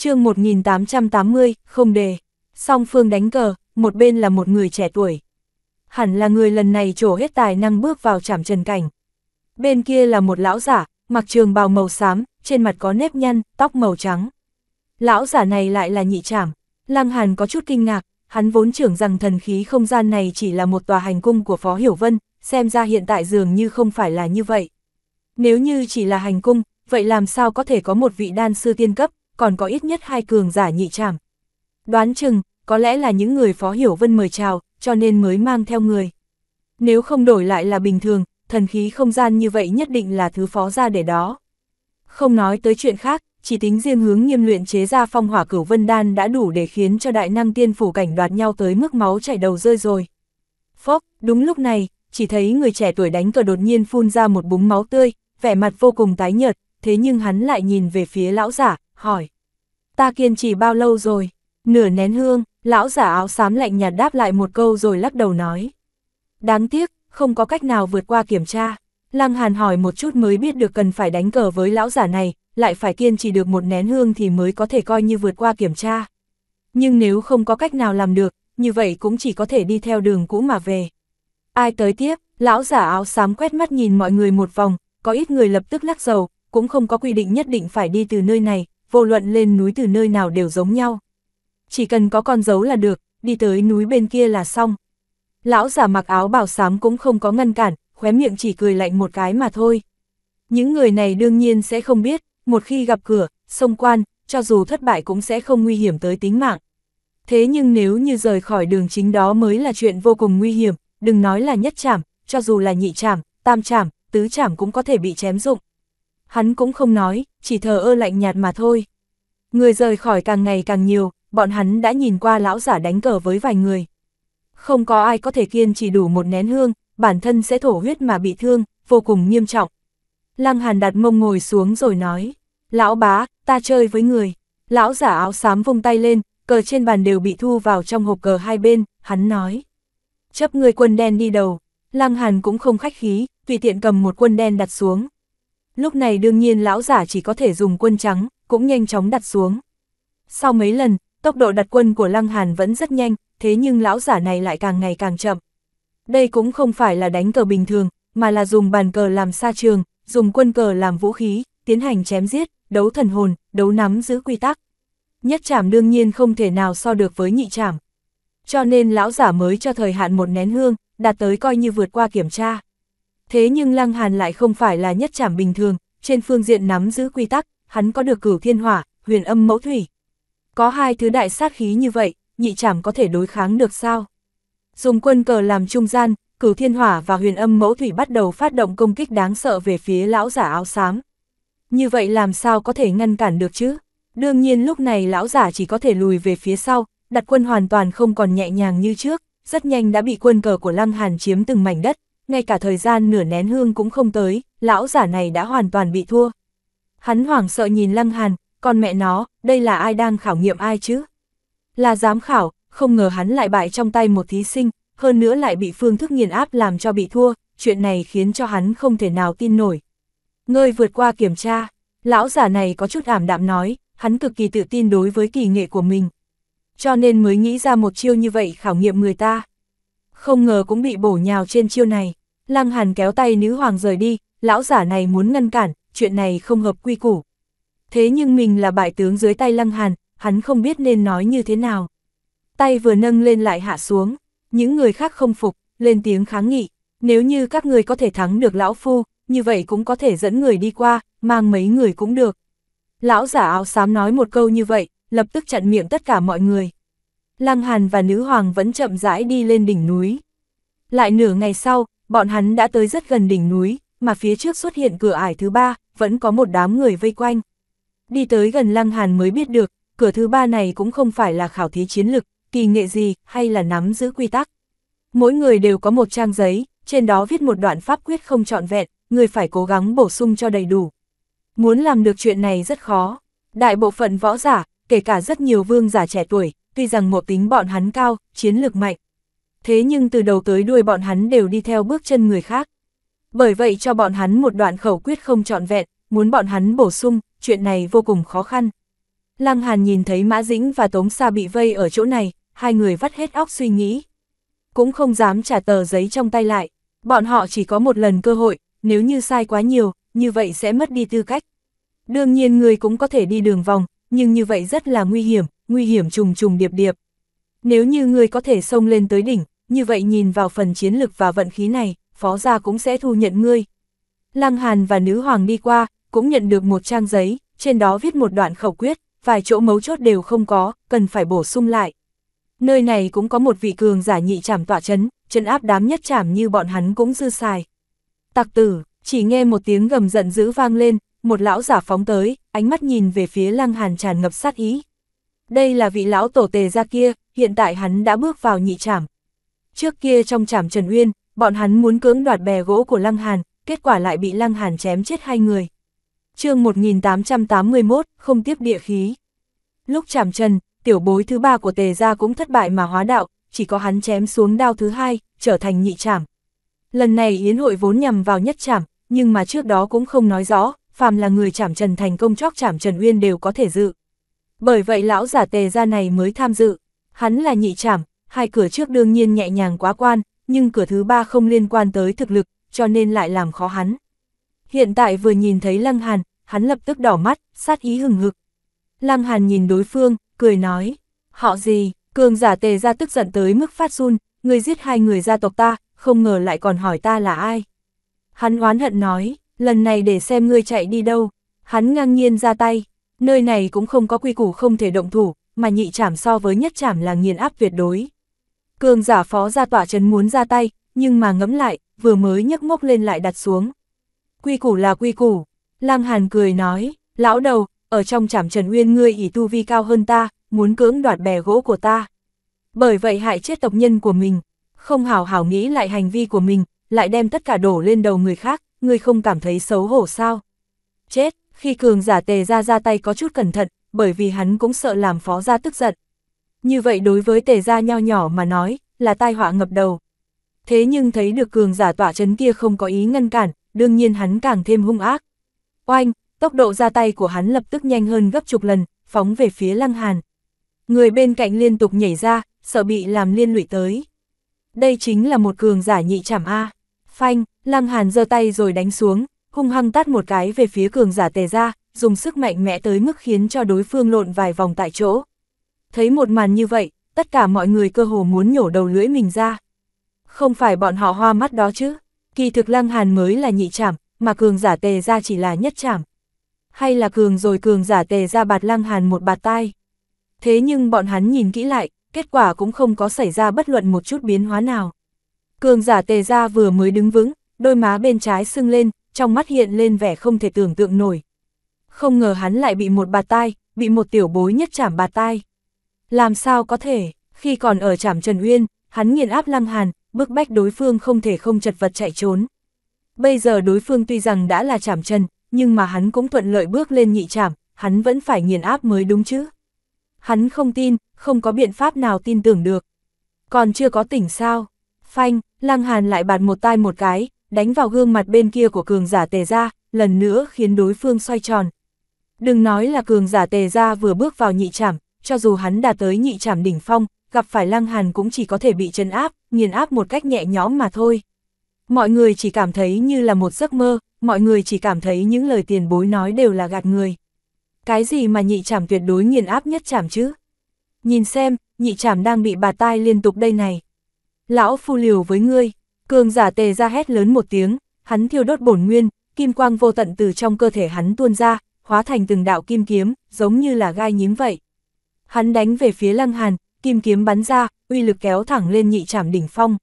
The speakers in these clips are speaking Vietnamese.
chương 1880, không đề. Song phương đánh cờ, một bên là một người trẻ tuổi. Hẳn là người lần này trổ hết tài năng bước vào trảm trần cảnh. Bên kia là một lão giả, mặc trường bào màu xám, trên mặt có nếp nhăn, tóc màu trắng. Lão giả này lại là nhị trảm. Lăng Hàn có chút kinh ngạc, hắn vốn tưởng rằng thần khí không gian này chỉ là một tòa hành cung của Phó Hiểu Vân, xem ra hiện tại dường như không phải là như vậy. Nếu như chỉ là hành cung, vậy làm sao có thể có một vị đan sư tiên cấp? còn có ít nhất hai cường giả nhị trảm. Đoán chừng, có lẽ là những người Phó Hiểu Vân mời chào, cho nên mới mang theo người. Nếu không đổi lại là bình thường, thần khí không gian như vậy nhất định là thứ phó ra để đó. Không nói tới chuyện khác, chỉ tính riêng hướng nghiêm luyện chế ra phong hỏa cửu vân đan đã đủ để khiến cho đại năng tiên phủ cảnh đoạt nhau tới mức máu chảy đầu rơi rồi. Phốc, đúng lúc này, chỉ thấy người trẻ tuổi đánh cờ đột nhiên phun ra một búng máu tươi, vẻ mặt vô cùng tái nhợt, thế nhưng hắn lại nhìn về phía lão giả, hỏi. Ta kiên trì bao lâu rồi? Nửa nén hương, lão giả áo xám lạnh nhạt đáp lại một câu rồi lắc đầu nói. Đáng tiếc, không có cách nào vượt qua kiểm tra. Lăng Hàn hỏi một chút mới biết được cần phải đánh cờ với lão giả này, lại phải kiên trì được một nén hương thì mới có thể coi như vượt qua kiểm tra. Nhưng nếu không có cách nào làm được, như vậy cũng chỉ có thể đi theo đường cũ mà về. Ai tới tiếp, lão giả áo xám quét mắt nhìn mọi người một vòng, có ít người lập tức lắc dầu, cũng không có quy định nhất định phải đi từ nơi này, vô luận lên núi từ nơi nào đều giống nhau. Chỉ cần có con dấu là được, đi tới núi bên kia là xong. Lão giả mặc áo bào xám cũng không có ngăn cản, khóe miệng chỉ cười lạnh một cái mà thôi. Những người này đương nhiên sẽ không biết, một khi gặp cửa, sông quan, cho dù thất bại cũng sẽ không nguy hiểm tới tính mạng. Thế nhưng nếu như rời khỏi đường chính đó mới là chuyện vô cùng nguy hiểm, đừng nói là nhất chảm, cho dù là nhị chảm, tam chảm, tứ chảm cũng có thể bị chém dụng hắn cũng không nói, chỉ thờ ơ lạnh nhạt mà thôi. Người rời khỏi càng ngày càng nhiều, bọn hắn đã nhìn qua lão giả đánh cờ với vài người. Không có ai có thể kiên chỉ đủ một nén hương, bản thân sẽ thổ huyết mà bị thương, vô cùng nghiêm trọng. Lăng Hàn đặt mông ngồi xuống rồi nói, lão bá, ta chơi với người. Lão giả áo xám vung tay lên, cờ trên bàn đều bị thu vào trong hộp cờ hai bên, hắn nói. Chấp người quân đen đi đầu, Lăng Hàn cũng không khách khí, tùy tiện cầm một quân đen đặt xuống, Lúc này đương nhiên lão giả chỉ có thể dùng quân trắng, cũng nhanh chóng đặt xuống. Sau mấy lần, tốc độ đặt quân của Lăng Hàn vẫn rất nhanh, thế nhưng lão giả này lại càng ngày càng chậm. Đây cũng không phải là đánh cờ bình thường, mà là dùng bàn cờ làm sa trường, dùng quân cờ làm vũ khí, tiến hành chém giết, đấu thần hồn, đấu nắm giữ quy tắc. Nhất trảm đương nhiên không thể nào so được với nhị trảm. Cho nên lão giả mới cho thời hạn một nén hương, đạt tới coi như vượt qua kiểm tra. Thế nhưng Lăng Hàn lại không phải là nhất trảm bình thường, trên phương diện nắm giữ quy tắc, hắn có được cửu thiên hỏa, huyền âm mẫu thủy. Có hai thứ đại sát khí như vậy, nhị trảm có thể đối kháng được sao? Dùng quân cờ làm trung gian, cửu thiên hỏa và huyền âm mẫu thủy bắt đầu phát động công kích đáng sợ về phía lão giả áo xám. Như vậy làm sao có thể ngăn cản được chứ? Đương nhiên lúc này lão giả chỉ có thể lùi về phía sau, đặt quân hoàn toàn không còn nhẹ nhàng như trước, rất nhanh đã bị quân cờ của Lăng Hàn chiếm từng mảnh đất, ngay cả thời gian nửa nén hương cũng không tới, lão giả này đã hoàn toàn bị thua. Hắn hoảng sợ nhìn Lăng Hàn, con mẹ nó, đây là ai đang khảo nghiệm ai chứ? Là giám khảo, không ngờ hắn lại bại trong tay một thí sinh, hơn nữa lại bị phương thức nghiền áp làm cho bị thua, chuyện này khiến cho hắn không thể nào tin nổi. Ngươi vượt qua kiểm tra, lão giả này có chút ảm đạm nói, hắn cực kỳ tự tin đối với kỳ nghệ của mình. Cho nên mới nghĩ ra một chiêu như vậy khảo nghiệm người ta. Không ngờ cũng bị bổ nhào trên chiêu này. Lăng Hàn kéo tay nữ hoàng rời đi, lão giả này muốn ngăn cản, chuyện này không hợp quy củ. Thế nhưng mình là bại tướng dưới tay Lăng Hàn, hắn không biết nên nói như thế nào. Tay vừa nâng lên lại hạ xuống, những người khác không phục, lên tiếng kháng nghị. Nếu như các người có thể thắng được lão phu, như vậy cũng có thể dẫn người đi qua, mang mấy người cũng được. Lão giả áo xám nói một câu như vậy, lập tức chặn miệng tất cả mọi người. Lăng Hàn và nữ hoàng vẫn chậm rãi đi lên đỉnh núi. Lại nửa ngày sau, Bọn hắn đã tới rất gần đỉnh núi, mà phía trước xuất hiện cửa ải thứ ba, vẫn có một đám người vây quanh. Đi tới gần Lăng Hàn mới biết được, cửa thứ ba này cũng không phải là khảo thí chiến lực, kỳ nghệ gì, hay là nắm giữ quy tắc. Mỗi người đều có một trang giấy, trên đó viết một đoạn pháp quyết không trọn vẹn, người phải cố gắng bổ sung cho đầy đủ. Muốn làm được chuyện này rất khó. Đại bộ phận võ giả, kể cả rất nhiều vương giả trẻ tuổi, tuy rằng một tính bọn hắn cao, chiến lược mạnh, thế nhưng từ đầu tới đuôi bọn hắn đều đi theo bước chân người khác. Bởi vậy cho bọn hắn một đoạn khẩu quyết không trọn vẹn, muốn bọn hắn bổ sung, chuyện này vô cùng khó khăn. Lăng Hàn nhìn thấy Mã Dĩnh và Tống Sa bị vây ở chỗ này, hai người vắt hết óc suy nghĩ. Cũng không dám trả tờ giấy trong tay lại, bọn họ chỉ có một lần cơ hội, nếu như sai quá nhiều, như vậy sẽ mất đi tư cách. Đương nhiên người cũng có thể đi đường vòng, nhưng như vậy rất là nguy hiểm, nguy hiểm trùng trùng điệp điệp. Nếu như người có thể xông lên tới đỉnh, như vậy nhìn vào phần chiến lực và vận khí này, phó gia cũng sẽ thu nhận ngươi. Lăng Hàn và nữ hoàng đi qua, cũng nhận được một trang giấy, trên đó viết một đoạn khẩu quyết, vài chỗ mấu chốt đều không có, cần phải bổ sung lại. Nơi này cũng có một vị cường giả nhị trảm tọa chấn, chân áp đám nhất trảm như bọn hắn cũng dư xài. Tặc tử, chỉ nghe một tiếng gầm giận dữ vang lên, một lão giả phóng tới, ánh mắt nhìn về phía lăng hàn tràn ngập sát ý. Đây là vị lão tổ tề ra kia, hiện tại hắn đã bước vào nhị trảm, Trước kia trong trảm Trần Uyên, bọn hắn muốn cưỡng đoạt bè gỗ của Lăng Hàn, kết quả lại bị Lăng Hàn chém chết hai người. chương 1881, không tiếp địa khí. Lúc trảm Trần, tiểu bối thứ ba của tề gia cũng thất bại mà hóa đạo, chỉ có hắn chém xuống đao thứ hai, trở thành nhị trảm. Lần này yến hội vốn nhằm vào nhất trảm, nhưng mà trước đó cũng không nói rõ, phàm là người trảm Trần thành công chóc trảm Trần Uyên đều có thể dự. Bởi vậy lão giả tề gia này mới tham dự. Hắn là nhị trảm, hai cửa trước đương nhiên nhẹ nhàng quá quan, nhưng cửa thứ ba không liên quan tới thực lực, cho nên lại làm khó hắn. Hiện tại vừa nhìn thấy Lăng Hàn, hắn lập tức đỏ mắt, sát ý hừng hực. Lăng Hàn nhìn đối phương, cười nói, họ gì, cường giả tề ra tức giận tới mức phát run, người giết hai người gia tộc ta, không ngờ lại còn hỏi ta là ai. Hắn oán hận nói, lần này để xem ngươi chạy đi đâu, hắn ngang nhiên ra tay, nơi này cũng không có quy củ không thể động thủ, mà nhị trảm so với nhất trảm là nghiền áp tuyệt đối. Cường giả phó ra tỏa chấn muốn ra tay, nhưng mà ngẫm lại, vừa mới nhấc mốc lên lại đặt xuống. Quy củ là quy củ. Lăng Hàn cười nói, lão đầu, ở trong trảm trần uyên ngươi ỷ tu vi cao hơn ta, muốn cưỡng đoạt bè gỗ của ta. Bởi vậy hại chết tộc nhân của mình, không hào hảo nghĩ lại hành vi của mình, lại đem tất cả đổ lên đầu người khác, ngươi không cảm thấy xấu hổ sao. Chết, khi cường giả tề ra ra tay có chút cẩn thận, bởi vì hắn cũng sợ làm phó gia tức giận, như vậy đối với tề gia nho nhỏ mà nói, là tai họa ngập đầu. Thế nhưng thấy được cường giả tỏa chấn kia không có ý ngăn cản, đương nhiên hắn càng thêm hung ác. Oanh, tốc độ ra tay của hắn lập tức nhanh hơn gấp chục lần, phóng về phía lăng hàn. Người bên cạnh liên tục nhảy ra, sợ bị làm liên lụy tới. Đây chính là một cường giả nhị chảm A. Phanh, lăng hàn giơ tay rồi đánh xuống, hung hăng tát một cái về phía cường giả tề ra, dùng sức mạnh mẽ tới mức khiến cho đối phương lộn vài vòng tại chỗ thấy một màn như vậy, tất cả mọi người cơ hồ muốn nhổ đầu lưỡi mình ra. Không phải bọn họ hoa mắt đó chứ, kỳ thực Lăng Hàn mới là nhị trảm, mà cường giả tề ra chỉ là nhất trảm. Hay là cường rồi cường giả tề ra bạt Lăng Hàn một bạt tai. Thế nhưng bọn hắn nhìn kỹ lại, kết quả cũng không có xảy ra bất luận một chút biến hóa nào. Cường giả tề ra vừa mới đứng vững, đôi má bên trái sưng lên, trong mắt hiện lên vẻ không thể tưởng tượng nổi. Không ngờ hắn lại bị một bạt tai, bị một tiểu bối nhất chảm bạt tai. Làm sao có thể, khi còn ở trạm Trần Uyên, hắn nghiền áp Lăng Hàn, bức bách đối phương không thể không chật vật chạy trốn. Bây giờ đối phương tuy rằng đã là trạm Trần, nhưng mà hắn cũng thuận lợi bước lên nhị trạm hắn vẫn phải nghiền áp mới đúng chứ. Hắn không tin, không có biện pháp nào tin tưởng được. Còn chưa có tỉnh sao? Phanh, Lăng Hàn lại bạt một tai một cái, đánh vào gương mặt bên kia của cường giả tề ra, lần nữa khiến đối phương xoay tròn. Đừng nói là cường giả tề ra vừa bước vào nhị trạm cho dù hắn đạt tới nhị trảm đỉnh phong, gặp phải Lăng Hàn cũng chỉ có thể bị chân áp, nghiền áp một cách nhẹ nhõm mà thôi. Mọi người chỉ cảm thấy như là một giấc mơ, mọi người chỉ cảm thấy những lời tiền bối nói đều là gạt người. Cái gì mà nhị trảm tuyệt đối nghiền áp nhất trảm chứ? Nhìn xem, nhị trảm đang bị bà tai liên tục đây này. Lão phu liều với ngươi, cường giả tề ra hét lớn một tiếng, hắn thiêu đốt bổn nguyên, kim quang vô tận từ trong cơ thể hắn tuôn ra, hóa thành từng đạo kim kiếm, giống như là gai nhím vậy. Hắn đánh về phía Lăng Hàn, kim kiếm bắn ra, uy lực kéo thẳng lên nhị trảm đỉnh phong.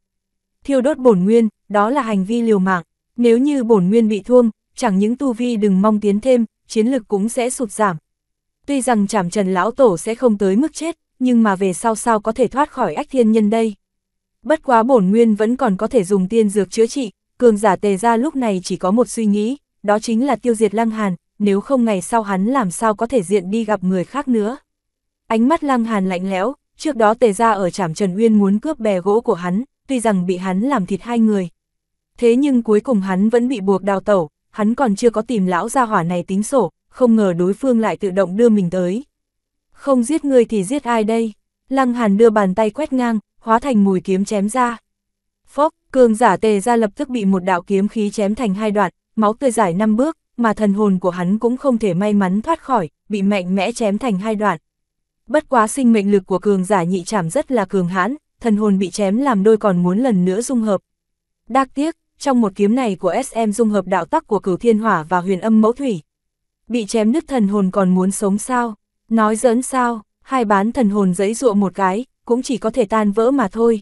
Thiêu đốt bổn nguyên, đó là hành vi liều mạng. Nếu như bổn nguyên bị thương, chẳng những tu vi đừng mong tiến thêm, chiến lực cũng sẽ sụt giảm. Tuy rằng trảm trần lão tổ sẽ không tới mức chết, nhưng mà về sau sao có thể thoát khỏi ách thiên nhân đây. Bất quá bổn nguyên vẫn còn có thể dùng tiên dược chữa trị, cường giả tề ra lúc này chỉ có một suy nghĩ, đó chính là tiêu diệt lăng hàn, nếu không ngày sau hắn làm sao có thể diện đi gặp người khác nữa. Ánh mắt lăng hàn lạnh lẽo, trước đó tề ra ở trảm Trần Uyên muốn cướp bè gỗ của hắn, tuy rằng bị hắn làm thịt hai người. Thế nhưng cuối cùng hắn vẫn bị buộc đào tẩu, hắn còn chưa có tìm lão gia hỏa này tính sổ, không ngờ đối phương lại tự động đưa mình tới. Không giết người thì giết ai đây? Lăng hàn đưa bàn tay quét ngang, hóa thành mùi kiếm chém ra. Phốc, cường giả tề ra lập tức bị một đạo kiếm khí chém thành hai đoạn, máu tươi giải năm bước, mà thần hồn của hắn cũng không thể may mắn thoát khỏi, bị mạnh mẽ chém thành hai đoạn. Bất quá sinh mệnh lực của cường giả nhị trảm rất là cường hãn, thần hồn bị chém làm đôi còn muốn lần nữa dung hợp. Đác tiếc, trong một kiếm này của SM dung hợp đạo tắc của cửu thiên hỏa và huyền âm mẫu thủy. Bị chém nứt thần hồn còn muốn sống sao? Nói giỡn sao? Hai bán thần hồn giấy dụa một cái, cũng chỉ có thể tan vỡ mà thôi.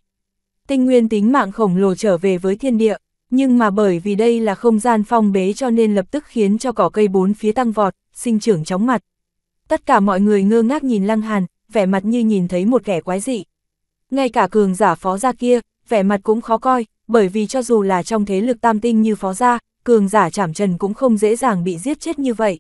Tinh nguyên tính mạng khổng lồ trở về với thiên địa, nhưng mà bởi vì đây là không gian phong bế cho nên lập tức khiến cho cỏ cây bốn phía tăng vọt, sinh trưởng chóng mặt. Tất cả mọi người ngơ ngác nhìn Lăng Hàn, vẻ mặt như nhìn thấy một kẻ quái dị. Ngay cả cường giả phó gia kia, vẻ mặt cũng khó coi, bởi vì cho dù là trong thế lực tam tinh như phó gia, cường giả chảm trần cũng không dễ dàng bị giết chết như vậy.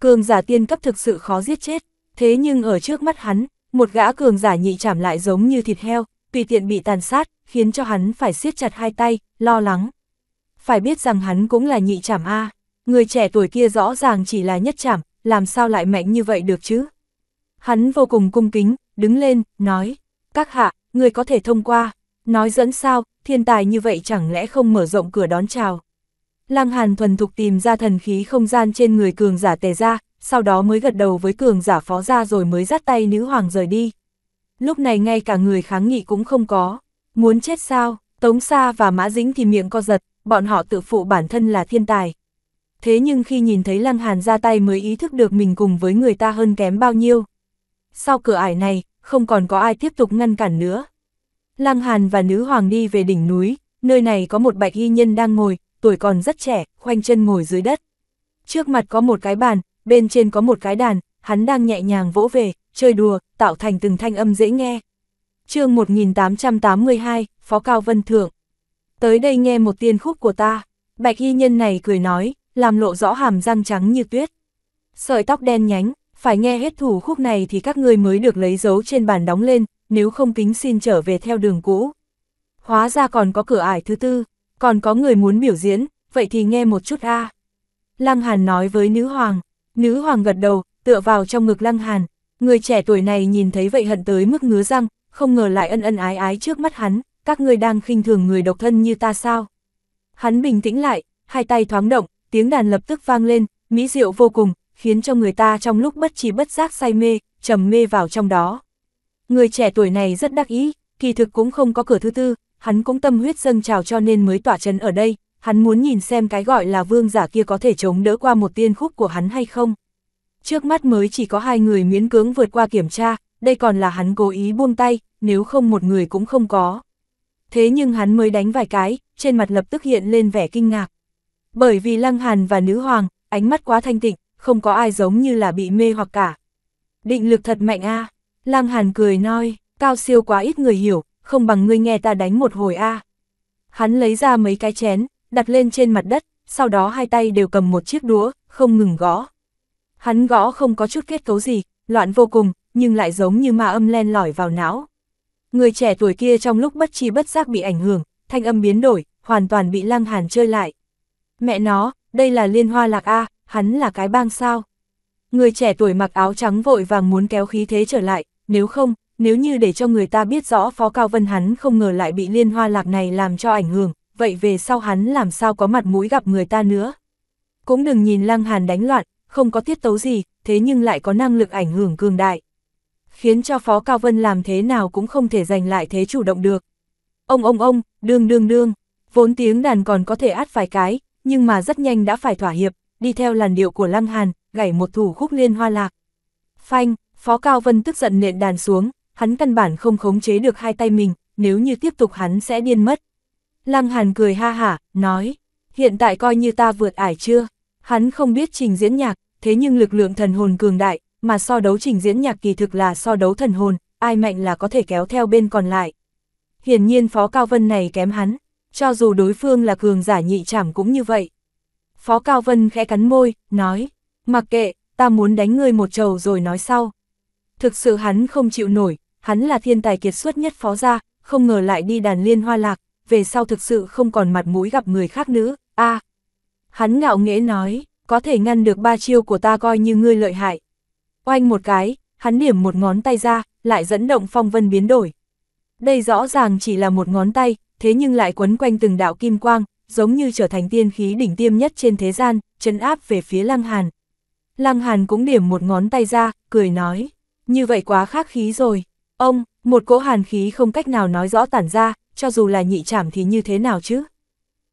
Cường giả tiên cấp thực sự khó giết chết, thế nhưng ở trước mắt hắn, một gã cường giả nhị chảm lại giống như thịt heo, tùy tiện bị tàn sát, khiến cho hắn phải siết chặt hai tay, lo lắng. Phải biết rằng hắn cũng là nhị chảm A, người trẻ tuổi kia rõ ràng chỉ là nhất chảm, làm sao lại mạnh như vậy được chứ? Hắn vô cùng cung kính, đứng lên, nói, các hạ, người có thể thông qua, nói dẫn sao, thiên tài như vậy chẳng lẽ không mở rộng cửa đón chào. Lăng Hàn thuần thục tìm ra thần khí không gian trên người cường giả tề ra, sau đó mới gật đầu với cường giả phó ra rồi mới dắt tay nữ hoàng rời đi. Lúc này ngay cả người kháng nghị cũng không có, muốn chết sao, Tống Sa và Mã Dĩnh thì miệng co giật, bọn họ tự phụ bản thân là thiên tài, thế nhưng khi nhìn thấy Lăng Hàn ra tay mới ý thức được mình cùng với người ta hơn kém bao nhiêu. Sau cửa ải này, không còn có ai tiếp tục ngăn cản nữa. Lăng Hàn và nữ hoàng đi về đỉnh núi, nơi này có một bạch y nhân đang ngồi, tuổi còn rất trẻ, khoanh chân ngồi dưới đất. Trước mặt có một cái bàn, bên trên có một cái đàn, hắn đang nhẹ nhàng vỗ về, chơi đùa, tạo thành từng thanh âm dễ nghe. chương 1882, Phó Cao Vân Thượng. Tới đây nghe một tiên khúc của ta, bạch y nhân này cười nói, làm lộ rõ hàm răng trắng như tuyết. Sợi tóc đen nhánh, phải nghe hết thủ khúc này thì các ngươi mới được lấy dấu trên bàn đóng lên, nếu không kính xin trở về theo đường cũ. Hóa ra còn có cửa ải thứ tư, còn có người muốn biểu diễn, vậy thì nghe một chút a. À. Lăng Hàn nói với nữ hoàng, nữ hoàng gật đầu, tựa vào trong ngực Lăng Hàn, người trẻ tuổi này nhìn thấy vậy hận tới mức ngứa răng, không ngờ lại ân ân ái ái trước mắt hắn, các ngươi đang khinh thường người độc thân như ta sao? Hắn bình tĩnh lại, hai tay thoáng động, tiếng đàn lập tức vang lên, mỹ diệu vô cùng, khiến cho người ta trong lúc bất trí bất giác say mê, trầm mê vào trong đó. Người trẻ tuổi này rất đắc ý, kỳ thực cũng không có cửa thứ tư, hắn cũng tâm huyết dâng trào cho nên mới tỏa chân ở đây, hắn muốn nhìn xem cái gọi là vương giả kia có thể chống đỡ qua một tiên khúc của hắn hay không. Trước mắt mới chỉ có hai người miễn cưỡng vượt qua kiểm tra, đây còn là hắn cố ý buông tay, nếu không một người cũng không có. Thế nhưng hắn mới đánh vài cái, trên mặt lập tức hiện lên vẻ kinh ngạc. Bởi vì Lăng Hàn và Nữ Hoàng, ánh mắt quá thanh tịnh, không có ai giống như là bị mê hoặc cả. Định lực thật mạnh a Lăng Hàn cười nói, cao siêu quá ít người hiểu, không bằng ngươi nghe ta đánh một hồi a Hắn lấy ra mấy cái chén, đặt lên trên mặt đất, sau đó hai tay đều cầm một chiếc đũa, không ngừng gõ. Hắn gõ không có chút kết cấu gì, loạn vô cùng, nhưng lại giống như ma âm len lỏi vào não. Người trẻ tuổi kia trong lúc bất chi bất giác bị ảnh hưởng, thanh âm biến đổi, hoàn toàn bị Lăng Hàn chơi lại. Mẹ nó, đây là liên hoa lạc A, hắn là cái bang sao. Người trẻ tuổi mặc áo trắng vội vàng muốn kéo khí thế trở lại, nếu không, nếu như để cho người ta biết rõ Phó Cao Vân hắn không ngờ lại bị liên hoa lạc này làm cho ảnh hưởng, vậy về sau hắn làm sao có mặt mũi gặp người ta nữa. Cũng đừng nhìn Lăng Hàn đánh loạn, không có tiết tấu gì, thế nhưng lại có năng lực ảnh hưởng cường đại. Khiến cho Phó Cao Vân làm thế nào cũng không thể giành lại thế chủ động được. Ông ông ông, đương đương đương, vốn tiếng đàn còn có thể át vài cái, nhưng mà rất nhanh đã phải thỏa hiệp, đi theo làn điệu của Lăng Hàn, gảy một thủ khúc liên hoa lạc. Phanh, Phó Cao Vân tức giận nện đàn xuống, hắn căn bản không khống chế được hai tay mình, nếu như tiếp tục hắn sẽ điên mất. Lăng Hàn cười ha hả, nói, hiện tại coi như ta vượt ải chưa, hắn không biết trình diễn nhạc, thế nhưng lực lượng thần hồn cường đại, mà so đấu trình diễn nhạc kỳ thực là so đấu thần hồn, ai mạnh là có thể kéo theo bên còn lại. Hiển nhiên Phó Cao Vân này kém hắn, cho dù đối phương là cường giả nhị trảm cũng như vậy. Phó Cao Vân khẽ cắn môi, nói, mặc kệ, ta muốn đánh ngươi một trầu rồi nói sau. Thực sự hắn không chịu nổi, hắn là thiên tài kiệt xuất nhất phó gia, không ngờ lại đi đàn liên hoa lạc, về sau thực sự không còn mặt mũi gặp người khác nữa, a Hắn ngạo nghễ nói, có thể ngăn được ba chiêu của ta coi như ngươi lợi hại. Oanh một cái, hắn điểm một ngón tay ra, lại dẫn động phong vân biến đổi. Đây rõ ràng chỉ là một ngón tay, thế nhưng lại quấn quanh từng đạo kim quang, giống như trở thành tiên khí đỉnh tiêm nhất trên thế gian, chấn áp về phía Lăng Hàn. Lăng Hàn cũng điểm một ngón tay ra, cười nói, như vậy quá khắc khí rồi. Ông, một cỗ hàn khí không cách nào nói rõ tản ra, cho dù là nhị trảm thì như thế nào chứ?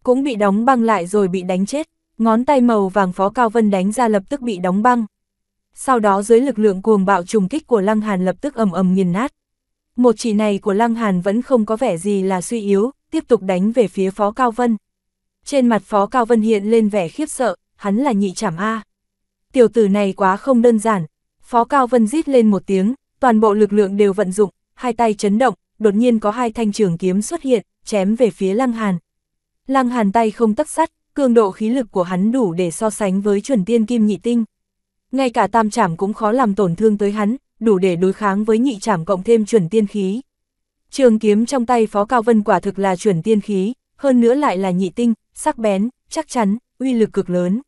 Cũng bị đóng băng lại rồi bị đánh chết, ngón tay màu vàng phó cao vân đánh ra lập tức bị đóng băng. Sau đó dưới lực lượng cuồng bạo trùng kích của Lăng Hàn lập tức ầm ầm nghiền nát. Một chỉ này của Lăng Hàn vẫn không có vẻ gì là suy yếu, tiếp tục đánh về phía Phó Cao Vân. Trên mặt Phó Cao Vân hiện lên vẻ khiếp sợ, hắn là nhị chảm A. Tiểu tử này quá không đơn giản. Phó Cao Vân rít lên một tiếng, toàn bộ lực lượng đều vận dụng, hai tay chấn động, đột nhiên có hai thanh trường kiếm xuất hiện, chém về phía Lăng Hàn. Lăng Hàn tay không tắc sắt, cường độ khí lực của hắn đủ để so sánh với chuẩn tiên kim nhị tinh. Ngay cả tam trảm cũng khó làm tổn thương tới hắn, đủ để đối kháng với nhị trảm cộng thêm chuẩn tiên khí. Trường kiếm trong tay Phó Cao Vân quả thực là chuẩn tiên khí, hơn nữa lại là nhị tinh, sắc bén, chắc chắn, uy lực cực lớn.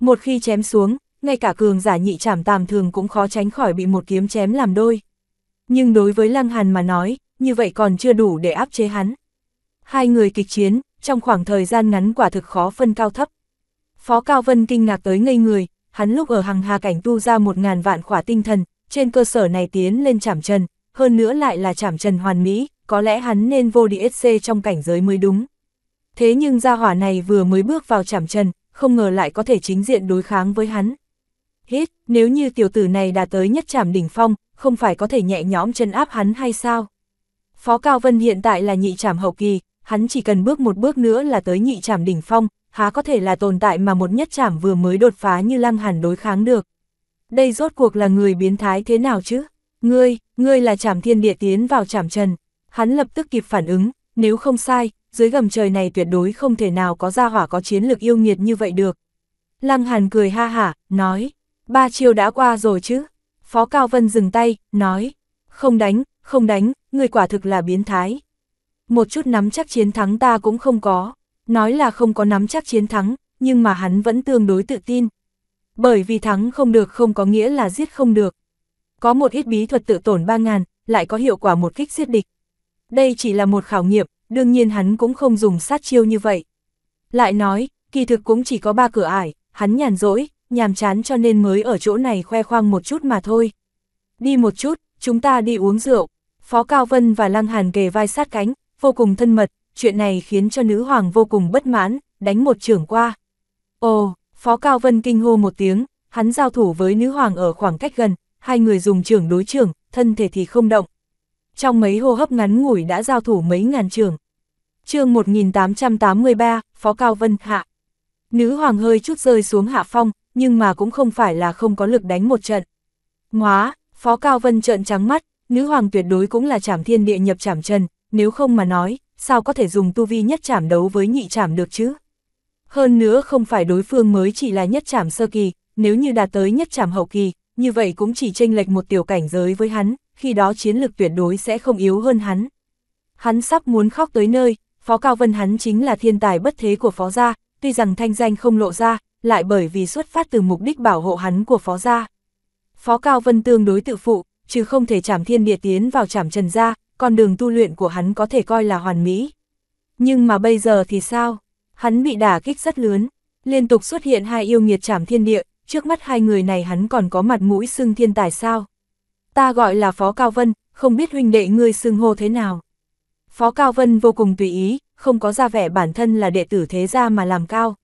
Một khi chém xuống, ngay cả cường giả nhị trảm tàm thường cũng khó tránh khỏi bị một kiếm chém làm đôi. Nhưng đối với Lăng Hàn mà nói, như vậy còn chưa đủ để áp chế hắn. Hai người kịch chiến, trong khoảng thời gian ngắn quả thực khó phân cao thấp. Phó Cao Vân kinh ngạc tới ngây người, hắn lúc ở hằng hà cảnh tu ra một ngàn vạn khỏa tinh thần, trên cơ sở này tiến lên chạm trần, hơn nữa lại là chạm trần hoàn mỹ, có lẽ hắn nên vô DSC trong cảnh giới mới đúng. Thế nhưng gia hỏa này vừa mới bước vào chạm trần, không ngờ lại có thể chính diện đối kháng với hắn. Hết, nếu như tiểu tử này đã tới nhất chạm đỉnh phong, không phải có thể nhẹ nhõm chân áp hắn hay sao? Phó Cao Vân hiện tại là nhị chạm hậu kỳ, hắn chỉ cần bước một bước nữa là tới nhị chạm đỉnh phong, há có thể là tồn tại mà một nhất chạm vừa mới đột phá như lăng hàn đối kháng được đây rốt cuộc là người biến thái thế nào chứ? Ngươi, ngươi là chảm thiên địa tiến vào chảm trần. Hắn lập tức kịp phản ứng, nếu không sai, dưới gầm trời này tuyệt đối không thể nào có gia hỏa có chiến lực yêu nghiệt như vậy được. Lăng Hàn cười ha hả, nói, ba chiều đã qua rồi chứ. Phó Cao Vân dừng tay, nói, không đánh, không đánh, người quả thực là biến thái. Một chút nắm chắc chiến thắng ta cũng không có, nói là không có nắm chắc chiến thắng, nhưng mà hắn vẫn tương đối tự tin, bởi vì thắng không được không có nghĩa là giết không được. Có một ít bí thuật tự tổn 3.000, lại có hiệu quả một kích giết địch. Đây chỉ là một khảo nghiệm, đương nhiên hắn cũng không dùng sát chiêu như vậy. Lại nói, kỳ thực cũng chỉ có ba cửa ải, hắn nhàn rỗi, nhàm chán cho nên mới ở chỗ này khoe khoang một chút mà thôi. Đi một chút, chúng ta đi uống rượu. Phó Cao Vân và Lăng Hàn kề vai sát cánh, vô cùng thân mật, chuyện này khiến cho nữ hoàng vô cùng bất mãn, đánh một trưởng qua. Ồ, Phó Cao Vân kinh hô một tiếng, hắn giao thủ với nữ hoàng ở khoảng cách gần, hai người dùng trường đối trường, thân thể thì không động. Trong mấy hô hấp ngắn ngủi đã giao thủ mấy ngàn trường. chương 1883, Phó Cao Vân hạ. Nữ hoàng hơi chút rơi xuống hạ phong, nhưng mà cũng không phải là không có lực đánh một trận. Móa, Phó Cao Vân trợn trắng mắt, nữ hoàng tuyệt đối cũng là chảm thiên địa nhập chảm trần, nếu không mà nói, sao có thể dùng tu vi nhất chảm đấu với nhị chảm được chứ? Hơn nữa không phải đối phương mới chỉ là nhất trảm sơ kỳ, nếu như đạt tới nhất trảm hậu kỳ, như vậy cũng chỉ chênh lệch một tiểu cảnh giới với hắn, khi đó chiến lực tuyệt đối sẽ không yếu hơn hắn. Hắn sắp muốn khóc tới nơi, Phó Cao Vân hắn chính là thiên tài bất thế của Phó Gia, tuy rằng thanh danh không lộ ra, lại bởi vì xuất phát từ mục đích bảo hộ hắn của Phó Gia. Phó Cao Vân tương đối tự phụ, chứ không thể chảm thiên địa tiến vào chảm trần gia, con đường tu luyện của hắn có thể coi là hoàn mỹ. Nhưng mà bây giờ thì sao? Hắn bị đả kích rất lớn, liên tục xuất hiện hai yêu nghiệt trảm thiên địa, trước mắt hai người này hắn còn có mặt mũi xưng thiên tài sao. Ta gọi là Phó Cao Vân, không biết huynh đệ ngươi xưng hô thế nào. Phó Cao Vân vô cùng tùy ý, không có ra vẻ bản thân là đệ tử thế gia mà làm cao.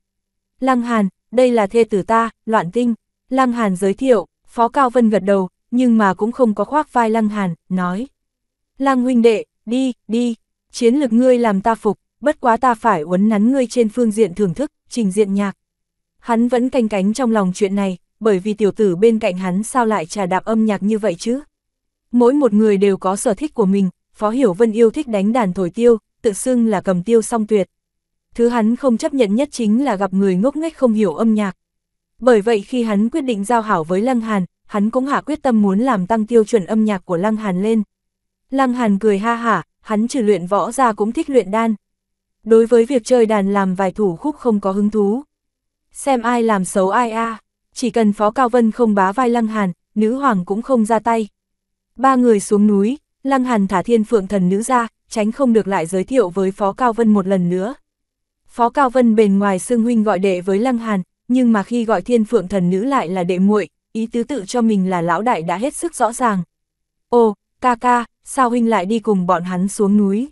Lăng Hàn, đây là thê tử ta, Loạn Tinh. Lăng Hàn giới thiệu, Phó Cao Vân gật đầu, nhưng mà cũng không có khoác vai Lăng Hàn, nói. Lăng huynh đệ, đi, đi, chiến lực ngươi làm ta phục, bất quá ta phải uốn nắn ngươi trên phương diện thưởng thức, trình diện nhạc. Hắn vẫn canh cánh trong lòng chuyện này, bởi vì tiểu tử bên cạnh hắn sao lại trà đạp âm nhạc như vậy chứ? Mỗi một người đều có sở thích của mình, Phó Hiểu Vân yêu thích đánh đàn thổi tiêu, tự xưng là cầm tiêu song tuyệt. Thứ hắn không chấp nhận nhất chính là gặp người ngốc nghếch không hiểu âm nhạc. Bởi vậy khi hắn quyết định giao hảo với Lăng Hàn, hắn cũng hạ quyết tâm muốn làm tăng tiêu chuẩn âm nhạc của Lăng Hàn lên. Lăng Hàn cười ha hả, hắn trừ luyện võ ra cũng thích luyện đan, Đối với việc chơi đàn làm vài thủ khúc không có hứng thú. Xem ai làm xấu ai a chỉ cần Phó Cao Vân không bá vai Lăng Hàn, nữ hoàng cũng không ra tay. Ba người xuống núi, Lăng Hàn thả thiên phượng thần nữ ra, tránh không được lại giới thiệu với Phó Cao Vân một lần nữa. Phó Cao Vân bền ngoài xương huynh gọi đệ với Lăng Hàn, nhưng mà khi gọi thiên phượng thần nữ lại là đệ muội ý tứ tự cho mình là lão đại đã hết sức rõ ràng. ô ca ca, sao huynh lại đi cùng bọn hắn xuống núi?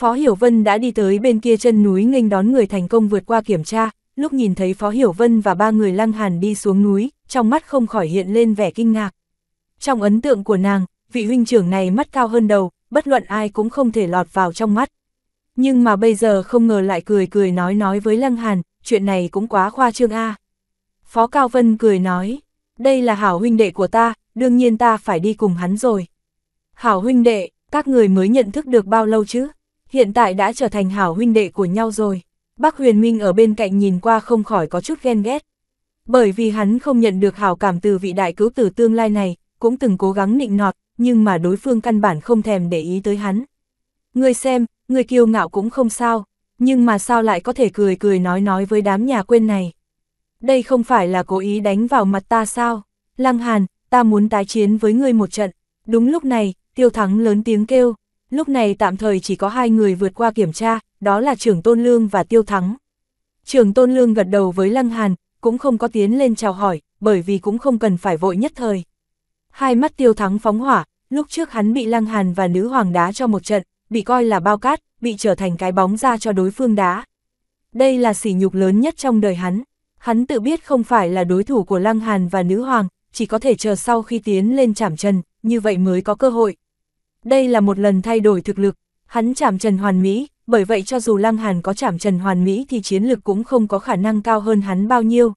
Phó Hiểu Vân đã đi tới bên kia chân núi nghênh đón người thành công vượt qua kiểm tra, lúc nhìn thấy Phó Hiểu Vân và ba người lăng hàn đi xuống núi, trong mắt không khỏi hiện lên vẻ kinh ngạc. Trong ấn tượng của nàng, vị huynh trưởng này mắt cao hơn đầu, bất luận ai cũng không thể lọt vào trong mắt. Nhưng mà bây giờ không ngờ lại cười cười nói nói với Lăng Hàn, chuyện này cũng quá khoa trương a. Phó Cao Vân cười nói, đây là hảo huynh đệ của ta, đương nhiên ta phải đi cùng hắn rồi. Hảo huynh đệ, các người mới nhận thức được bao lâu chứ? hiện tại đã trở thành hảo huynh đệ của nhau rồi. Bác Huyền Minh ở bên cạnh nhìn qua không khỏi có chút ghen ghét. Bởi vì hắn không nhận được hảo cảm từ vị đại cứu tử tương lai này, cũng từng cố gắng nịnh nọt, nhưng mà đối phương căn bản không thèm để ý tới hắn. Người xem, người kiêu ngạo cũng không sao, nhưng mà sao lại có thể cười cười nói nói với đám nhà quên này. Đây không phải là cố ý đánh vào mặt ta sao? Lăng Hàn, ta muốn tái chiến với ngươi một trận. Đúng lúc này, tiêu thắng lớn tiếng kêu, lúc này tạm thời chỉ có hai người vượt qua kiểm tra, đó là trưởng Tôn Lương và Tiêu Thắng. Trưởng Tôn Lương gật đầu với Lăng Hàn, cũng không có tiến lên chào hỏi, bởi vì cũng không cần phải vội nhất thời. Hai mắt Tiêu Thắng phóng hỏa, lúc trước hắn bị Lăng Hàn và nữ hoàng đá cho một trận, bị coi là bao cát, bị trở thành cái bóng ra cho đối phương đá. Đây là sỉ nhục lớn nhất trong đời hắn. Hắn tự biết không phải là đối thủ của Lăng Hàn và nữ hoàng, chỉ có thể chờ sau khi tiến lên chảm chân, như vậy mới có cơ hội, đây là một lần thay đổi thực lực, hắn chạm trần hoàn mỹ, bởi vậy cho dù Lăng Hàn có chạm trần hoàn mỹ thì chiến lực cũng không có khả năng cao hơn hắn bao nhiêu.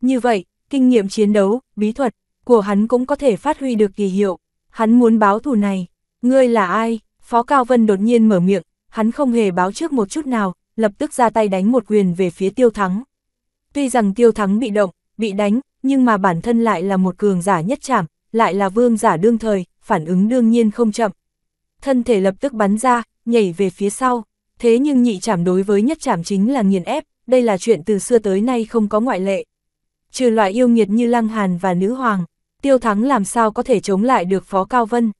Như vậy, kinh nghiệm chiến đấu, bí thuật của hắn cũng có thể phát huy được kỳ hiệu. Hắn muốn báo thù này. Ngươi là ai? Phó Cao Vân đột nhiên mở miệng, hắn không hề báo trước một chút nào, lập tức ra tay đánh một quyền về phía Tiêu Thắng. Tuy rằng Tiêu Thắng bị động, bị đánh, nhưng mà bản thân lại là một cường giả nhất chạm, lại là vương giả đương thời, phản ứng đương nhiên không chậm. Thân thể lập tức bắn ra, nhảy về phía sau, thế nhưng nhị chảm đối với nhất chảm chính là nghiền ép, đây là chuyện từ xưa tới nay không có ngoại lệ. Trừ loại yêu nghiệt như Lăng Hàn và Nữ Hoàng, Tiêu Thắng làm sao có thể chống lại được Phó Cao Vân.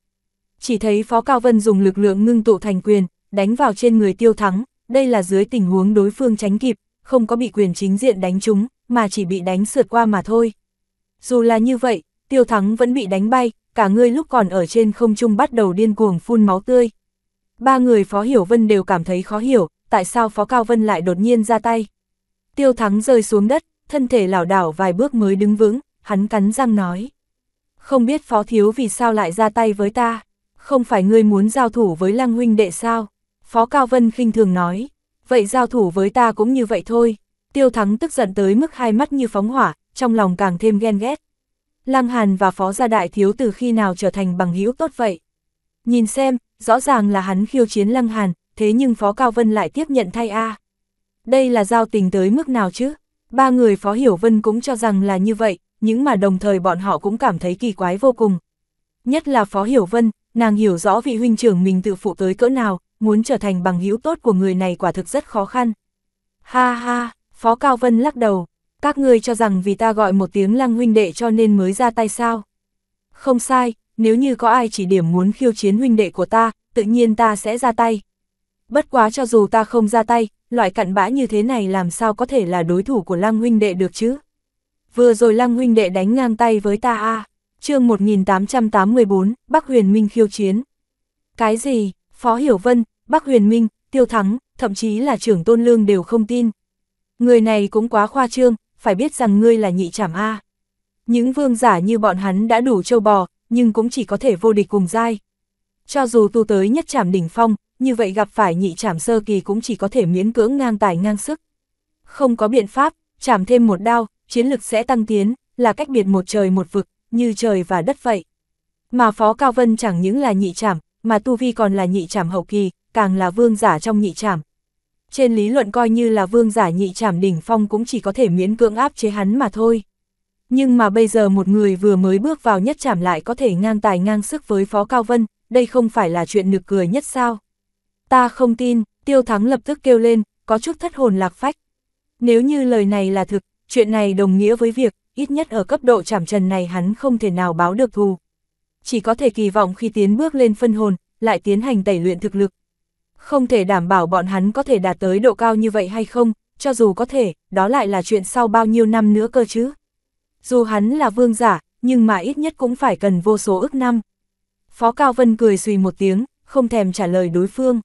Chỉ thấy Phó Cao Vân dùng lực lượng ngưng tụ thành quyền, đánh vào trên người Tiêu Thắng, đây là dưới tình huống đối phương tránh kịp, không có bị quyền chính diện đánh trúng, mà chỉ bị đánh sượt qua mà thôi. Dù là như vậy, Tiêu Thắng vẫn bị đánh bay, cả ngươi lúc còn ở trên không trung bắt đầu điên cuồng phun máu tươi. Ba người Phó Hiểu Vân đều cảm thấy khó hiểu, tại sao Phó Cao Vân lại đột nhiên ra tay. Tiêu Thắng rơi xuống đất, thân thể lảo đảo vài bước mới đứng vững, hắn cắn răng nói. Không biết Phó Thiếu vì sao lại ra tay với ta, không phải ngươi muốn giao thủ với Lăng Huynh đệ sao? Phó Cao Vân khinh thường nói, vậy giao thủ với ta cũng như vậy thôi. Tiêu Thắng tức giận tới mức hai mắt như phóng hỏa, trong lòng càng thêm ghen ghét. Lăng Hàn và Phó Gia Đại Thiếu từ khi nào trở thành bằng hữu tốt vậy? Nhìn xem, rõ ràng là hắn khiêu chiến Lăng Hàn, thế nhưng Phó Cao Vân lại tiếp nhận thay A. Đây là giao tình tới mức nào chứ? Ba người Phó Hiểu Vân cũng cho rằng là như vậy, nhưng mà đồng thời bọn họ cũng cảm thấy kỳ quái vô cùng. Nhất là Phó Hiểu Vân, nàng hiểu rõ vị huynh trưởng mình tự phụ tới cỡ nào, muốn trở thành bằng hữu tốt của người này quả thực rất khó khăn. Ha ha, Phó Cao Vân lắc đầu, các ngươi cho rằng vì ta gọi một tiếng lăng huynh đệ cho nên mới ra tay sao? Không sai, nếu như có ai chỉ điểm muốn khiêu chiến huynh đệ của ta, tự nhiên ta sẽ ra tay. Bất quá cho dù ta không ra tay, loại cặn bã như thế này làm sao có thể là đối thủ của lăng huynh đệ được chứ? Vừa rồi lăng huynh đệ đánh ngang tay với ta a à? chương 1884, Bắc Huyền Minh khiêu chiến. Cái gì, Phó Hiểu Vân, Bắc Huyền Minh, Tiêu Thắng, thậm chí là trưởng Tôn Lương đều không tin. Người này cũng quá khoa trương, phải biết rằng ngươi là nhị trảm A. Những vương giả như bọn hắn đã đủ châu bò, nhưng cũng chỉ có thể vô địch cùng dai. Cho dù tu tới nhất trảm đỉnh phong, như vậy gặp phải nhị trảm sơ kỳ cũng chỉ có thể miễn cưỡng ngang tài ngang sức. Không có biện pháp, trảm thêm một đao, chiến lực sẽ tăng tiến, là cách biệt một trời một vực, như trời và đất vậy. Mà Phó Cao Vân chẳng những là nhị trảm, mà Tu Vi còn là nhị trảm hậu kỳ, càng là vương giả trong nhị trảm trên lý luận coi như là vương giả nhị trảm đỉnh phong cũng chỉ có thể miễn cưỡng áp chế hắn mà thôi. Nhưng mà bây giờ một người vừa mới bước vào nhất trảm lại có thể ngang tài ngang sức với Phó Cao Vân, đây không phải là chuyện nực cười nhất sao. Ta không tin, tiêu thắng lập tức kêu lên, có chút thất hồn lạc phách. Nếu như lời này là thực, chuyện này đồng nghĩa với việc, ít nhất ở cấp độ trảm trần này hắn không thể nào báo được thù. Chỉ có thể kỳ vọng khi tiến bước lên phân hồn, lại tiến hành tẩy luyện thực lực, không thể đảm bảo bọn hắn có thể đạt tới độ cao như vậy hay không, cho dù có thể, đó lại là chuyện sau bao nhiêu năm nữa cơ chứ. Dù hắn là vương giả, nhưng mà ít nhất cũng phải cần vô số ức năm. Phó Cao Vân cười suy một tiếng, không thèm trả lời đối phương.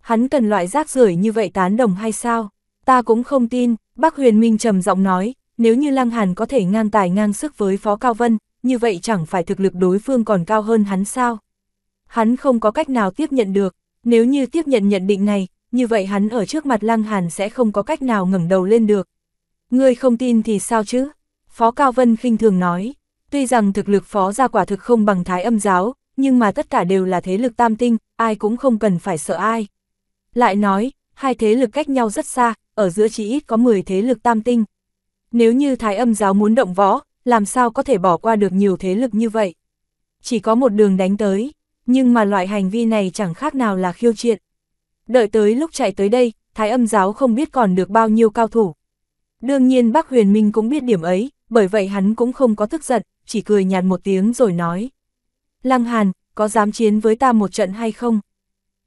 Hắn cần loại rác rưởi như vậy tán đồng hay sao? Ta cũng không tin, bác Huyền Minh trầm giọng nói, nếu như Lăng Hàn có thể ngang tài ngang sức với Phó Cao Vân, như vậy chẳng phải thực lực đối phương còn cao hơn hắn sao? Hắn không có cách nào tiếp nhận được. Nếu như tiếp nhận nhận định này, như vậy hắn ở trước mặt Lăng Hàn sẽ không có cách nào ngẩng đầu lên được. Ngươi không tin thì sao chứ? Phó Cao Vân khinh thường nói, tuy rằng thực lực phó gia quả thực không bằng thái âm giáo, nhưng mà tất cả đều là thế lực tam tinh, ai cũng không cần phải sợ ai. Lại nói, hai thế lực cách nhau rất xa, ở giữa chỉ ít có 10 thế lực tam tinh. Nếu như thái âm giáo muốn động võ, làm sao có thể bỏ qua được nhiều thế lực như vậy? Chỉ có một đường đánh tới nhưng mà loại hành vi này chẳng khác nào là khiêu triện. Đợi tới lúc chạy tới đây, Thái âm giáo không biết còn được bao nhiêu cao thủ. Đương nhiên bác huyền minh cũng biết điểm ấy, bởi vậy hắn cũng không có tức giận, chỉ cười nhạt một tiếng rồi nói. Lăng Hàn, có dám chiến với ta một trận hay không?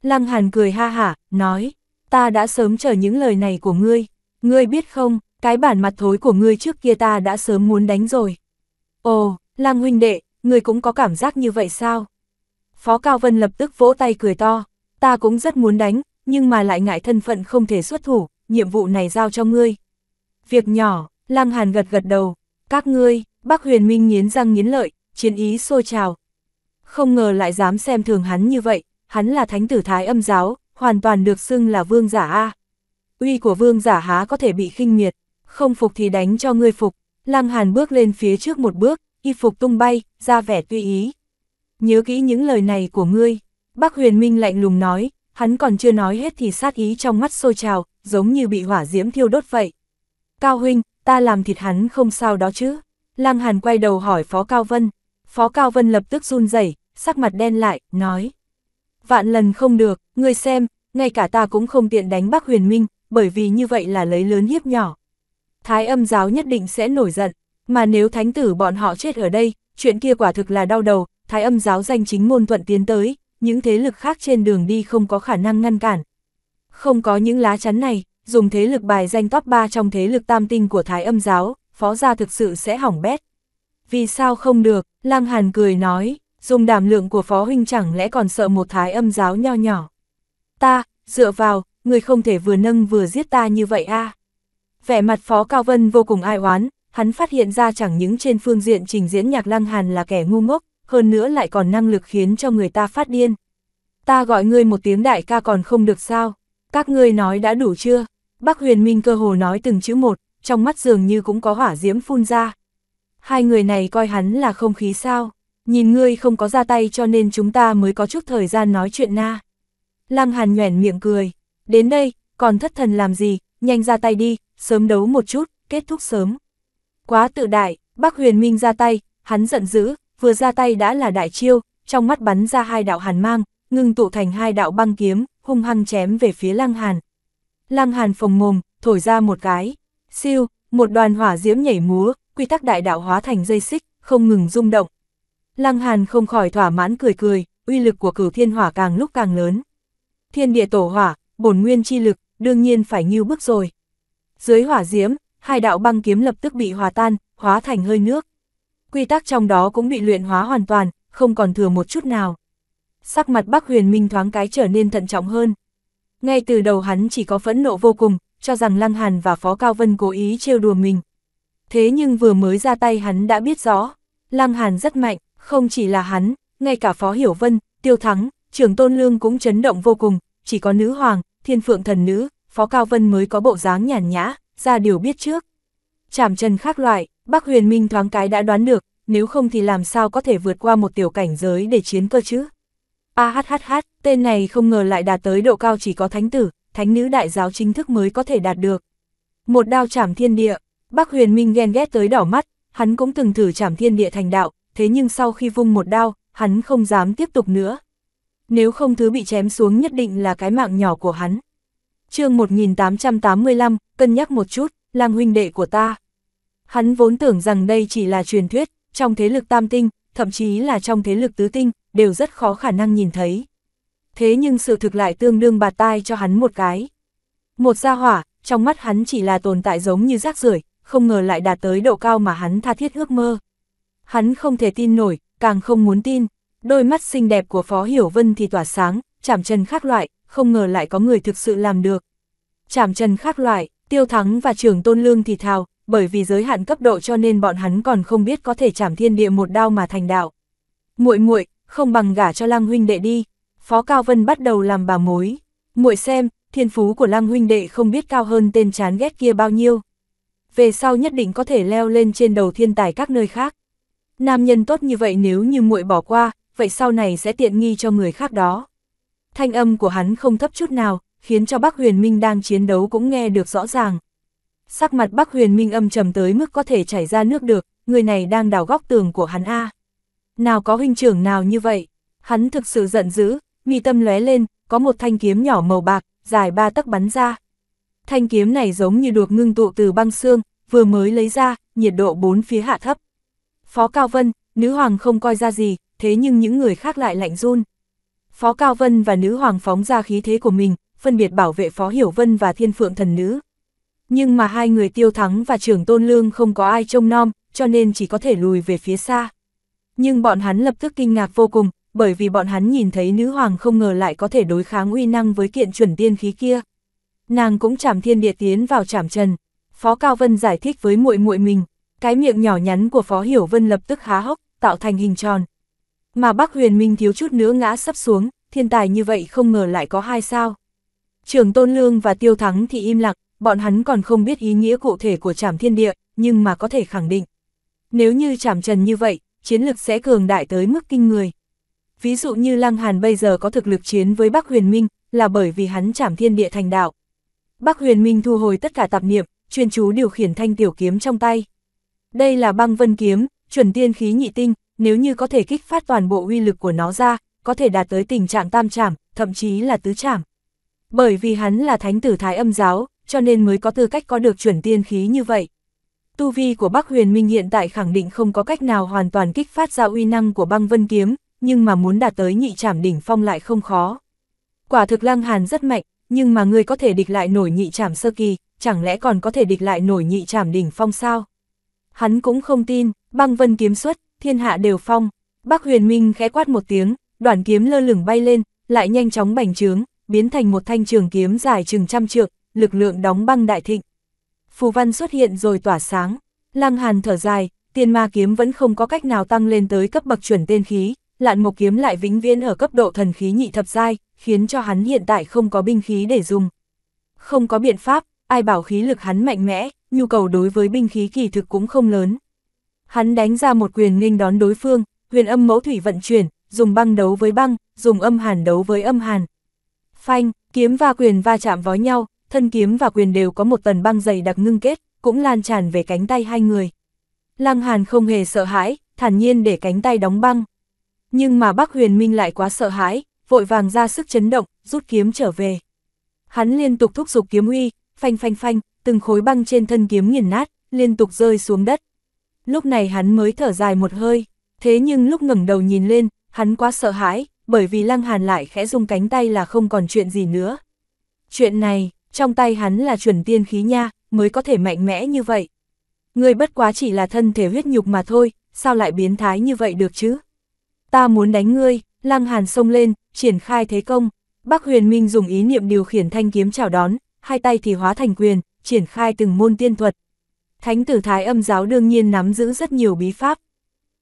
Lăng Hàn cười ha hả, nói, ta đã sớm chờ những lời này của ngươi. Ngươi biết không, cái bản mặt thối của ngươi trước kia ta đã sớm muốn đánh rồi. Ồ, Lăng huynh đệ, ngươi cũng có cảm giác như vậy sao? Phó Cao Vân lập tức vỗ tay cười to, ta cũng rất muốn đánh, nhưng mà lại ngại thân phận không thể xuất thủ, nhiệm vụ này giao cho ngươi. Việc nhỏ, Lăng Hàn gật gật đầu, các ngươi, bác huyền minh nghiến răng nghiến lợi, chiến ý sôi trào. Không ngờ lại dám xem thường hắn như vậy, hắn là thánh tử thái âm giáo, hoàn toàn được xưng là vương giả A. Uy của vương giả há có thể bị khinh miệt, không phục thì đánh cho ngươi phục. Lăng Hàn bước lên phía trước một bước, y phục tung bay, ra vẻ tùy ý nhớ kỹ những lời này của ngươi. Bác huyền minh lạnh lùng nói, hắn còn chưa nói hết thì sát ý trong mắt sôi trào, giống như bị hỏa diễm thiêu đốt vậy. Cao huynh, ta làm thịt hắn không sao đó chứ. Lang Hàn quay đầu hỏi Phó Cao Vân. Phó Cao Vân lập tức run rẩy, sắc mặt đen lại, nói. Vạn lần không được, ngươi xem, ngay cả ta cũng không tiện đánh bác huyền minh, bởi vì như vậy là lấy lớn hiếp nhỏ. Thái âm giáo nhất định sẽ nổi giận, mà nếu thánh tử bọn họ chết ở đây, chuyện kia quả thực là đau đầu, thái âm giáo danh chính ngôn thuận tiến tới, những thế lực khác trên đường đi không có khả năng ngăn cản. Không có những lá chắn này, dùng thế lực bài danh top 3 trong thế lực tam tinh của thái âm giáo, phó gia thực sự sẽ hỏng bét. Vì sao không được, Lăng Hàn cười nói, dùng đảm lượng của phó huynh chẳng lẽ còn sợ một thái âm giáo nho nhỏ. Ta, dựa vào, người không thể vừa nâng vừa giết ta như vậy a. Vẻ mặt phó Cao Vân vô cùng ai oán, hắn phát hiện ra chẳng những trên phương diện trình diễn nhạc Lăng Hàn là kẻ ngu ngốc, hơn nữa lại còn năng lực khiến cho người ta phát điên. Ta gọi ngươi một tiếng đại ca còn không được sao, các ngươi nói đã đủ chưa? Bác Huyền Minh cơ hồ nói từng chữ một, trong mắt dường như cũng có hỏa diễm phun ra. Hai người này coi hắn là không khí sao, nhìn ngươi không có ra tay cho nên chúng ta mới có chút thời gian nói chuyện na. Lăng Hàn nhoẻn miệng cười, đến đây, còn thất thần làm gì, nhanh ra tay đi, sớm đấu một chút, kết thúc sớm. Quá tự đại, bác huyền minh ra tay, hắn giận dữ, vừa ra tay đã là đại chiêu, trong mắt bắn ra hai đạo hàn mang, ngưng tụ thành hai đạo băng kiếm, hung hăng chém về phía Lăng Hàn. Lăng Hàn phồng mồm, thổi ra một cái, siêu, một đoàn hỏa diễm nhảy múa, quy tắc đại đạo hóa thành dây xích, không ngừng rung động. Lăng Hàn không khỏi thỏa mãn cười cười, uy lực của cửu thiên hỏa càng lúc càng lớn. Thiên địa tổ hỏa, bổn nguyên chi lực, đương nhiên phải nghiêu bước rồi. Dưới hỏa diễm, hai đạo băng kiếm lập tức bị hòa tan, hóa thành hơi nước quy tắc trong đó cũng bị luyện hóa hoàn toàn, không còn thừa một chút nào. Sắc mặt Bắc Huyền Minh thoáng cái trở nên thận trọng hơn. Ngay từ đầu hắn chỉ có phẫn nộ vô cùng, cho rằng Lăng Hàn và Phó Cao Vân cố ý trêu đùa mình. Thế nhưng vừa mới ra tay hắn đã biết rõ, Lăng Hàn rất mạnh, không chỉ là hắn, ngay cả Phó Hiểu Vân, Tiêu Thắng, trưởng Tôn Lương cũng chấn động vô cùng, chỉ có nữ hoàng, thiên phượng thần nữ, Phó Cao Vân mới có bộ dáng nhàn nhã, ra điều biết trước. Chảm chân khác loại, Bác huyền minh thoáng cái đã đoán được, nếu không thì làm sao có thể vượt qua một tiểu cảnh giới để chiến cơ chứ. AHHH, tên này không ngờ lại đạt tới độ cao chỉ có thánh tử, thánh nữ đại giáo chính thức mới có thể đạt được. Một đao chảm thiên địa, bác huyền minh ghen ghét tới đỏ mắt, hắn cũng từng thử chảm thiên địa thành đạo, thế nhưng sau khi vung một đao, hắn không dám tiếp tục nữa. Nếu không thứ bị chém xuống nhất định là cái mạng nhỏ của hắn. chương 1885, cân nhắc một chút, làng huynh đệ của ta, Hắn vốn tưởng rằng đây chỉ là truyền thuyết, trong thế lực tam tinh, thậm chí là trong thế lực tứ tinh, đều rất khó khả năng nhìn thấy. Thế nhưng sự thực lại tương đương bạt tai cho hắn một cái. Một gia hỏa, trong mắt hắn chỉ là tồn tại giống như rác rưởi, không ngờ lại đạt tới độ cao mà hắn tha thiết ước mơ. Hắn không thể tin nổi, càng không muốn tin. Đôi mắt xinh đẹp của Phó Hiểu Vân thì tỏa sáng, chảm chân khác loại, không ngờ lại có người thực sự làm được. Chảm chân khác loại, Tiêu Thắng và trưởng Tôn Lương thì thào, bởi vì giới hạn cấp độ cho nên bọn hắn còn không biết có thể chảm thiên địa một đao mà thành đạo. Muội muội, không bằng gả cho Lăng huynh đệ đi." Phó Cao Vân bắt đầu làm bà mối. "Muội xem, thiên phú của Lăng huynh đệ không biết cao hơn tên chán ghét kia bao nhiêu. Về sau nhất định có thể leo lên trên đầu thiên tài các nơi khác. Nam nhân tốt như vậy nếu như muội bỏ qua, vậy sau này sẽ tiện nghi cho người khác đó." Thanh âm của hắn không thấp chút nào, khiến cho Bắc Huyền Minh đang chiến đấu cũng nghe được rõ ràng. Sắc mặt Bắc Huyền Minh âm trầm tới mức có thể chảy ra nước được, người này đang đào góc tường của hắn A. Nào có huynh trưởng nào như vậy? Hắn thực sự giận dữ, mi tâm lóe lên, có một thanh kiếm nhỏ màu bạc, dài ba tấc bắn ra. Thanh kiếm này giống như được ngưng tụ từ băng xương, vừa mới lấy ra, nhiệt độ bốn phía hạ thấp. Phó Cao Vân, nữ hoàng không coi ra gì, thế nhưng những người khác lại lạnh run. Phó Cao Vân và nữ hoàng phóng ra khí thế của mình, phân biệt bảo vệ Phó Hiểu Vân và Thiên Phượng Thần Nữ. Nhưng mà hai người tiêu thắng và trưởng tôn lương không có ai trông nom, cho nên chỉ có thể lùi về phía xa. Nhưng bọn hắn lập tức kinh ngạc vô cùng, bởi vì bọn hắn nhìn thấy nữ hoàng không ngờ lại có thể đối kháng uy năng với kiện chuẩn tiên khí kia. Nàng cũng chạm thiên địa tiến vào chạm trần. Phó Cao Vân giải thích với muội muội mình, cái miệng nhỏ nhắn của Phó Hiểu Vân lập tức há hốc, tạo thành hình tròn. Mà Bắc Huyền Minh thiếu chút nữa ngã sắp xuống, thiên tài như vậy không ngờ lại có hai sao. Trường Tôn Lương và Tiêu Thắng thì im lặng, bọn hắn còn không biết ý nghĩa cụ thể của trảm thiên địa, nhưng mà có thể khẳng định. Nếu như trảm trần như vậy, chiến lực sẽ cường đại tới mức kinh người. Ví dụ như Lăng Hàn bây giờ có thực lực chiến với Bắc Huyền Minh, là bởi vì hắn trảm thiên địa thành đạo. Bắc Huyền Minh thu hồi tất cả tạp niệm, chuyên chú điều khiển thanh tiểu kiếm trong tay. Đây là băng vân kiếm, chuẩn tiên khí nhị tinh, nếu như có thể kích phát toàn bộ uy lực của nó ra, có thể đạt tới tình trạng tam trảm, thậm chí là tứ trảm. Bởi vì hắn là thánh tử thái âm giáo, cho nên mới có tư cách có được chuẩn tiên khí như vậy. Tu vi của Bắc Huyền Minh hiện tại khẳng định không có cách nào hoàn toàn kích phát ra uy năng của băng vân kiếm, nhưng mà muốn đạt tới nhị trảm đỉnh phong lại không khó. Quả thực Lăng Hàn rất mạnh, nhưng mà người có thể địch lại nổi nhị trảm sơ kỳ, chẳng lẽ còn có thể địch lại nổi nhị trảm đỉnh phong sao? Hắn cũng không tin, băng vân kiếm xuất, thiên hạ đều phong. Bắc Huyền Minh khẽ quát một tiếng, đoạn kiếm lơ lửng bay lên, lại nhanh chóng bành trướng, biến thành một thanh trường kiếm dài chừng trăm trượng, lực lượng đóng băng đại thịnh. Phù văn xuất hiện rồi tỏa sáng, lăng hàn thở dài, tiên ma kiếm vẫn không có cách nào tăng lên tới cấp bậc chuẩn tên khí, lạn mộc kiếm lại vĩnh viễn ở cấp độ thần khí nhị thập giai, khiến cho hắn hiện tại không có binh khí để dùng. Không có biện pháp, ai bảo khí lực hắn mạnh mẽ, nhu cầu đối với binh khí kỳ thực cũng không lớn. Hắn đánh ra một quyền nghênh đón đối phương, huyền âm mẫu thủy vận chuyển, dùng băng đấu với băng, dùng âm hàn đấu với âm hàn. Phanh, kiếm và quyền va chạm vào nhau, thân kiếm và quyền đều có một tần băng dày đặc ngưng kết, cũng lan tràn về cánh tay hai người. Lăng Hàn không hề sợ hãi, thản nhiên để cánh tay đóng băng. Nhưng mà Bắc Huyền Minh lại quá sợ hãi, vội vàng ra sức chấn động, rút kiếm trở về. Hắn liên tục thúc giục kiếm uy, phanh phanh phanh, từng khối băng trên thân kiếm nghiền nát, liên tục rơi xuống đất. Lúc này hắn mới thở dài một hơi, thế nhưng lúc ngẩng đầu nhìn lên, hắn quá sợ hãi, bởi vì Lăng Hàn lại khẽ rung cánh tay là không còn chuyện gì nữa. Chuyện này, trong tay hắn là chuẩn tiên khí nha, mới có thể mạnh mẽ như vậy. Người bất quá chỉ là thân thể huyết nhục mà thôi, sao lại biến thái như vậy được chứ? Ta muốn đánh ngươi, Lăng Hàn xông lên, triển khai thế công. Bác Huyền Minh dùng ý niệm điều khiển thanh kiếm chào đón, hai tay thì hóa thành quyền, triển khai từng môn tiên thuật. Thánh tử Thái âm giáo đương nhiên nắm giữ rất nhiều bí pháp.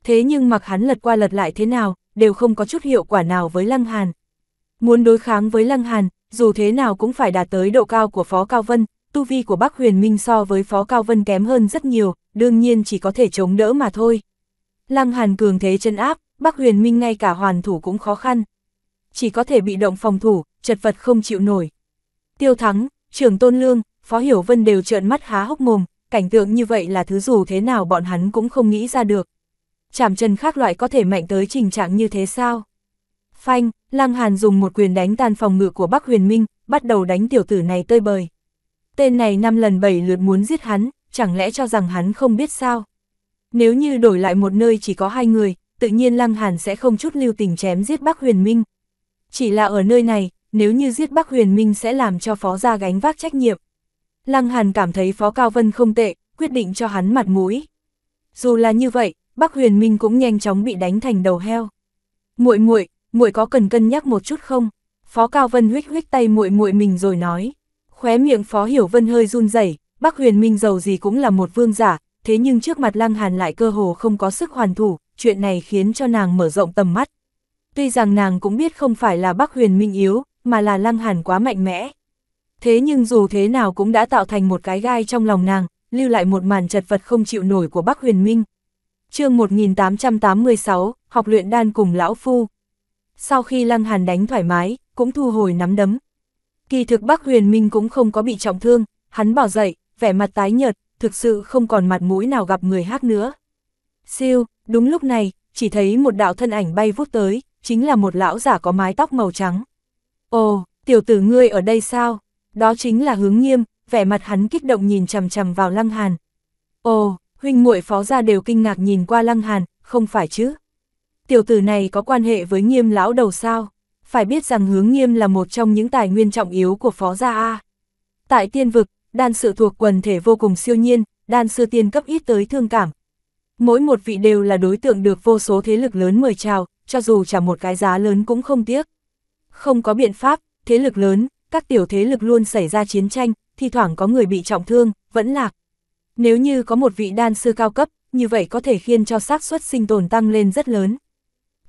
Thế nhưng mặc hắn lật qua lật lại thế nào, đều không có chút hiệu quả nào với Lăng Hàn. Muốn đối kháng với Lăng Hàn, dù thế nào cũng phải đạt tới độ cao của Phó Cao Vân, tu vi của Bắc Huyền Minh so với Phó Cao Vân kém hơn rất nhiều, đương nhiên chỉ có thể chống đỡ mà thôi. Lăng Hàn cường thế chân áp, Bắc Huyền Minh ngay cả hoàn thủ cũng khó khăn. Chỉ có thể bị động phòng thủ, chật vật không chịu nổi. Tiêu Thắng, trưởng Tôn Lương, Phó Hiểu Vân đều trợn mắt há hốc mồm, cảnh tượng như vậy là thứ dù thế nào bọn hắn cũng không nghĩ ra được. Chảm chân khác loại có thể mạnh tới trình trạng như thế sao? Phanh, Lăng Hàn dùng một quyền đánh tan phòng ngự của Bắc Huyền Minh, bắt đầu đánh tiểu tử này tơi bời. Tên này năm lần bảy lượt muốn giết hắn, chẳng lẽ cho rằng hắn không biết sao? Nếu như đổi lại một nơi chỉ có hai người, tự nhiên Lăng Hàn sẽ không chút lưu tình chém giết Bắc Huyền Minh. Chỉ là ở nơi này, nếu như giết Bắc Huyền Minh sẽ làm cho Phó Gia gánh vác trách nhiệm. Lăng Hàn cảm thấy Phó Cao Vân không tệ, quyết định cho hắn mặt mũi. Dù là như vậy, Bắc Huyền Minh cũng nhanh chóng bị đánh thành đầu heo. Muội muội, muội có cần cân nhắc một chút không? Phó Cao Vân huých huých tay muội muội mình rồi nói. Khóe miệng Phó Hiểu Vân hơi run rẩy, Bắc Huyền Minh giàu gì cũng là một vương giả, thế nhưng trước mặt Lăng Hàn lại cơ hồ không có sức hoàn thủ, chuyện này khiến cho nàng mở rộng tầm mắt. Tuy rằng nàng cũng biết không phải là Bắc Huyền Minh yếu, mà là Lăng Hàn quá mạnh mẽ. Thế nhưng dù thế nào cũng đã tạo thành một cái gai trong lòng nàng, lưu lại một màn chật vật không chịu nổi của Bắc Huyền Minh. chương 1886, học luyện đan cùng Lão Phu, sau khi Lăng Hàn đánh thoải mái, cũng thu hồi nắm đấm. Kỳ thực Bắc Huyền Minh cũng không có bị trọng thương, hắn bỏ dậy, vẻ mặt tái nhợt, thực sự không còn mặt mũi nào gặp người hát nữa. Siêu, đúng lúc này, chỉ thấy một đạo thân ảnh bay vút tới, chính là một lão giả có mái tóc màu trắng. Ồ, tiểu tử ngươi ở đây sao? Đó chính là hướng nghiêm, vẻ mặt hắn kích động nhìn chằm chằm vào Lăng Hàn. Ồ, huynh muội phó gia đều kinh ngạc nhìn qua Lăng Hàn, không phải chứ? tiểu tử này có quan hệ với nghiêm lão đầu sao? Phải biết rằng hướng nghiêm là một trong những tài nguyên trọng yếu của phó gia A. Tại tiên vực, đan sự thuộc quần thể vô cùng siêu nhiên, đan sư tiên cấp ít tới thương cảm. Mỗi một vị đều là đối tượng được vô số thế lực lớn mời chào, cho dù trả một cái giá lớn cũng không tiếc. Không có biện pháp, thế lực lớn, các tiểu thế lực luôn xảy ra chiến tranh, thi thoảng có người bị trọng thương, vẫn lạc. Nếu như có một vị đan sư cao cấp, như vậy có thể khiến cho xác suất sinh tồn tăng lên rất lớn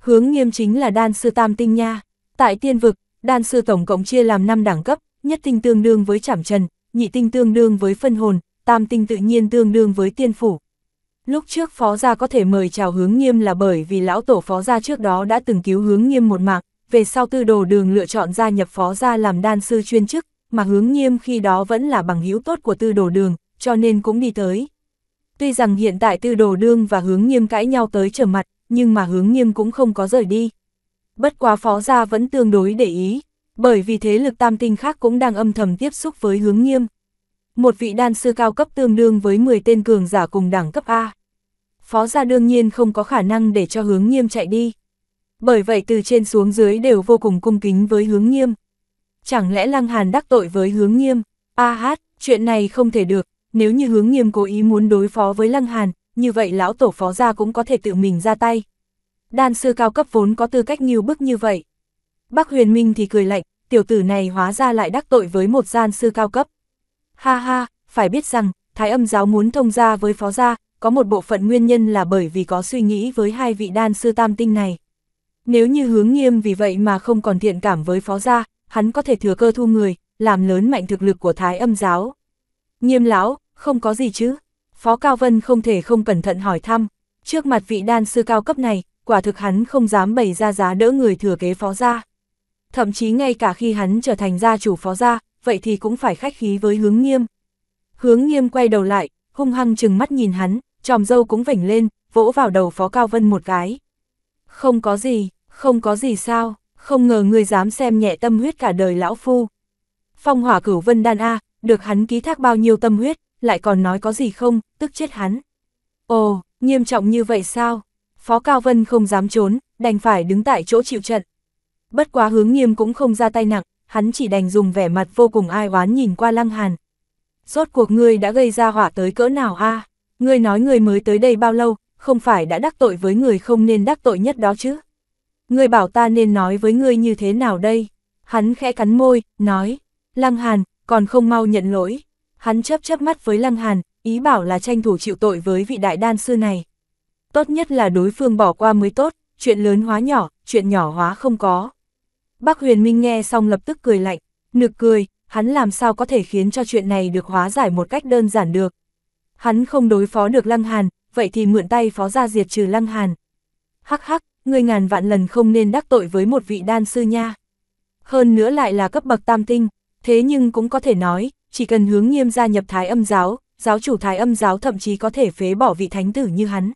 hướng nghiêm chính là đan sư tam tinh nha. Tại tiên vực, đan sư tổng cộng chia làm 5 đẳng cấp, nhất tinh tương đương với trảm trần, nhị tinh tương đương với phân hồn, tam tinh tự nhiên tương đương với tiên phủ. Lúc trước phó gia có thể mời chào hướng nghiêm là bởi vì lão tổ phó gia trước đó đã từng cứu hướng nghiêm một mạng, về sau tư đồ đường lựa chọn gia nhập phó gia làm đan sư chuyên chức, mà hướng nghiêm khi đó vẫn là bằng hữu tốt của tư đồ đường, cho nên cũng đi tới. Tuy rằng hiện tại tư đồ đương và hướng nghiêm cãi nhau tới trở mặt, nhưng mà hướng nghiêm cũng không có rời đi. Bất quá phó gia vẫn tương đối để ý, bởi vì thế lực tam tinh khác cũng đang âm thầm tiếp xúc với hướng nghiêm. Một vị đan sư cao cấp tương đương với 10 tên cường giả cùng đẳng cấp A. Phó gia đương nhiên không có khả năng để cho hướng nghiêm chạy đi. Bởi vậy từ trên xuống dưới đều vô cùng cung kính với hướng nghiêm. Chẳng lẽ Lăng Hàn đắc tội với hướng nghiêm? A hát, chuyện này không thể được, nếu như hướng nghiêm cố ý muốn đối phó với Lăng Hàn, như vậy lão tổ phó gia cũng có thể tự mình ra tay. Đan sư cao cấp vốn có tư cách nhiều bức như vậy. Bác huyền minh thì cười lạnh, tiểu tử này hóa ra lại đắc tội với một gian sư cao cấp. Ha ha, phải biết rằng, thái âm giáo muốn thông gia với phó gia, có một bộ phận nguyên nhân là bởi vì có suy nghĩ với hai vị đan sư tam tinh này. Nếu như hướng nghiêm vì vậy mà không còn thiện cảm với phó gia, hắn có thể thừa cơ thu người, làm lớn mạnh thực lực của thái âm giáo. Nghiêm lão, không có gì chứ. Phó Cao Vân không thể không cẩn thận hỏi thăm, trước mặt vị đan sư cao cấp này, quả thực hắn không dám bày ra giá đỡ người thừa kế phó gia. Thậm chí ngay cả khi hắn trở thành gia chủ phó gia, vậy thì cũng phải khách khí với hướng nghiêm. Hướng nghiêm quay đầu lại, hung hăng chừng mắt nhìn hắn, tròm dâu cũng vảnh lên, vỗ vào đầu Phó Cao Vân một cái. Không có gì, không có gì sao, không ngờ người dám xem nhẹ tâm huyết cả đời lão phu. Phong hỏa cửu vân đan A, được hắn ký thác bao nhiêu tâm huyết, lại còn nói có gì không, tức chết hắn. Ồ, nghiêm trọng như vậy sao? Phó Cao Vân không dám trốn, đành phải đứng tại chỗ chịu trận. Bất quá hướng nghiêm cũng không ra tay nặng, hắn chỉ đành dùng vẻ mặt vô cùng ai oán nhìn qua lăng hàn. Rốt cuộc ngươi đã gây ra hỏa tới cỡ nào a? Ngươi nói ngươi mới tới đây bao lâu, không phải đã đắc tội với người không nên đắc tội nhất đó chứ? Ngươi bảo ta nên nói với ngươi như thế nào đây? Hắn khẽ cắn môi, nói, lăng hàn, còn không mau nhận lỗi hắn chấp chấp mắt với Lăng Hàn, ý bảo là tranh thủ chịu tội với vị đại đan sư này. Tốt nhất là đối phương bỏ qua mới tốt, chuyện lớn hóa nhỏ, chuyện nhỏ hóa không có. Bác Huyền Minh nghe xong lập tức cười lạnh, nực cười, hắn làm sao có thể khiến cho chuyện này được hóa giải một cách đơn giản được. Hắn không đối phó được Lăng Hàn, vậy thì mượn tay phó ra diệt trừ Lăng Hàn. Hắc hắc, ngươi ngàn vạn lần không nên đắc tội với một vị đan sư nha. Hơn nữa lại là cấp bậc tam tinh, thế nhưng cũng có thể nói, chỉ cần hướng nghiêm gia nhập thái âm giáo, giáo chủ thái âm giáo thậm chí có thể phế bỏ vị thánh tử như hắn.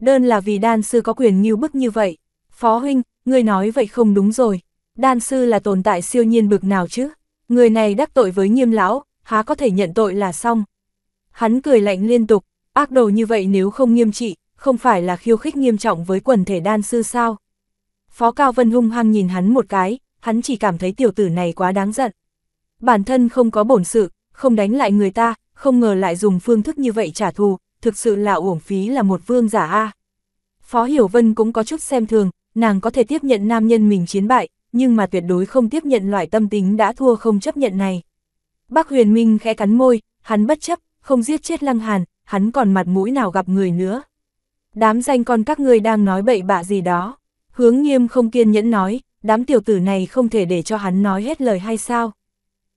Đơn là vì đan sư có quyền nghiêu bức như vậy. Phó huynh, người nói vậy không đúng rồi. Đan sư là tồn tại siêu nhiên bực nào chứ? Người này đắc tội với nghiêm lão, há có thể nhận tội là xong. Hắn cười lạnh liên tục, ác đồ như vậy nếu không nghiêm trị, không phải là khiêu khích nghiêm trọng với quần thể đan sư sao? Phó Cao Vân hung hăng nhìn hắn một cái, hắn chỉ cảm thấy tiểu tử này quá đáng giận bản thân không có bổn sự, không đánh lại người ta, không ngờ lại dùng phương thức như vậy trả thù, thực sự là uổng phí là một vương giả a. Phó Hiểu Vân cũng có chút xem thường, nàng có thể tiếp nhận nam nhân mình chiến bại, nhưng mà tuyệt đối không tiếp nhận loại tâm tính đã thua không chấp nhận này. Bác Huyền Minh khẽ cắn môi, hắn bất chấp, không giết chết Lăng Hàn, hắn còn mặt mũi nào gặp người nữa. Đám danh con các ngươi đang nói bậy bạ gì đó. Hướng nghiêm không kiên nhẫn nói, đám tiểu tử này không thể để cho hắn nói hết lời hay sao.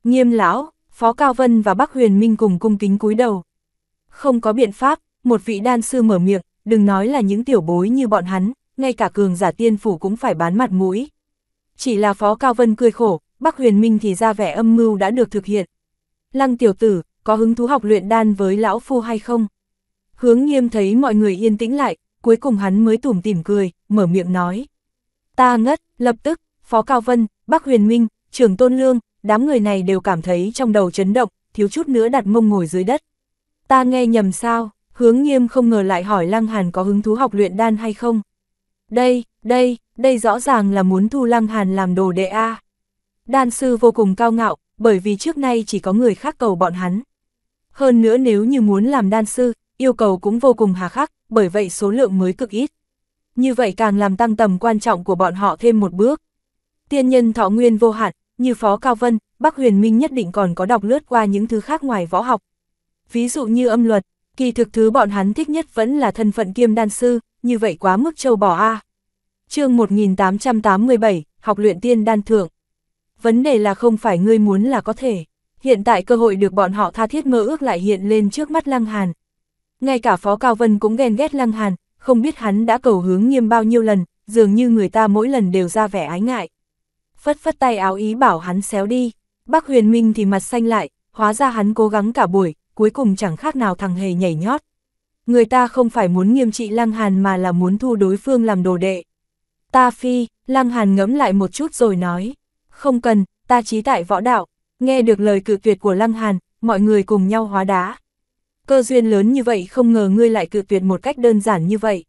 Nghiêm lão, Phó Cao Vân và Bắc Huyền Minh cùng cung kính cúi đầu. Không có biện pháp, một vị đan sư mở miệng, đừng nói là những tiểu bối như bọn hắn, ngay cả cường giả tiên phủ cũng phải bán mặt mũi. Chỉ là Phó Cao Vân cười khổ, Bắc Huyền Minh thì ra vẻ âm mưu đã được thực hiện. Lăng tiểu tử, có hứng thú học luyện đan với lão phu hay không? Hướng nghiêm thấy mọi người yên tĩnh lại, cuối cùng hắn mới tủm tỉm cười, mở miệng nói. Ta ngất, lập tức, Phó Cao Vân, Bắc Huyền Minh, trưởng Tôn Lương, đám người này đều cảm thấy trong đầu chấn động, thiếu chút nữa đặt mông ngồi dưới đất. Ta nghe nhầm sao, hướng nghiêm không ngờ lại hỏi Lăng Hàn có hứng thú học luyện đan hay không. Đây, đây, đây rõ ràng là muốn thu Lăng Hàn làm đồ đệ A. Đan sư vô cùng cao ngạo, bởi vì trước nay chỉ có người khác cầu bọn hắn. Hơn nữa nếu như muốn làm đan sư, yêu cầu cũng vô cùng hà khắc, bởi vậy số lượng mới cực ít. Như vậy càng làm tăng tầm quan trọng của bọn họ thêm một bước. Tiên nhân thọ nguyên vô hạn, như Phó Cao Vân, Bắc Huyền Minh nhất định còn có đọc lướt qua những thứ khác ngoài võ học. Ví dụ như âm luật, kỳ thực thứ bọn hắn thích nhất vẫn là thân phận kiêm đan sư, như vậy quá mức châu bò a. À. Chương 1887, học luyện tiên đan thượng. Vấn đề là không phải ngươi muốn là có thể. Hiện tại cơ hội được bọn họ tha thiết mơ ước lại hiện lên trước mắt Lăng Hàn. Ngay cả Phó Cao Vân cũng ghen ghét Lăng Hàn, không biết hắn đã cầu hướng nghiêm bao nhiêu lần, dường như người ta mỗi lần đều ra vẻ ái ngại phất phất tay áo ý bảo hắn xéo đi. Bác huyền minh thì mặt xanh lại, hóa ra hắn cố gắng cả buổi, cuối cùng chẳng khác nào thằng hề nhảy nhót. Người ta không phải muốn nghiêm trị Lăng Hàn mà là muốn thu đối phương làm đồ đệ. Ta phi, Lăng Hàn ngẫm lại một chút rồi nói. Không cần, ta trí tại võ đạo. Nghe được lời cự tuyệt của Lăng Hàn, mọi người cùng nhau hóa đá. Cơ duyên lớn như vậy không ngờ ngươi lại cự tuyệt một cách đơn giản như vậy.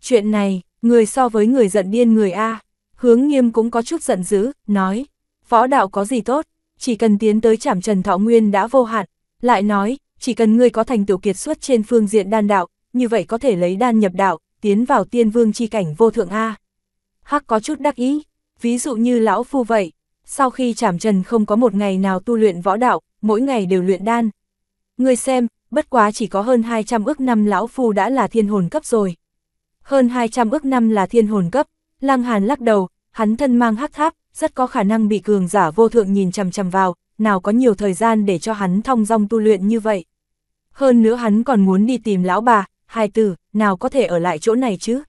Chuyện này, người so với người giận điên người A. Hướng nghiêm cũng có chút giận dữ, nói, võ đạo có gì tốt, chỉ cần tiến tới chảm trần thọ nguyên đã vô hạn, lại nói, chỉ cần ngươi có thành tựu kiệt xuất trên phương diện đan đạo, như vậy có thể lấy đan nhập đạo, tiến vào tiên vương chi cảnh vô thượng A. Hắc có chút đắc ý, ví dụ như lão phu vậy, sau khi chảm trần không có một ngày nào tu luyện võ đạo, mỗi ngày đều luyện đan. Ngươi xem, bất quá chỉ có hơn 200 ước năm lão phu đã là thiên hồn cấp rồi. Hơn 200 ước năm là thiên hồn cấp, Lăng Hàn lắc đầu, hắn thân mang hắc tháp, rất có khả năng bị cường giả vô thượng nhìn chằm chằm vào, nào có nhiều thời gian để cho hắn thong dong tu luyện như vậy. Hơn nữa hắn còn muốn đi tìm lão bà, hai tử, nào có thể ở lại chỗ này chứ?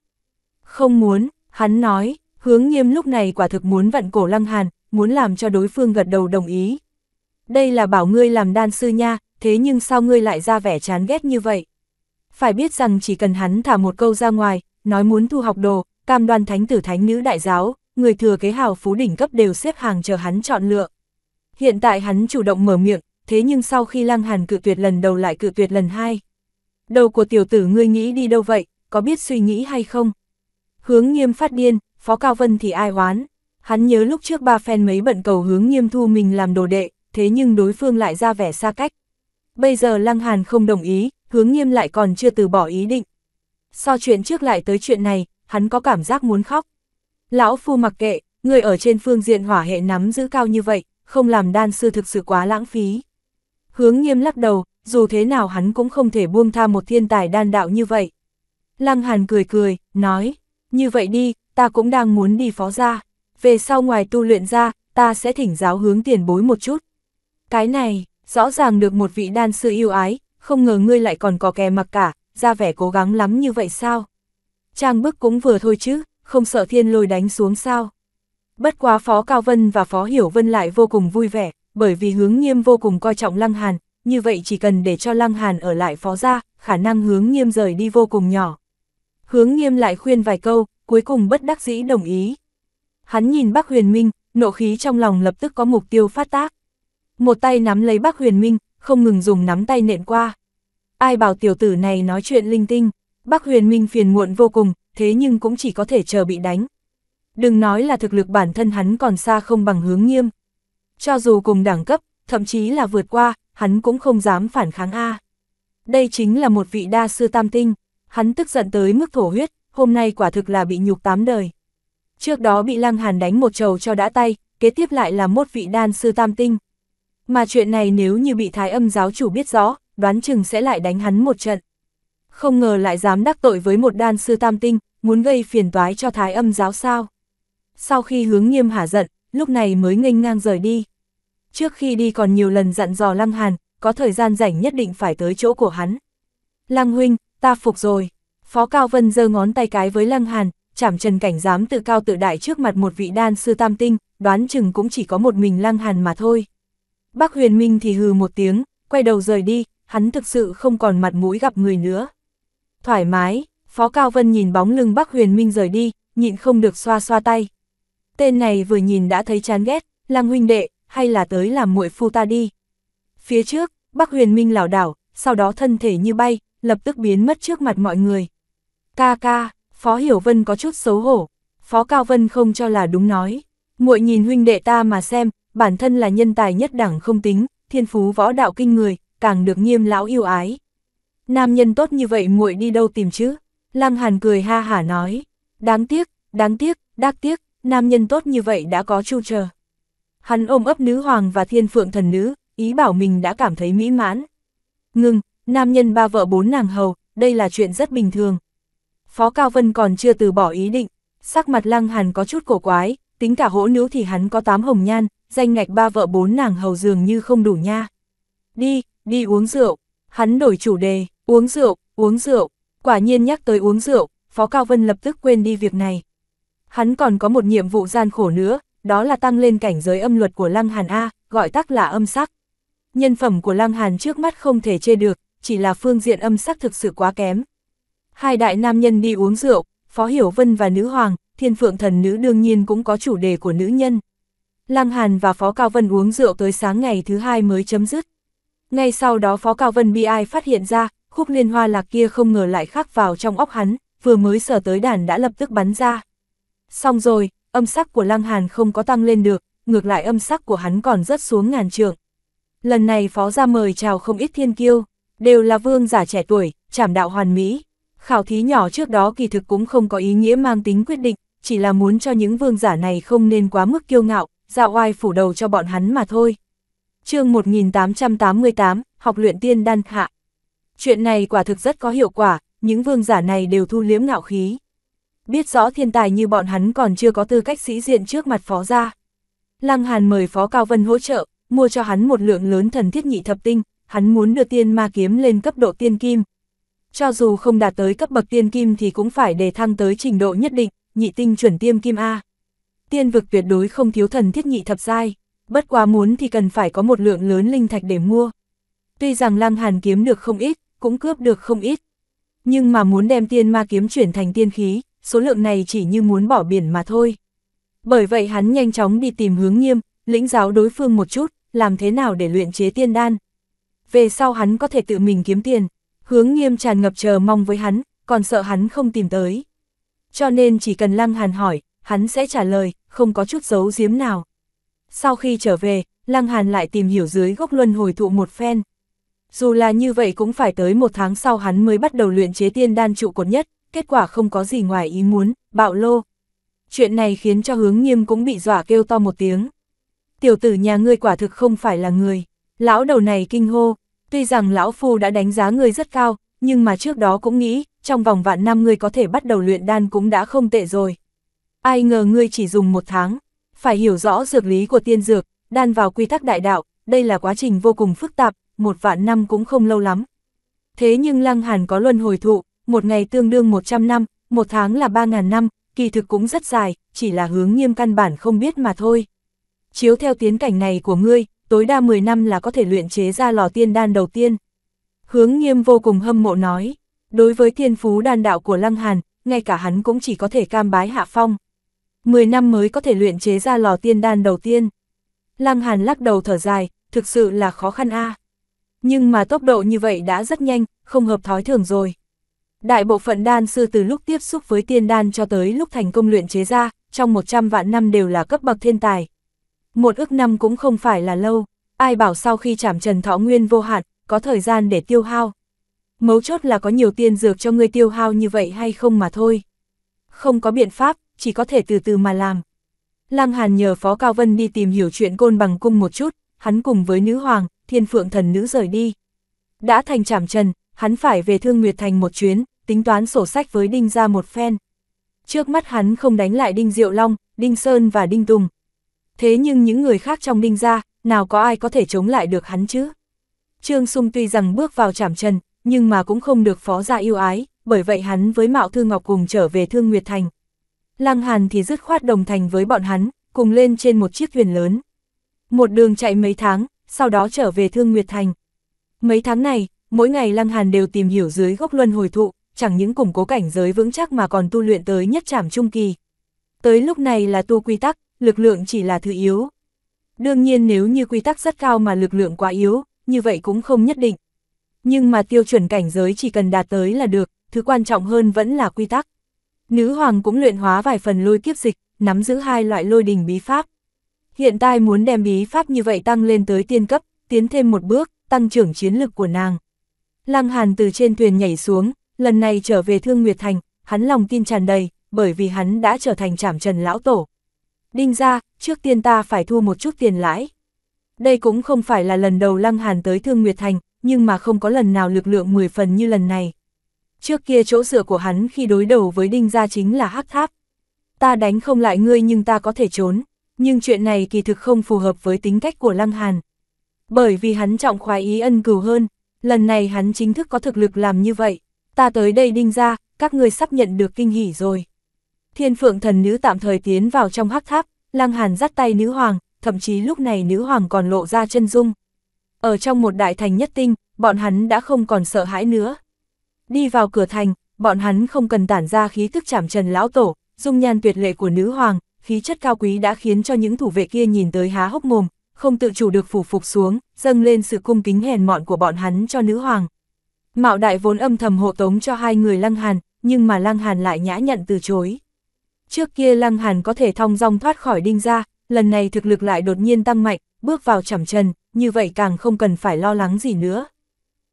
Không muốn, hắn nói, hướng nghiêm lúc này quả thực muốn vặn cổ lăng hàn, muốn làm cho đối phương gật đầu đồng ý. Đây là bảo ngươi làm đan sư nha, thế nhưng sao ngươi lại ra vẻ chán ghét như vậy? Phải biết rằng chỉ cần hắn thả một câu ra ngoài, nói muốn thu học đồ, cam đoan thánh tử thánh nữ đại giáo, người thừa kế hào phú đỉnh cấp đều xếp hàng chờ hắn chọn lựa. Hiện tại hắn chủ động mở miệng, thế nhưng sau khi Lăng Hàn cự tuyệt lần đầu lại cự tuyệt lần hai. Đầu của tiểu tử ngươi nghĩ đi đâu vậy, có biết suy nghĩ hay không? Hướng nghiêm phát điên, Phó Cao Vân thì ai oán. Hắn nhớ lúc trước ba phen mấy bận cầu hướng nghiêm thu mình làm đồ đệ, thế nhưng đối phương lại ra vẻ xa cách. Bây giờ Lăng Hàn không đồng ý, hướng nghiêm lại còn chưa từ bỏ ý định. So chuyện trước lại tới chuyện này, hắn có cảm giác muốn khóc. Lão Phu mặc kệ, người ở trên phương diện hỏa hệ nắm giữ cao như vậy, không làm đan sư thực sự quá lãng phí. Hướng nghiêm lắc đầu, dù thế nào hắn cũng không thể buông tha một thiên tài đan đạo như vậy. Lăng Hàn cười cười, nói, như vậy đi, ta cũng đang muốn đi phó ra, về sau ngoài tu luyện ra, ta sẽ thỉnh giáo hướng tiền bối một chút. Cái này, rõ ràng được một vị đan sư yêu ái, không ngờ ngươi lại còn có kè mặc cả, ra vẻ cố gắng lắm như vậy sao? Trang bức cũng vừa thôi chứ, không sợ thiên lôi đánh xuống sao. Bất quá Phó Cao Vân và Phó Hiểu Vân lại vô cùng vui vẻ, bởi vì hướng nghiêm vô cùng coi trọng Lăng Hàn, như vậy chỉ cần để cho Lăng Hàn ở lại Phó gia, khả năng hướng nghiêm rời đi vô cùng nhỏ. Hướng nghiêm lại khuyên vài câu, cuối cùng bất đắc dĩ đồng ý. Hắn nhìn Bác Huyền Minh, nộ khí trong lòng lập tức có mục tiêu phát tác. Một tay nắm lấy Bác Huyền Minh, không ngừng dùng nắm tay nện qua. Ai bảo tiểu tử này nói chuyện linh tinh, Bác Huyền Minh phiền muộn vô cùng, thế nhưng cũng chỉ có thể chờ bị đánh. Đừng nói là thực lực bản thân hắn còn xa không bằng hướng nghiêm. Cho dù cùng đẳng cấp, thậm chí là vượt qua, hắn cũng không dám phản kháng A. Đây chính là một vị đa sư tam tinh, hắn tức giận tới mức thổ huyết, hôm nay quả thực là bị nhục tám đời. Trước đó bị Lăng Hàn đánh một trầu cho đã tay, kế tiếp lại là một vị đan sư tam tinh. Mà chuyện này nếu như bị thái âm giáo chủ biết rõ, đoán chừng sẽ lại đánh hắn một trận. Không ngờ lại dám đắc tội với một đan sư tam tinh, muốn gây phiền toái cho thái âm giáo sao. Sau khi hướng nghiêm hả giận, lúc này mới nghênh ngang rời đi. Trước khi đi còn nhiều lần dặn dò Lăng Hàn, có thời gian rảnh nhất định phải tới chỗ của hắn. Lăng huynh, ta phục rồi. Phó Cao Vân giơ ngón tay cái với Lăng Hàn, chảm trần cảnh dám tự cao tự đại trước mặt một vị đan sư tam tinh, đoán chừng cũng chỉ có một mình Lăng Hàn mà thôi. Bác Huyền Minh thì hừ một tiếng, quay đầu rời đi, hắn thực sự không còn mặt mũi gặp người nữa. Thoải mái, Phó Cao Vân nhìn bóng lưng Bắc Huyền Minh rời đi, nhịn không được xoa xoa tay. Tên này vừa nhìn đã thấy chán ghét, Lăng huynh đệ, hay là tới làm muội phu ta đi. Phía trước, Bắc Huyền Minh lảo đảo, sau đó thân thể như bay, lập tức biến mất trước mặt mọi người. Ca ca, Phó Hiểu Vân có chút xấu hổ, Phó Cao Vân không cho là đúng nói. muội nhìn huynh đệ ta mà xem, bản thân là nhân tài nhất đẳng không tính, thiên phú võ đạo kinh người, càng được nghiêm lão yêu ái. Nam nhân tốt như vậy muội đi đâu tìm chứ? Lăng Hàn cười ha hả nói, đáng tiếc, đáng tiếc, đáng tiếc, nam nhân tốt như vậy đã có chu chờ. Hắn ôm ấp nữ hoàng và thiên phượng thần nữ, ý bảo mình đã cảm thấy mỹ mãn. Ngừng, nam nhân ba vợ bốn nàng hầu, đây là chuyện rất bình thường. Phó Cao Vân còn chưa từ bỏ ý định, sắc mặt Lăng Hàn có chút cổ quái, tính cả hỗ nữ thì hắn có tám hồng nhan, danh ngạch ba vợ bốn nàng hầu dường như không đủ nha. Đi, đi uống rượu, hắn đổi chủ đề, uống rượu, uống rượu. Quả nhiên nhắc tới uống rượu, Phó Cao Vân lập tức quên đi việc này. Hắn còn có một nhiệm vụ gian khổ nữa, đó là tăng lên cảnh giới âm luật của Lăng Hàn A, gọi tắt là âm sắc. Nhân phẩm của Lăng Hàn trước mắt không thể chê được, chỉ là phương diện âm sắc thực sự quá kém. Hai đại nam nhân đi uống rượu, Phó Hiểu Vân và Nữ Hoàng, Thiên Phượng Thần Nữ đương nhiên cũng có chủ đề của nữ nhân. Lăng Hàn và Phó Cao Vân uống rượu tới sáng ngày thứ hai mới chấm dứt. Ngay sau đó Phó Cao Vân bị ai phát hiện ra, khúc liên hoa lạc kia không ngờ lại khắc vào trong óc hắn, vừa mới sở tới đàn đã lập tức bắn ra. Xong rồi, âm sắc của Lăng Hàn không có tăng lên được, ngược lại âm sắc của hắn còn rất xuống ngàn trượng. Lần này phó gia mời chào không ít thiên kiêu, đều là vương giả trẻ tuổi, trảm đạo hoàn mỹ. Khảo thí nhỏ trước đó kỳ thực cũng không có ý nghĩa mang tính quyết định, chỉ là muốn cho những vương giả này không nên quá mức kiêu ngạo, dạo oai phủ đầu cho bọn hắn mà thôi. chương 1888, học luyện tiên đan hạ, Chuyện này quả thực rất có hiệu quả, những vương giả này đều thu liếm ngạo khí. Biết rõ thiên tài như bọn hắn còn chưa có tư cách sĩ diện trước mặt phó gia. Lăng Hàn mời phó Cao Vân hỗ trợ, mua cho hắn một lượng lớn thần thiết nhị thập tinh, hắn muốn đưa tiên ma kiếm lên cấp độ tiên kim. Cho dù không đạt tới cấp bậc tiên kim thì cũng phải đề thăng tới trình độ nhất định, nhị tinh chuẩn tiêm kim A. Tiên vực tuyệt đối không thiếu thần thiết nhị thập giai, bất quá muốn thì cần phải có một lượng lớn linh thạch để mua. Tuy rằng lăng hàn kiếm được không ít, cũng cướp được không ít. Nhưng mà muốn đem tiên ma kiếm chuyển thành tiên khí, số lượng này chỉ như muốn bỏ biển mà thôi. Bởi vậy hắn nhanh chóng đi tìm hướng nghiêm, lĩnh giáo đối phương một chút, làm thế nào để luyện chế tiên đan. Về sau hắn có thể tự mình kiếm tiền, hướng nghiêm tràn ngập chờ mong với hắn, còn sợ hắn không tìm tới. Cho nên chỉ cần Lăng Hàn hỏi, hắn sẽ trả lời, không có chút giấu giếm nào. Sau khi trở về, Lăng Hàn lại tìm hiểu dưới gốc luân hồi thụ một phen, dù là như vậy cũng phải tới một tháng sau hắn mới bắt đầu luyện chế tiên đan trụ cột nhất, kết quả không có gì ngoài ý muốn, bạo lô. Chuyện này khiến cho hướng nghiêm cũng bị dọa kêu to một tiếng. Tiểu tử nhà ngươi quả thực không phải là người, lão đầu này kinh hô, tuy rằng lão phu đã đánh giá ngươi rất cao, nhưng mà trước đó cũng nghĩ, trong vòng vạn năm ngươi có thể bắt đầu luyện đan cũng đã không tệ rồi. Ai ngờ ngươi chỉ dùng một tháng, phải hiểu rõ dược lý của tiên dược, đan vào quy tắc đại đạo, đây là quá trình vô cùng phức tạp, một vạn năm cũng không lâu lắm. Thế nhưng Lăng Hàn có luân hồi thụ, một ngày tương đương 100 năm, một tháng là 3.000 năm, kỳ thực cũng rất dài, chỉ là hướng nghiêm căn bản không biết mà thôi. Chiếu theo tiến cảnh này của ngươi, tối đa 10 năm là có thể luyện chế ra lò tiên đan đầu tiên. Hướng nghiêm vô cùng hâm mộ nói, đối với thiên phú đan đạo của Lăng Hàn, ngay cả hắn cũng chỉ có thể cam bái hạ phong. 10 năm mới có thể luyện chế ra lò tiên đan đầu tiên. Lăng Hàn lắc đầu thở dài, thực sự là khó khăn a. À. Nhưng mà tốc độ như vậy đã rất nhanh, không hợp thói thường rồi. Đại bộ phận đan sư từ lúc tiếp xúc với tiên đan cho tới lúc thành công luyện chế ra, trong 100 vạn năm đều là cấp bậc thiên tài. Một ước năm cũng không phải là lâu, ai bảo sau khi chảm trần thọ nguyên vô hạn, có thời gian để tiêu hao. Mấu chốt là có nhiều tiên dược cho người tiêu hao như vậy hay không mà thôi. Không có biện pháp, chỉ có thể từ từ mà làm. Lăng Hàn nhờ Phó Cao Vân đi tìm hiểu chuyện côn bằng cung một chút, hắn cùng với nữ hoàng, thiên phượng thần nữ rời đi. Đã thành trảm trần, hắn phải về Thương Nguyệt Thành một chuyến, tính toán sổ sách với Đinh ra một phen. Trước mắt hắn không đánh lại Đinh Diệu Long, Đinh Sơn và Đinh Tùng. Thế nhưng những người khác trong Đinh ra, nào có ai có thể chống lại được hắn chứ? Trương Sung tuy rằng bước vào trảm trần, nhưng mà cũng không được phó gia yêu ái, bởi vậy hắn với Mạo Thư Ngọc cùng trở về Thương Nguyệt Thành. Lăng Hàn thì dứt khoát đồng thành với bọn hắn, cùng lên trên một chiếc thuyền lớn. Một đường chạy mấy tháng, sau đó trở về Thương Nguyệt Thành. Mấy tháng này, mỗi ngày Lăng Hàn đều tìm hiểu dưới gốc luân hồi thụ, chẳng những củng cố cảnh giới vững chắc mà còn tu luyện tới nhất trảm trung kỳ. Tới lúc này là tu quy tắc, lực lượng chỉ là thứ yếu. Đương nhiên nếu như quy tắc rất cao mà lực lượng quá yếu, như vậy cũng không nhất định. Nhưng mà tiêu chuẩn cảnh giới chỉ cần đạt tới là được, thứ quan trọng hơn vẫn là quy tắc. Nữ hoàng cũng luyện hóa vài phần lôi kiếp dịch, nắm giữ hai loại lôi đình bí pháp. Hiện tại muốn đem bí pháp như vậy tăng lên tới tiên cấp, tiến thêm một bước, tăng trưởng chiến lực của nàng. Lăng Hàn từ trên thuyền nhảy xuống, lần này trở về Thương Nguyệt Thành, hắn lòng tin tràn đầy, bởi vì hắn đã trở thành trảm trần lão tổ. Đinh ra, trước tiên ta phải thua một chút tiền lãi. Đây cũng không phải là lần đầu Lăng Hàn tới Thương Nguyệt Thành, nhưng mà không có lần nào lực lượng 10 phần như lần này. Trước kia chỗ sửa của hắn khi đối đầu với Đinh ra chính là hắc tháp. Ta đánh không lại ngươi nhưng ta có thể trốn nhưng chuyện này kỳ thực không phù hợp với tính cách của Lăng Hàn. Bởi vì hắn trọng khoái ý ân cửu hơn, lần này hắn chính thức có thực lực làm như vậy, ta tới đây đinh ra, các người sắp nhận được kinh hỉ rồi. Thiên phượng thần nữ tạm thời tiến vào trong hắc tháp, Lăng Hàn dắt tay nữ hoàng, thậm chí lúc này nữ hoàng còn lộ ra chân dung. Ở trong một đại thành nhất tinh, bọn hắn đã không còn sợ hãi nữa. Đi vào cửa thành, bọn hắn không cần tản ra khí tức chảm trần lão tổ, dung nhan tuyệt lệ của nữ hoàng, khí chất cao quý đã khiến cho những thủ vệ kia nhìn tới há hốc mồm, không tự chủ được phủ phục xuống, dâng lên sự cung kính hèn mọn của bọn hắn cho nữ hoàng. Mạo đại vốn âm thầm hộ tống cho hai người Lăng Hàn, nhưng mà Lăng Hàn lại nhã nhận từ chối. Trước kia Lăng Hàn có thể thong dong thoát khỏi đinh ra, lần này thực lực lại đột nhiên tăng mạnh, bước vào chẩm trần, như vậy càng không cần phải lo lắng gì nữa.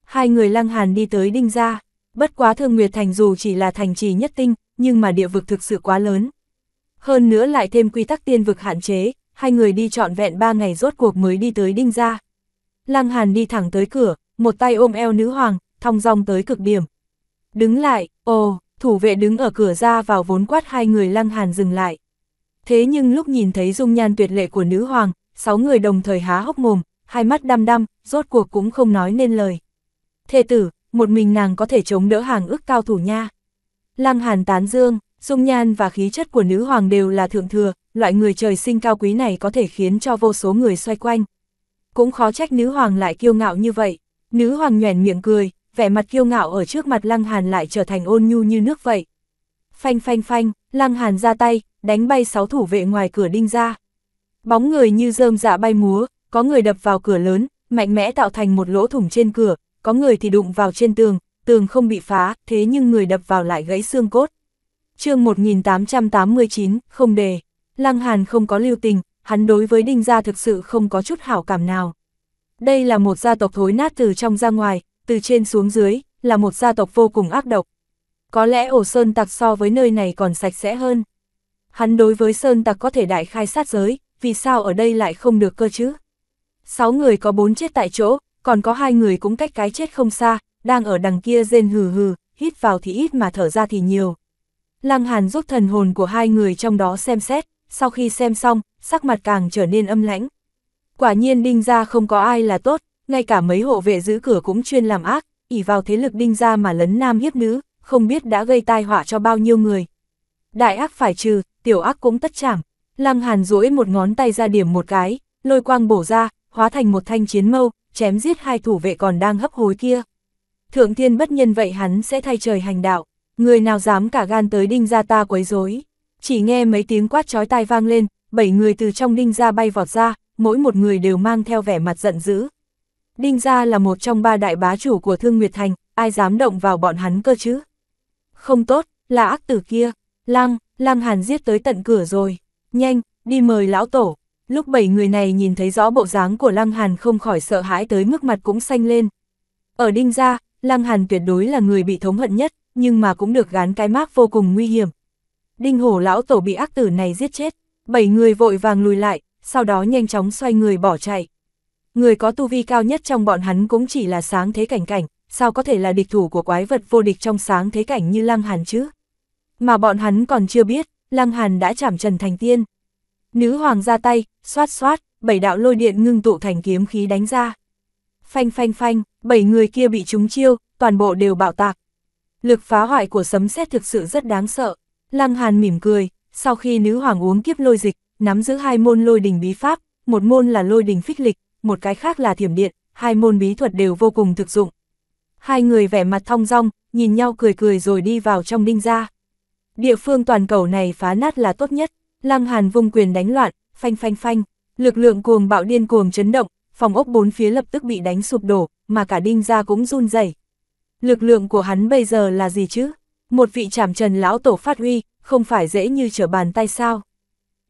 Hai người Lăng Hàn đi tới đinh ra, bất quá Thương Nguyệt Thành dù chỉ là thành trì nhất tinh, nhưng mà địa vực thực sự quá lớn, hơn nữa lại thêm quy tắc tiên vực hạn chế, hai người đi trọn vẹn ba ngày rốt cuộc mới đi tới Đinh Gia. Lăng Hàn đi thẳng tới cửa, một tay ôm eo nữ hoàng, thong dong tới cực điểm. Đứng lại, ồ, thủ vệ đứng ở cửa ra vào vốn quát hai người Lăng Hàn dừng lại. Thế nhưng lúc nhìn thấy dung nhan tuyệt lệ của nữ hoàng, sáu người đồng thời há hốc mồm, hai mắt đăm đăm, rốt cuộc cũng không nói nên lời. Thê tử, một mình nàng có thể chống đỡ hàng ước cao thủ nha. Lăng Hàn tán dương, dung nhan và khí chất của nữ hoàng đều là thượng thừa, loại người trời sinh cao quý này có thể khiến cho vô số người xoay quanh. Cũng khó trách nữ hoàng lại kiêu ngạo như vậy, nữ hoàng nhoèn miệng cười, vẻ mặt kiêu ngạo ở trước mặt lăng hàn lại trở thành ôn nhu như nước vậy. Phanh phanh phanh, lăng hàn ra tay, đánh bay sáu thủ vệ ngoài cửa đinh ra. Bóng người như rơm dạ bay múa, có người đập vào cửa lớn, mạnh mẽ tạo thành một lỗ thủng trên cửa, có người thì đụng vào trên tường, tường không bị phá, thế nhưng người đập vào lại gãy xương cốt chương 1889, không đề. Lăng Hàn không có lưu tình, hắn đối với Đinh Gia thực sự không có chút hảo cảm nào. Đây là một gia tộc thối nát từ trong ra ngoài, từ trên xuống dưới, là một gia tộc vô cùng ác độc. Có lẽ ổ sơn tặc so với nơi này còn sạch sẽ hơn. Hắn đối với sơn tặc có thể đại khai sát giới, vì sao ở đây lại không được cơ chứ? Sáu người có bốn chết tại chỗ, còn có hai người cũng cách cái chết không xa, đang ở đằng kia rên hừ hừ, hít vào thì ít mà thở ra thì nhiều. Lăng Hàn giúp thần hồn của hai người trong đó xem xét, sau khi xem xong, sắc mặt càng trở nên âm lãnh. Quả nhiên đinh gia không có ai là tốt, ngay cả mấy hộ vệ giữ cửa cũng chuyên làm ác, ỉ vào thế lực đinh gia mà lấn nam hiếp nữ, không biết đã gây tai họa cho bao nhiêu người. Đại ác phải trừ, tiểu ác cũng tất trảm. Lăng Hàn duỗi một ngón tay ra điểm một cái, lôi quang bổ ra, hóa thành một thanh chiến mâu, chém giết hai thủ vệ còn đang hấp hối kia. Thượng thiên bất nhân vậy hắn sẽ thay trời hành đạo. Người nào dám cả gan tới đinh gia ta quấy rối Chỉ nghe mấy tiếng quát chói tai vang lên, bảy người từ trong đinh gia bay vọt ra, mỗi một người đều mang theo vẻ mặt giận dữ. Đinh gia là một trong ba đại bá chủ của Thương Nguyệt Thành, ai dám động vào bọn hắn cơ chứ? Không tốt, là ác tử kia. Lang, Lang Hàn giết tới tận cửa rồi. Nhanh, đi mời lão tổ. Lúc bảy người này nhìn thấy rõ bộ dáng của Lăng Hàn không khỏi sợ hãi tới mức mặt cũng xanh lên. Ở Đinh gia, Lăng Hàn tuyệt đối là người bị thống hận nhất, nhưng mà cũng được gán cái mác vô cùng nguy hiểm. Đinh hổ lão tổ bị ác tử này giết chết, bảy người vội vàng lùi lại, sau đó nhanh chóng xoay người bỏ chạy. Người có tu vi cao nhất trong bọn hắn cũng chỉ là sáng thế cảnh cảnh, sao có thể là địch thủ của quái vật vô địch trong sáng thế cảnh như Lăng Hàn chứ? Mà bọn hắn còn chưa biết, Lăng Hàn đã chạm trần thành tiên. Nữ hoàng ra tay, xoát xoát, bảy đạo lôi điện ngưng tụ thành kiếm khí đánh ra. Phanh phanh phanh, bảy người kia bị trúng chiêu, toàn bộ đều bạo tạc. Lực phá hoại của sấm sét thực sự rất đáng sợ. Lăng Hàn mỉm cười, sau khi nữ hoàng uống kiếp lôi dịch, nắm giữ hai môn lôi đình bí pháp, một môn là lôi đình phích lịch, một cái khác là thiểm điện, hai môn bí thuật đều vô cùng thực dụng. Hai người vẻ mặt thong dong, nhìn nhau cười cười rồi đi vào trong đinh gia. Địa phương toàn cầu này phá nát là tốt nhất, Lăng Hàn vung quyền đánh loạn, phanh phanh phanh, lực lượng cuồng bạo điên cuồng chấn động, phòng ốc bốn phía lập tức bị đánh sụp đổ, mà cả đinh gia cũng run rẩy. Lực lượng của hắn bây giờ là gì chứ? Một vị trảm trần lão tổ phát huy, không phải dễ như trở bàn tay sao?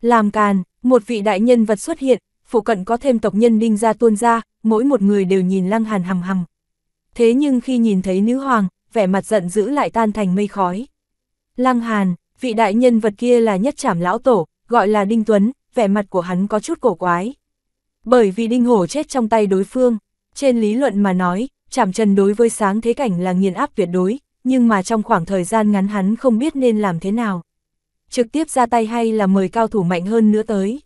Làm càn, một vị đại nhân vật xuất hiện, phụ cận có thêm tộc nhân đinh ra tuôn ra, mỗi một người đều nhìn lăng hàn hầm hầm. Thế nhưng khi nhìn thấy nữ hoàng, vẻ mặt giận dữ lại tan thành mây khói. Lăng hàn, vị đại nhân vật kia là nhất trảm lão tổ, gọi là Đinh Tuấn, vẻ mặt của hắn có chút cổ quái. Bởi vì Đinh Hổ chết trong tay đối phương, trên lý luận mà nói, chạm trần đối với sáng thế cảnh là nghiền áp tuyệt đối, nhưng mà trong khoảng thời gian ngắn hắn không biết nên làm thế nào. Trực tiếp ra tay hay là mời cao thủ mạnh hơn nữa tới.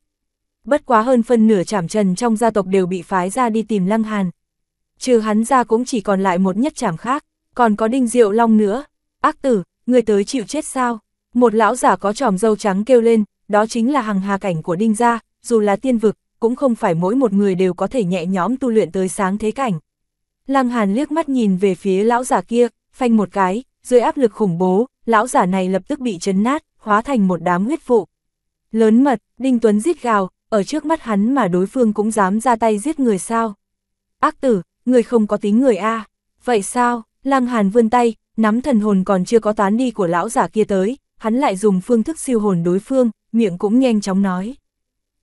Bất quá hơn phân nửa chạm trần trong gia tộc đều bị phái ra đi tìm Lăng Hàn. Trừ hắn ra cũng chỉ còn lại một nhất chạm khác, còn có đinh diệu long nữa. Ác tử, người tới chịu chết sao? Một lão giả có tròm dâu trắng kêu lên, đó chính là hàng hà cảnh của đinh gia, dù là tiên vực, cũng không phải mỗi một người đều có thể nhẹ nhóm tu luyện tới sáng thế cảnh. Lăng Hàn liếc mắt nhìn về phía lão giả kia, phanh một cái, dưới áp lực khủng bố, lão giả này lập tức bị chấn nát, hóa thành một đám huyết vụ. Lớn mật, Đinh Tuấn giết gào, ở trước mắt hắn mà đối phương cũng dám ra tay giết người sao. Ác tử, người không có tính người A. Vậy sao, Lăng Hàn vươn tay, nắm thần hồn còn chưa có tán đi của lão giả kia tới, hắn lại dùng phương thức siêu hồn đối phương, miệng cũng nhanh chóng nói.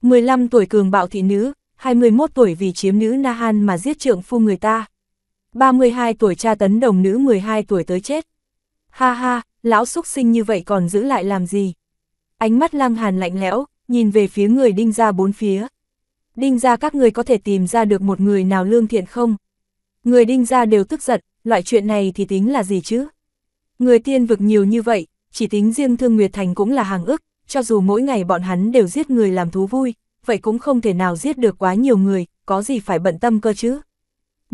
15 tuổi cường bạo thị nữ, 21 tuổi vì chiếm nữ Nahan mà giết trượng phu người ta. 32 tuổi cha tấn đồng nữ 12 tuổi tới chết. Ha ha, lão xúc sinh như vậy còn giữ lại làm gì? Ánh mắt lăng hàn lạnh lẽo, nhìn về phía người đinh ra bốn phía. Đinh ra các người có thể tìm ra được một người nào lương thiện không? Người đinh ra đều tức giận, loại chuyện này thì tính là gì chứ? Người tiên vực nhiều như vậy, chỉ tính riêng thương Nguyệt Thành cũng là hàng ức, cho dù mỗi ngày bọn hắn đều giết người làm thú vui, vậy cũng không thể nào giết được quá nhiều người, có gì phải bận tâm cơ chứ?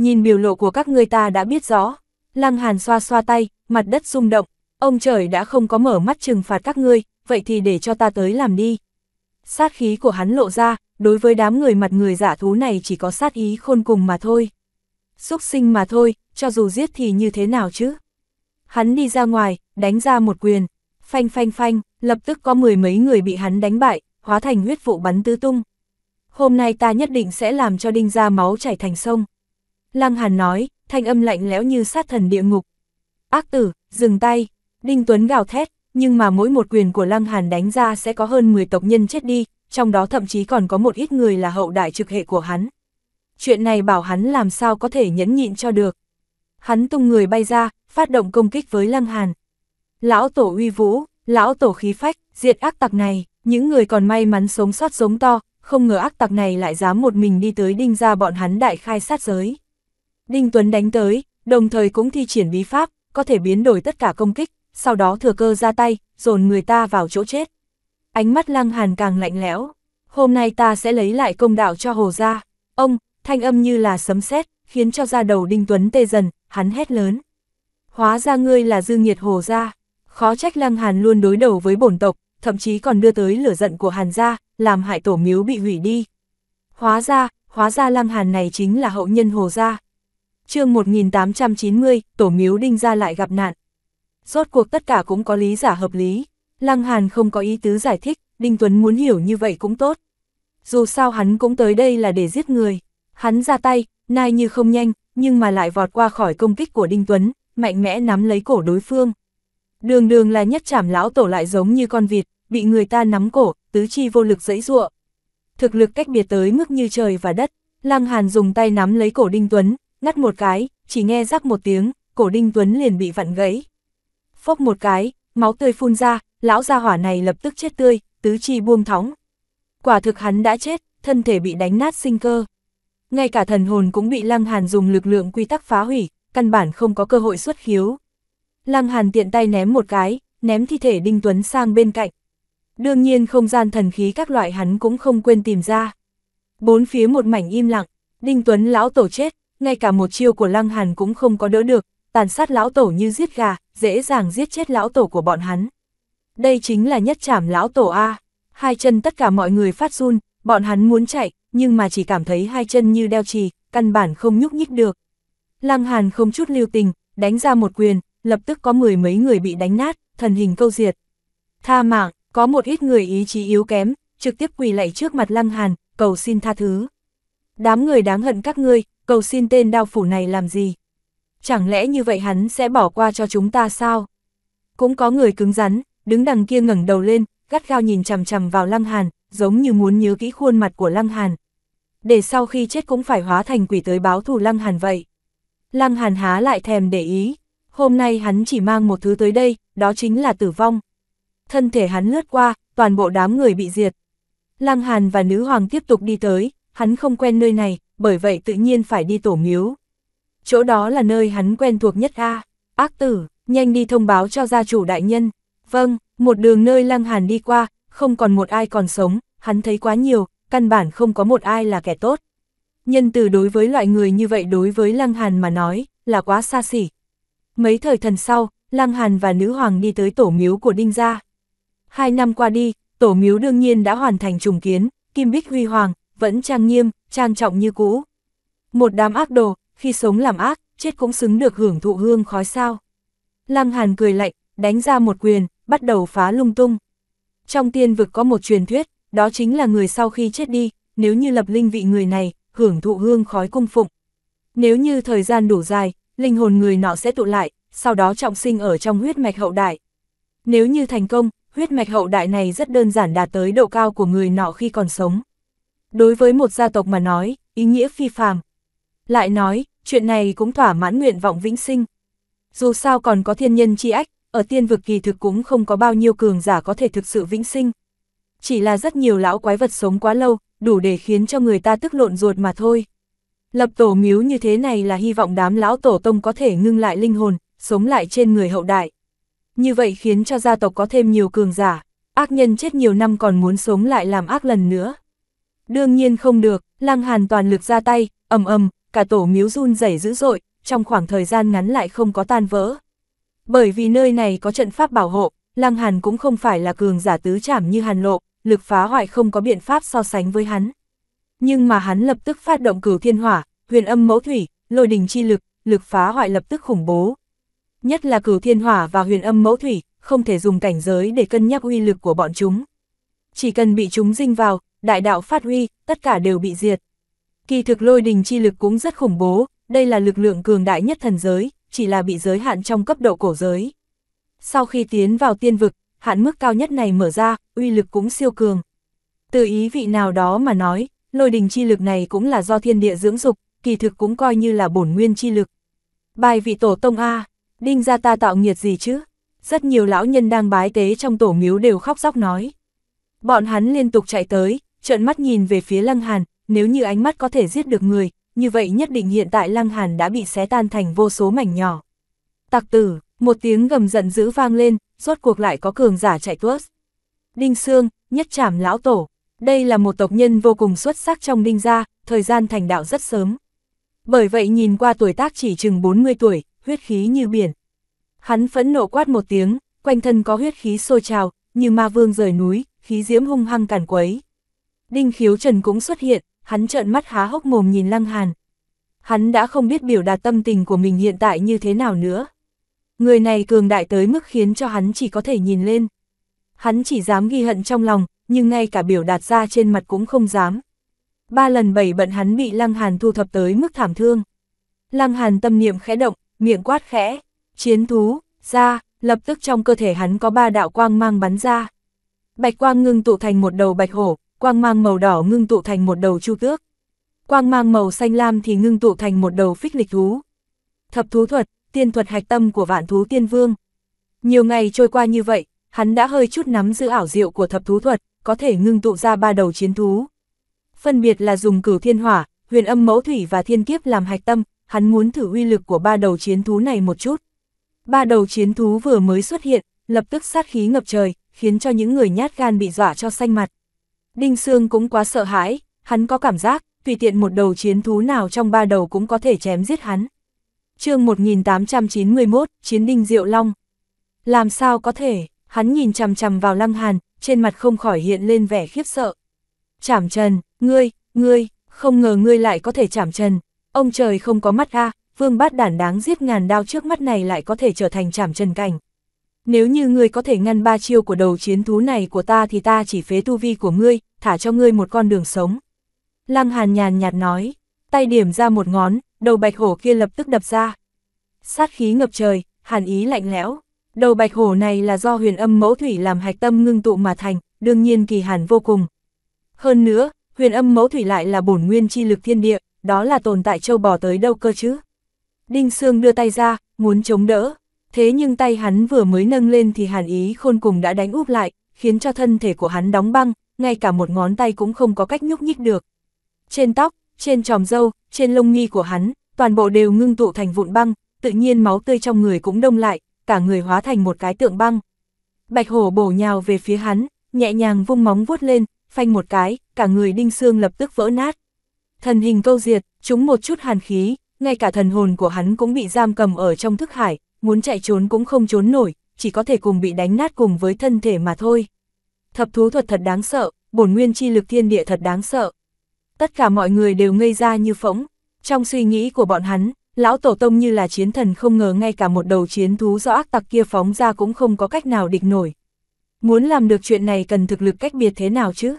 Nhìn biểu lộ của các người ta đã biết rõ. Lăng Hàn xoa xoa tay, mặt đất rung động. Ông trời đã không có mở mắt trừng phạt các ngươi, vậy thì để cho ta tới làm đi. Sát khí của hắn lộ ra, đối với đám người mặt người giả dạ thú này chỉ có sát ý khôn cùng mà thôi. Xúc sinh mà thôi, cho dù giết thì như thế nào chứ? Hắn đi ra ngoài, đánh ra một quyền. Phanh phanh phanh, lập tức có mười mấy người bị hắn đánh bại, hóa thành huyết vụ bắn tứ tung. Hôm nay ta nhất định sẽ làm cho đinh ra máu chảy thành sông. Lăng Hàn nói, thanh âm lạnh lẽo như sát thần địa ngục. Ác tử, dừng tay, Đinh Tuấn gào thét, nhưng mà mỗi một quyền của Lăng Hàn đánh ra sẽ có hơn 10 tộc nhân chết đi, trong đó thậm chí còn có một ít người là hậu đại trực hệ của hắn. Chuyện này bảo hắn làm sao có thể nhẫn nhịn cho được. Hắn tung người bay ra, phát động công kích với Lăng Hàn. Lão tổ uy vũ, lão tổ khí phách, diệt ác tặc này, những người còn may mắn sống sót giống to, không ngờ ác tặc này lại dám một mình đi tới đinh ra bọn hắn đại khai sát giới. Đinh Tuấn đánh tới, đồng thời cũng thi triển bí pháp, có thể biến đổi tất cả công kích, sau đó thừa cơ ra tay, dồn người ta vào chỗ chết. Ánh mắt Lăng Hàn càng lạnh lẽo, hôm nay ta sẽ lấy lại công đạo cho Hồ gia. Ông, thanh âm như là sấm sét, khiến cho da đầu Đinh Tuấn tê dần, hắn hét lớn. Hóa ra ngươi là dư nghiệt Hồ gia, khó trách Lăng Hàn luôn đối đầu với bổn tộc, thậm chí còn đưa tới lửa giận của Hàn gia, làm hại tổ miếu bị hủy đi. Hóa ra, hóa ra Lăng Hàn này chính là hậu nhân Hồ gia, chương 1890, tổ miếu đinh ra lại gặp nạn. Rốt cuộc tất cả cũng có lý giả hợp lý, Lăng Hàn không có ý tứ giải thích, Đinh Tuấn muốn hiểu như vậy cũng tốt. Dù sao hắn cũng tới đây là để giết người, hắn ra tay, nai như không nhanh, nhưng mà lại vọt qua khỏi công kích của Đinh Tuấn, mạnh mẽ nắm lấy cổ đối phương. Đường đường là nhất chảm lão tổ lại giống như con vịt, bị người ta nắm cổ, tứ chi vô lực dẫy ruộng. Thực lực cách biệt tới mức như trời và đất, Lăng Hàn dùng tay nắm lấy cổ Đinh Tuấn, ngắt một cái, chỉ nghe rắc một tiếng, cổ Đinh Tuấn liền bị vặn gãy. Phốc một cái, máu tươi phun ra, lão gia hỏa này lập tức chết tươi, tứ chi buông thóng. Quả thực hắn đã chết, thân thể bị đánh nát sinh cơ. Ngay cả thần hồn cũng bị Lăng Hàn dùng lực lượng quy tắc phá hủy, căn bản không có cơ hội xuất khiếu. Lăng Hàn tiện tay ném một cái, ném thi thể Đinh Tuấn sang bên cạnh. Đương nhiên không gian thần khí các loại hắn cũng không quên tìm ra. Bốn phía một mảnh im lặng, Đinh Tuấn lão tổ chết, ngay cả một chiêu của Lăng Hàn cũng không có đỡ được, tàn sát lão tổ như giết gà, dễ dàng giết chết lão tổ của bọn hắn. Đây chính là nhất trảm lão tổ A, hai chân tất cả mọi người phát run, bọn hắn muốn chạy, nhưng mà chỉ cảm thấy hai chân như đeo trì, căn bản không nhúc nhích được. Lăng Hàn không chút lưu tình, đánh ra một quyền, lập tức có mười mấy người bị đánh nát, thần hình câu diệt. Tha mạng, có một ít người ý chí yếu kém, trực tiếp quỳ lạy trước mặt Lăng Hàn, cầu xin tha thứ. Đám người đáng hận các ngươi, cầu xin tên đao phủ này làm gì? Chẳng lẽ như vậy hắn sẽ bỏ qua cho chúng ta sao? Cũng có người cứng rắn, đứng đằng kia ngẩng đầu lên, gắt gao nhìn chằm chằm vào Lăng Hàn, giống như muốn nhớ kỹ khuôn mặt của Lăng Hàn. Để sau khi chết cũng phải hóa thành quỷ tới báo thù Lăng Hàn vậy. Lăng Hàn há lại thèm để ý, hôm nay hắn chỉ mang một thứ tới đây, đó chính là tử vong. Thân thể hắn lướt qua, toàn bộ đám người bị diệt. Lăng Hàn và nữ hoàng tiếp tục đi tới, hắn không quen nơi này, bởi vậy tự nhiên phải đi tổ miếu. Chỗ đó là nơi hắn quen thuộc nhất a Ác tử, nhanh đi thông báo cho gia chủ đại nhân. Vâng, một đường nơi lăng hàn đi qua, không còn một ai còn sống, hắn thấy quá nhiều, căn bản không có một ai là kẻ tốt. Nhân từ đối với loại người như vậy đối với lăng hàn mà nói, là quá xa xỉ. Mấy thời thần sau, lăng hàn và nữ hoàng đi tới tổ miếu của Đinh Gia. Hai năm qua đi, tổ miếu đương nhiên đã hoàn thành trùng kiến, kim bích huy hoàng, vẫn trang nghiêm, trang trọng như cũ. Một đám ác đồ, khi sống làm ác, chết cũng xứng được hưởng thụ hương khói sao. Lăng Hàn cười lạnh, đánh ra một quyền, bắt đầu phá lung tung. Trong tiên vực có một truyền thuyết, đó chính là người sau khi chết đi, nếu như lập linh vị người này, hưởng thụ hương khói cung phụng. Nếu như thời gian đủ dài, linh hồn người nọ sẽ tụ lại, sau đó trọng sinh ở trong huyết mạch hậu đại. Nếu như thành công, huyết mạch hậu đại này rất đơn giản đạt tới độ cao của người nọ khi còn sống đối với một gia tộc mà nói, ý nghĩa phi phàm. Lại nói, chuyện này cũng thỏa mãn nguyện vọng vĩnh sinh. Dù sao còn có thiên nhân chi ách, ở tiên vực kỳ thực cũng không có bao nhiêu cường giả có thể thực sự vĩnh sinh. Chỉ là rất nhiều lão quái vật sống quá lâu, đủ để khiến cho người ta tức lộn ruột mà thôi. Lập tổ miếu như thế này là hy vọng đám lão tổ tông có thể ngưng lại linh hồn, sống lại trên người hậu đại. Như vậy khiến cho gia tộc có thêm nhiều cường giả, ác nhân chết nhiều năm còn muốn sống lại làm ác lần nữa. Đương nhiên không được, Lăng Hàn toàn lực ra tay, ầm ầm, cả tổ miếu run rẩy dữ dội, trong khoảng thời gian ngắn lại không có tan vỡ. Bởi vì nơi này có trận pháp bảo hộ, Lăng Hàn cũng không phải là cường giả tứ trảm như Hàn Lộ, lực phá hoại không có biện pháp so sánh với hắn. Nhưng mà hắn lập tức phát động cửu thiên hỏa, huyền âm mẫu thủy, lôi đình chi lực, lực phá hoại lập tức khủng bố. Nhất là cửu thiên hỏa và huyền âm mẫu thủy, không thể dùng cảnh giới để cân nhắc uy lực của bọn chúng chỉ cần bị chúng dinh vào, đại đạo phát huy, tất cả đều bị diệt. Kỳ thực lôi đình chi lực cũng rất khủng bố, đây là lực lượng cường đại nhất thần giới, chỉ là bị giới hạn trong cấp độ cổ giới. Sau khi tiến vào tiên vực, hạn mức cao nhất này mở ra, uy lực cũng siêu cường. Từ ý vị nào đó mà nói, lôi đình chi lực này cũng là do thiên địa dưỡng dục, kỳ thực cũng coi như là bổn nguyên chi lực. Bài vị tổ tông A, đinh ra ta tạo nghiệt gì chứ? Rất nhiều lão nhân đang bái tế trong tổ miếu đều khóc róc nói. Bọn hắn liên tục chạy tới, trợn mắt nhìn về phía Lăng Hàn, nếu như ánh mắt có thể giết được người, như vậy nhất định hiện tại Lăng Hàn đã bị xé tan thành vô số mảnh nhỏ. Tặc tử, một tiếng gầm giận dữ vang lên, rốt cuộc lại có cường giả chạy tuốt. Đinh Sương, nhất trảm lão tổ, đây là một tộc nhân vô cùng xuất sắc trong đinh gia, thời gian thành đạo rất sớm. Bởi vậy nhìn qua tuổi tác chỉ chừng 40 tuổi, huyết khí như biển. Hắn phẫn nộ quát một tiếng, quanh thân có huyết khí sôi trào, như ma vương rời núi, khí diễm hung hăng càn quấy. Đinh khiếu trần cũng xuất hiện, hắn trợn mắt há hốc mồm nhìn lăng hàn. Hắn đã không biết biểu đạt tâm tình của mình hiện tại như thế nào nữa. Người này cường đại tới mức khiến cho hắn chỉ có thể nhìn lên. Hắn chỉ dám ghi hận trong lòng, nhưng ngay cả biểu đạt ra trên mặt cũng không dám. Ba lần bảy bận hắn bị Lăng Hàn thu thập tới mức thảm thương. Lăng Hàn tâm niệm khẽ động, miệng quát khẽ, chiến thú, ra, lập tức trong cơ thể hắn có ba đạo quang mang bắn ra. Bạch quang ngưng tụ thành một đầu bạch hổ, quang mang màu đỏ ngưng tụ thành một đầu chu tước. Quang mang màu xanh lam thì ngưng tụ thành một đầu phích lịch thú. Thập thú thuật, tiên thuật hạch tâm của vạn thú tiên vương. Nhiều ngày trôi qua như vậy, hắn đã hơi chút nắm giữ ảo diệu của thập thú thuật, có thể ngưng tụ ra ba đầu chiến thú. Phân biệt là dùng cửu thiên hỏa, huyền âm mẫu thủy và thiên kiếp làm hạch tâm, hắn muốn thử uy lực của ba đầu chiến thú này một chút. Ba đầu chiến thú vừa mới xuất hiện, lập tức sát khí ngập trời, khiến cho những người nhát gan bị dọa cho xanh mặt. Đinh Sương cũng quá sợ hãi, hắn có cảm giác, tùy tiện một đầu chiến thú nào trong ba đầu cũng có thể chém giết hắn. chương 1891, Chiến Đinh Diệu Long. Làm sao có thể, hắn nhìn chằm chằm vào Lăng Hàn, trên mặt không khỏi hiện lên vẻ khiếp sợ. Chảm trần, ngươi, ngươi, không ngờ ngươi lại có thể chảm trần, ông trời không có mắt a vương bát đản đáng giết ngàn đao trước mắt này lại có thể trở thành chảm trần cảnh nếu như ngươi có thể ngăn ba chiêu của đầu chiến thú này của ta thì ta chỉ phế tu vi của ngươi, thả cho ngươi một con đường sống. Lăng Hàn nhàn nhạt nói, tay điểm ra một ngón, đầu bạch hổ kia lập tức đập ra. Sát khí ngập trời, hàn ý lạnh lẽo. Đầu bạch hổ này là do huyền âm mẫu thủy làm hạch tâm ngưng tụ mà thành, đương nhiên kỳ hàn vô cùng. Hơn nữa, huyền âm mẫu thủy lại là bổn nguyên chi lực thiên địa, đó là tồn tại châu bò tới đâu cơ chứ. Đinh Sương đưa tay ra, muốn chống đỡ, thế nhưng tay hắn vừa mới nâng lên thì hàn ý khôn cùng đã đánh úp lại, khiến cho thân thể của hắn đóng băng, ngay cả một ngón tay cũng không có cách nhúc nhích được. Trên tóc, trên tròm dâu trên lông nghi của hắn, toàn bộ đều ngưng tụ thành vụn băng, tự nhiên máu tươi trong người cũng đông lại, cả người hóa thành một cái tượng băng. Bạch hổ bổ nhào về phía hắn, nhẹ nhàng vung móng vuốt lên, phanh một cái, cả người đinh xương lập tức vỡ nát. Thần hình câu diệt, chúng một chút hàn khí, ngay cả thần hồn của hắn cũng bị giam cầm ở trong thức hải, muốn chạy trốn cũng không trốn nổi, chỉ có thể cùng bị đánh nát cùng với thân thể mà thôi. Thập thú thuật thật đáng sợ, bổn nguyên chi lực thiên địa thật đáng sợ. Tất cả mọi người đều ngây ra như phỗng, trong suy nghĩ của bọn hắn, lão tổ tông như là chiến thần không ngờ ngay cả một đầu chiến thú do ác tặc kia phóng ra cũng không có cách nào địch nổi. Muốn làm được chuyện này cần thực lực cách biệt thế nào chứ?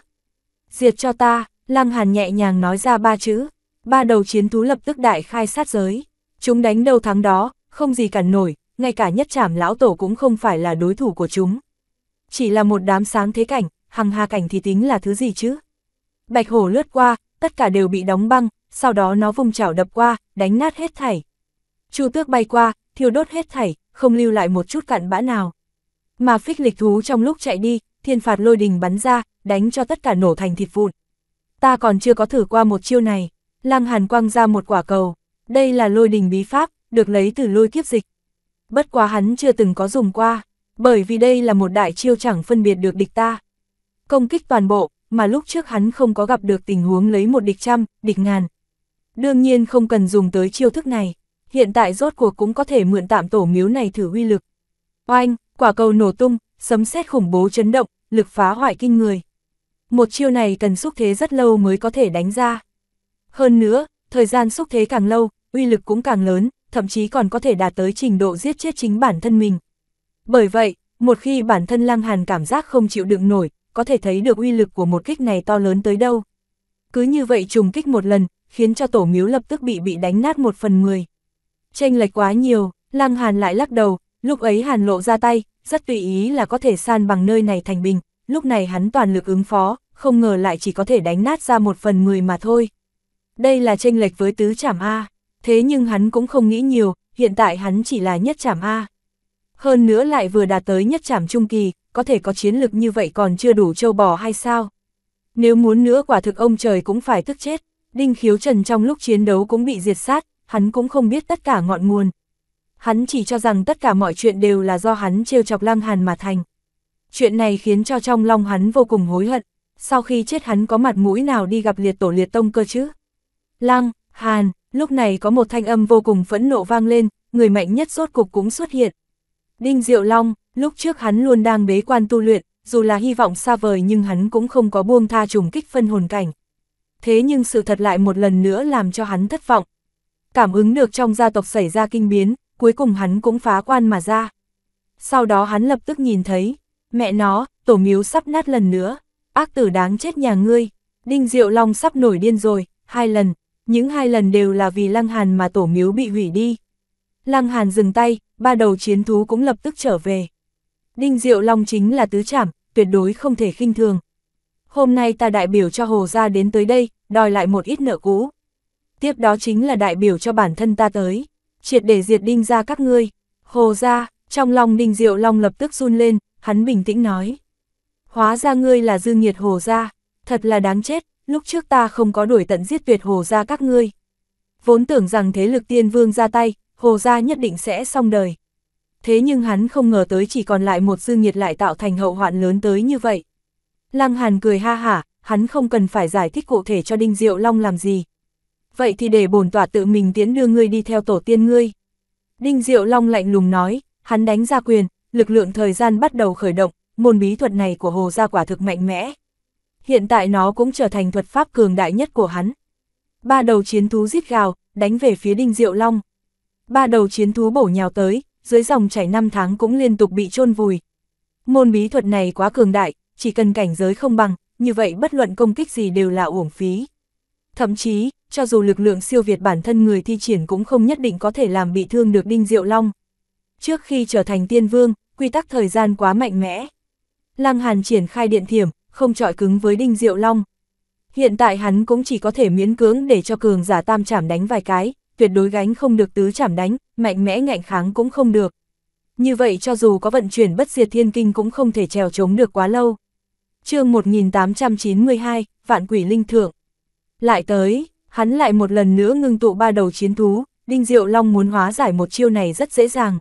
Diệt cho ta, Lăng Hàn nhẹ nhàng nói ra ba chữ, ba đầu chiến thú lập tức đại khai sát giới. Chúng đánh đầu thắng đó, không gì cản nổi, ngay cả nhất trảm lão tổ cũng không phải là đối thủ của chúng. Chỉ là một đám sáng thế cảnh, hằng hà cảnh thì tính là thứ gì chứ? Bạch hổ lướt qua, tất cả đều bị đóng băng, sau đó nó vùng chảo đập qua, đánh nát hết thảy. Chu tước bay qua, thiêu đốt hết thảy, không lưu lại một chút cặn bã nào. Mà phích lịch thú trong lúc chạy đi, thiên phạt lôi đình bắn ra, đánh cho tất cả nổ thành thịt vụn. Ta còn chưa có thử qua một chiêu này. lang Hàn quang ra một quả cầu. Đây là lôi đình bí pháp, được lấy từ lôi kiếp dịch. Bất quá hắn chưa từng có dùng qua, bởi vì đây là một đại chiêu chẳng phân biệt được địch ta. Công kích toàn bộ, mà lúc trước hắn không có gặp được tình huống lấy một địch trăm, địch ngàn. Đương nhiên không cần dùng tới chiêu thức này, hiện tại rốt cuộc cũng có thể mượn tạm tổ miếu này thử uy lực. Oanh, quả cầu nổ tung, sấm sét khủng bố chấn động, lực phá hoại kinh người. Một chiêu này cần xúc thế rất lâu mới có thể đánh ra. Hơn nữa, thời gian xúc thế càng lâu, uy lực cũng càng lớn, thậm chí còn có thể đạt tới trình độ giết chết chính bản thân mình. Bởi vậy, một khi bản thân Lăng Hàn cảm giác không chịu đựng nổi, có thể thấy được uy lực của một kích này to lớn tới đâu. Cứ như vậy trùng kích một lần, khiến cho tổ miếu lập tức bị bị đánh nát một phần mười. Tranh lệch quá nhiều, Lăng Hàn lại lắc đầu, lúc ấy Hàn lộ ra tay, rất tùy ý là có thể san bằng nơi này thành bình, lúc này hắn toàn lực ứng phó, không ngờ lại chỉ có thể đánh nát ra một phần mười mà thôi. Đây là tranh lệch với tứ chảm A thế nhưng hắn cũng không nghĩ nhiều, hiện tại hắn chỉ là nhất trảm A. Hơn nữa lại vừa đạt tới nhất trảm trung kỳ, có thể có chiến lực như vậy còn chưa đủ châu bò hay sao? Nếu muốn nữa quả thực ông trời cũng phải tức chết, Đinh Khiếu Trần trong lúc chiến đấu cũng bị diệt sát, hắn cũng không biết tất cả ngọn nguồn. Hắn chỉ cho rằng tất cả mọi chuyện đều là do hắn trêu chọc Lăng Hàn mà thành. Chuyện này khiến cho trong lòng hắn vô cùng hối hận, sau khi chết hắn có mặt mũi nào đi gặp liệt tổ liệt tông cơ chứ? Lăng, Hàn, Lúc này có một thanh âm vô cùng phẫn nộ vang lên, người mạnh nhất rốt cục cũng xuất hiện. Đinh Diệu Long, lúc trước hắn luôn đang bế quan tu luyện, dù là hy vọng xa vời nhưng hắn cũng không có buông tha trùng kích phân hồn cảnh. Thế nhưng sự thật lại một lần nữa làm cho hắn thất vọng. Cảm ứng được trong gia tộc xảy ra kinh biến, cuối cùng hắn cũng phá quan mà ra. Sau đó hắn lập tức nhìn thấy, mẹ nó, tổ miếu sắp nát lần nữa, ác tử đáng chết nhà ngươi, Đinh Diệu Long sắp nổi điên rồi, hai lần, những hai lần đều là vì Lăng Hàn mà tổ miếu bị hủy đi. Lăng Hàn dừng tay, ba đầu chiến thú cũng lập tức trở về. Đinh Diệu Long chính là tứ trảm, tuyệt đối không thể khinh thường. Hôm nay ta đại biểu cho Hồ Gia đến tới đây, đòi lại một ít nợ cũ. Tiếp đó chính là đại biểu cho bản thân ta tới, triệt để diệt Đinh gia các ngươi. Hồ Gia, trong lòng Đinh Diệu Long lập tức run lên, hắn bình tĩnh nói. Hóa ra ngươi là dư nghiệt Hồ Gia, thật là đáng chết, lúc trước ta không có đuổi tận giết tuyệt hồ gia các ngươi. Vốn tưởng rằng thế lực tiên vương ra tay, hồ gia nhất định sẽ xong đời. Thế nhưng hắn không ngờ tới chỉ còn lại một dư nghiệt lại tạo thành hậu hoạn lớn tới như vậy. Lăng Hàn cười ha hả, hắn không cần phải giải thích cụ thể cho Đinh Diệu Long làm gì. Vậy thì để bổn tọa tự mình tiến đưa ngươi đi theo tổ tiên ngươi. Đinh Diệu Long lạnh lùng nói, hắn đánh ra quyền, lực lượng thời gian bắt đầu khởi động, môn bí thuật này của hồ gia quả thực mạnh mẽ hiện tại nó cũng trở thành thuật pháp cường đại nhất của hắn. Ba đầu chiến thú giết gào, đánh về phía Đinh Diệu Long. Ba đầu chiến thú bổ nhào tới, dưới dòng chảy năm tháng cũng liên tục bị chôn vùi. Môn bí thuật này quá cường đại, chỉ cần cảnh giới không bằng, như vậy bất luận công kích gì đều là uổng phí. Thậm chí, cho dù lực lượng siêu việt bản thân người thi triển cũng không nhất định có thể làm bị thương được Đinh Diệu Long. Trước khi trở thành tiên vương, quy tắc thời gian quá mạnh mẽ. Lăng Hàn triển khai điện thiểm, không trọi cứng với Đinh Diệu Long. Hiện tại hắn cũng chỉ có thể miễn cưỡng để cho cường giả tam chảm đánh vài cái, tuyệt đối gánh không được tứ chảm đánh, mạnh mẽ ngạnh kháng cũng không được. Như vậy cho dù có vận chuyển bất diệt thiên kinh cũng không thể trèo chống được quá lâu. chương 1892, Vạn Quỷ Linh Thượng. Lại tới, hắn lại một lần nữa ngưng tụ ba đầu chiến thú, Đinh Diệu Long muốn hóa giải một chiêu này rất dễ dàng.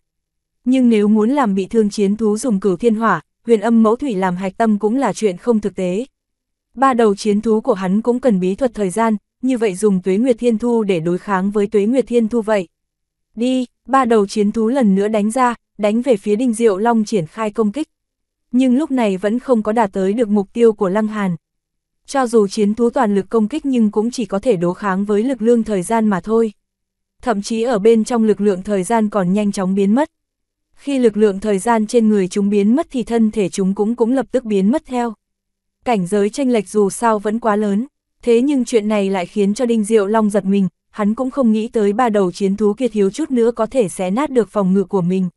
Nhưng nếu muốn làm bị thương chiến thú dùng cửu thiên hỏa, huyền âm mẫu thủy làm hạch tâm cũng là chuyện không thực tế. Ba đầu chiến thú của hắn cũng cần bí thuật thời gian, như vậy dùng tuế nguyệt thiên thu để đối kháng với tuế nguyệt thiên thu vậy. Đi, ba đầu chiến thú lần nữa đánh ra, đánh về phía đinh diệu long triển khai công kích. Nhưng lúc này vẫn không có đạt tới được mục tiêu của lăng hàn. Cho dù chiến thú toàn lực công kích nhưng cũng chỉ có thể đối kháng với lực lượng thời gian mà thôi. Thậm chí ở bên trong lực lượng thời gian còn nhanh chóng biến mất khi lực lượng thời gian trên người chúng biến mất thì thân thể chúng cũng cũng lập tức biến mất theo. Cảnh giới tranh lệch dù sao vẫn quá lớn, thế nhưng chuyện này lại khiến cho Đinh Diệu Long giật mình, hắn cũng không nghĩ tới ba đầu chiến thú kia thiếu chút nữa có thể xé nát được phòng ngự của mình.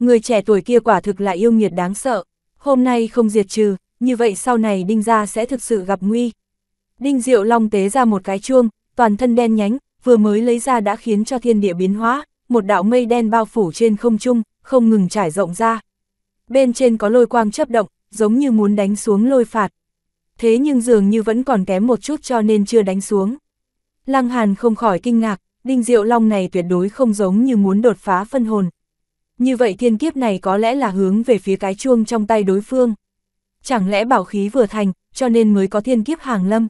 Người trẻ tuổi kia quả thực là yêu nghiệt đáng sợ, hôm nay không diệt trừ, như vậy sau này Đinh gia sẽ thực sự gặp nguy. Đinh Diệu Long tế ra một cái chuông, toàn thân đen nhánh, vừa mới lấy ra đã khiến cho thiên địa biến hóa, một đạo mây đen bao phủ trên không trung, không ngừng trải rộng ra. Bên trên có lôi quang chấp động, giống như muốn đánh xuống lôi phạt. Thế nhưng dường như vẫn còn kém một chút cho nên chưa đánh xuống. Lăng Hàn không khỏi kinh ngạc, Đinh Diệu Long này tuyệt đối không giống như muốn đột phá phân hồn. Như vậy thiên kiếp này có lẽ là hướng về phía cái chuông trong tay đối phương. Chẳng lẽ bảo khí vừa thành, cho nên mới có thiên kiếp hàng lâm.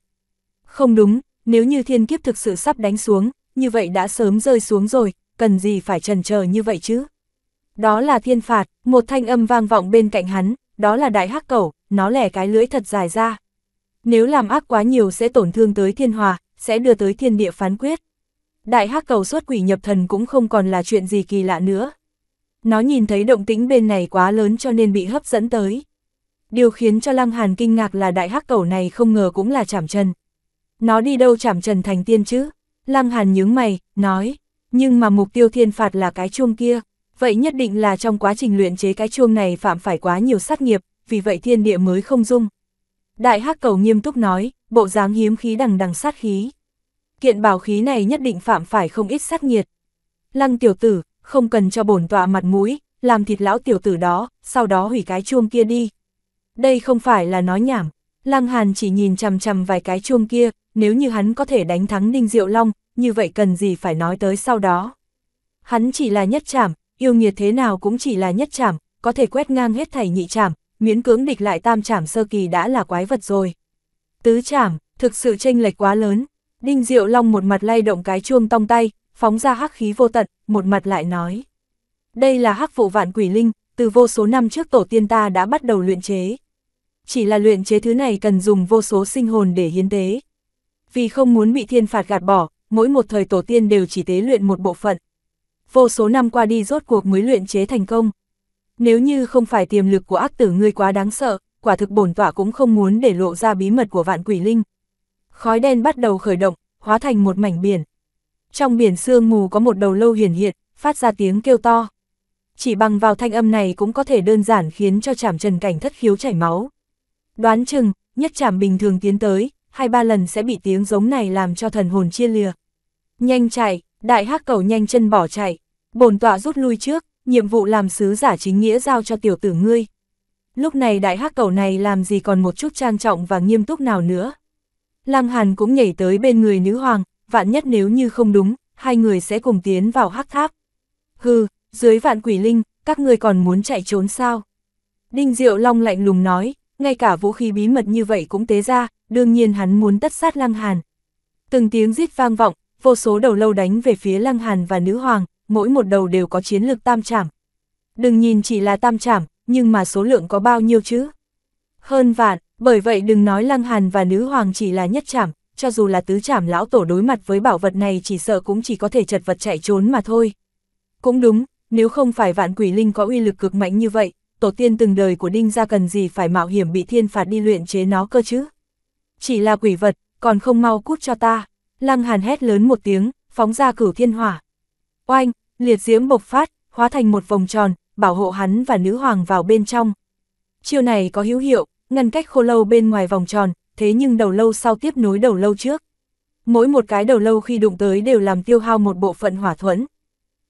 Không đúng, nếu như thiên kiếp thực sự sắp đánh xuống, như vậy đã sớm rơi xuống rồi, cần gì phải trần chờ như vậy chứ? Đó là thiên phạt, một thanh âm vang vọng bên cạnh hắn, đó là đại hắc cẩu, nó lẻ cái lưỡi thật dài ra. Nếu làm ác quá nhiều sẽ tổn thương tới thiên hòa, sẽ đưa tới thiên địa phán quyết. Đại hắc cầu xuất quỷ nhập thần cũng không còn là chuyện gì kỳ lạ nữa. Nó nhìn thấy động tĩnh bên này quá lớn cho nên bị hấp dẫn tới. Điều khiến cho Lăng Hàn kinh ngạc là đại hắc cầu này không ngờ cũng là chảm trần. Nó đi đâu chảm trần thành tiên chứ? Lăng Hàn nhướng mày, nói, nhưng mà mục tiêu thiên phạt là cái chuông kia vậy nhất định là trong quá trình luyện chế cái chuông này phạm phải quá nhiều sát nghiệp, vì vậy thiên địa mới không dung. Đại hắc cầu nghiêm túc nói, bộ dáng hiếm khí đằng đằng sát khí. Kiện bảo khí này nhất định phạm phải không ít sát nghiệt. Lăng tiểu tử, không cần cho bổn tọa mặt mũi, làm thịt lão tiểu tử đó, sau đó hủy cái chuông kia đi. Đây không phải là nói nhảm, Lăng Hàn chỉ nhìn chằm chằm vài cái chuông kia, nếu như hắn có thể đánh thắng Đinh Diệu Long, như vậy cần gì phải nói tới sau đó. Hắn chỉ là nhất chảm, yêu nghiệt thế nào cũng chỉ là nhất trảm, có thể quét ngang hết thảy nhị trảm, miễn cưỡng địch lại tam trảm sơ kỳ đã là quái vật rồi. Tứ trảm, thực sự chênh lệch quá lớn. Đinh Diệu Long một mặt lay động cái chuông tong tay, phóng ra hắc khí vô tận, một mặt lại nói. Đây là hắc vụ vạn quỷ linh, từ vô số năm trước tổ tiên ta đã bắt đầu luyện chế. Chỉ là luyện chế thứ này cần dùng vô số sinh hồn để hiến tế. Vì không muốn bị thiên phạt gạt bỏ, mỗi một thời tổ tiên đều chỉ tế luyện một bộ phận vô số năm qua đi rốt cuộc mới luyện chế thành công. Nếu như không phải tiềm lực của ác tử ngươi quá đáng sợ, quả thực bổn tỏa cũng không muốn để lộ ra bí mật của vạn quỷ linh. Khói đen bắt đầu khởi động, hóa thành một mảnh biển. Trong biển sương mù có một đầu lâu hiển hiện, phát ra tiếng kêu to. Chỉ bằng vào thanh âm này cũng có thể đơn giản khiến cho chảm trần cảnh thất khiếu chảy máu. Đoán chừng, nhất chảm bình thường tiến tới, hai ba lần sẽ bị tiếng giống này làm cho thần hồn chia lìa. Nhanh chạy, Đại hắc cầu nhanh chân bỏ chạy, bổn tọa rút lui trước, nhiệm vụ làm sứ giả chính nghĩa giao cho tiểu tử ngươi. Lúc này đại hắc cầu này làm gì còn một chút trang trọng và nghiêm túc nào nữa. Lăng Hàn cũng nhảy tới bên người nữ hoàng, vạn nhất nếu như không đúng, hai người sẽ cùng tiến vào hắc tháp. Hừ, dưới vạn quỷ linh, các ngươi còn muốn chạy trốn sao? Đinh Diệu Long lạnh lùng nói, ngay cả vũ khí bí mật như vậy cũng tế ra, đương nhiên hắn muốn tất sát Lăng Hàn. Từng tiếng rít vang vọng, vô số đầu lâu đánh về phía Lăng Hàn và Nữ Hoàng, mỗi một đầu đều có chiến lược tam trảm. Đừng nhìn chỉ là tam trảm, nhưng mà số lượng có bao nhiêu chứ? Hơn vạn, bởi vậy đừng nói Lăng Hàn và Nữ Hoàng chỉ là nhất trảm, cho dù là tứ trảm lão tổ đối mặt với bảo vật này chỉ sợ cũng chỉ có thể chật vật chạy trốn mà thôi. Cũng đúng, nếu không phải vạn quỷ linh có uy lực cực mạnh như vậy, tổ tiên từng đời của Đinh ra cần gì phải mạo hiểm bị thiên phạt đi luyện chế nó cơ chứ? Chỉ là quỷ vật, còn không mau cút cho ta. Lăng Hàn hét lớn một tiếng, phóng ra cửu thiên hỏa. Oanh, liệt diễm bộc phát, hóa thành một vòng tròn, bảo hộ hắn và nữ hoàng vào bên trong. Chiêu này có hữu hiệu, ngăn cách khô lâu bên ngoài vòng tròn, thế nhưng đầu lâu sau tiếp nối đầu lâu trước. Mỗi một cái đầu lâu khi đụng tới đều làm tiêu hao một bộ phận hỏa thuẫn.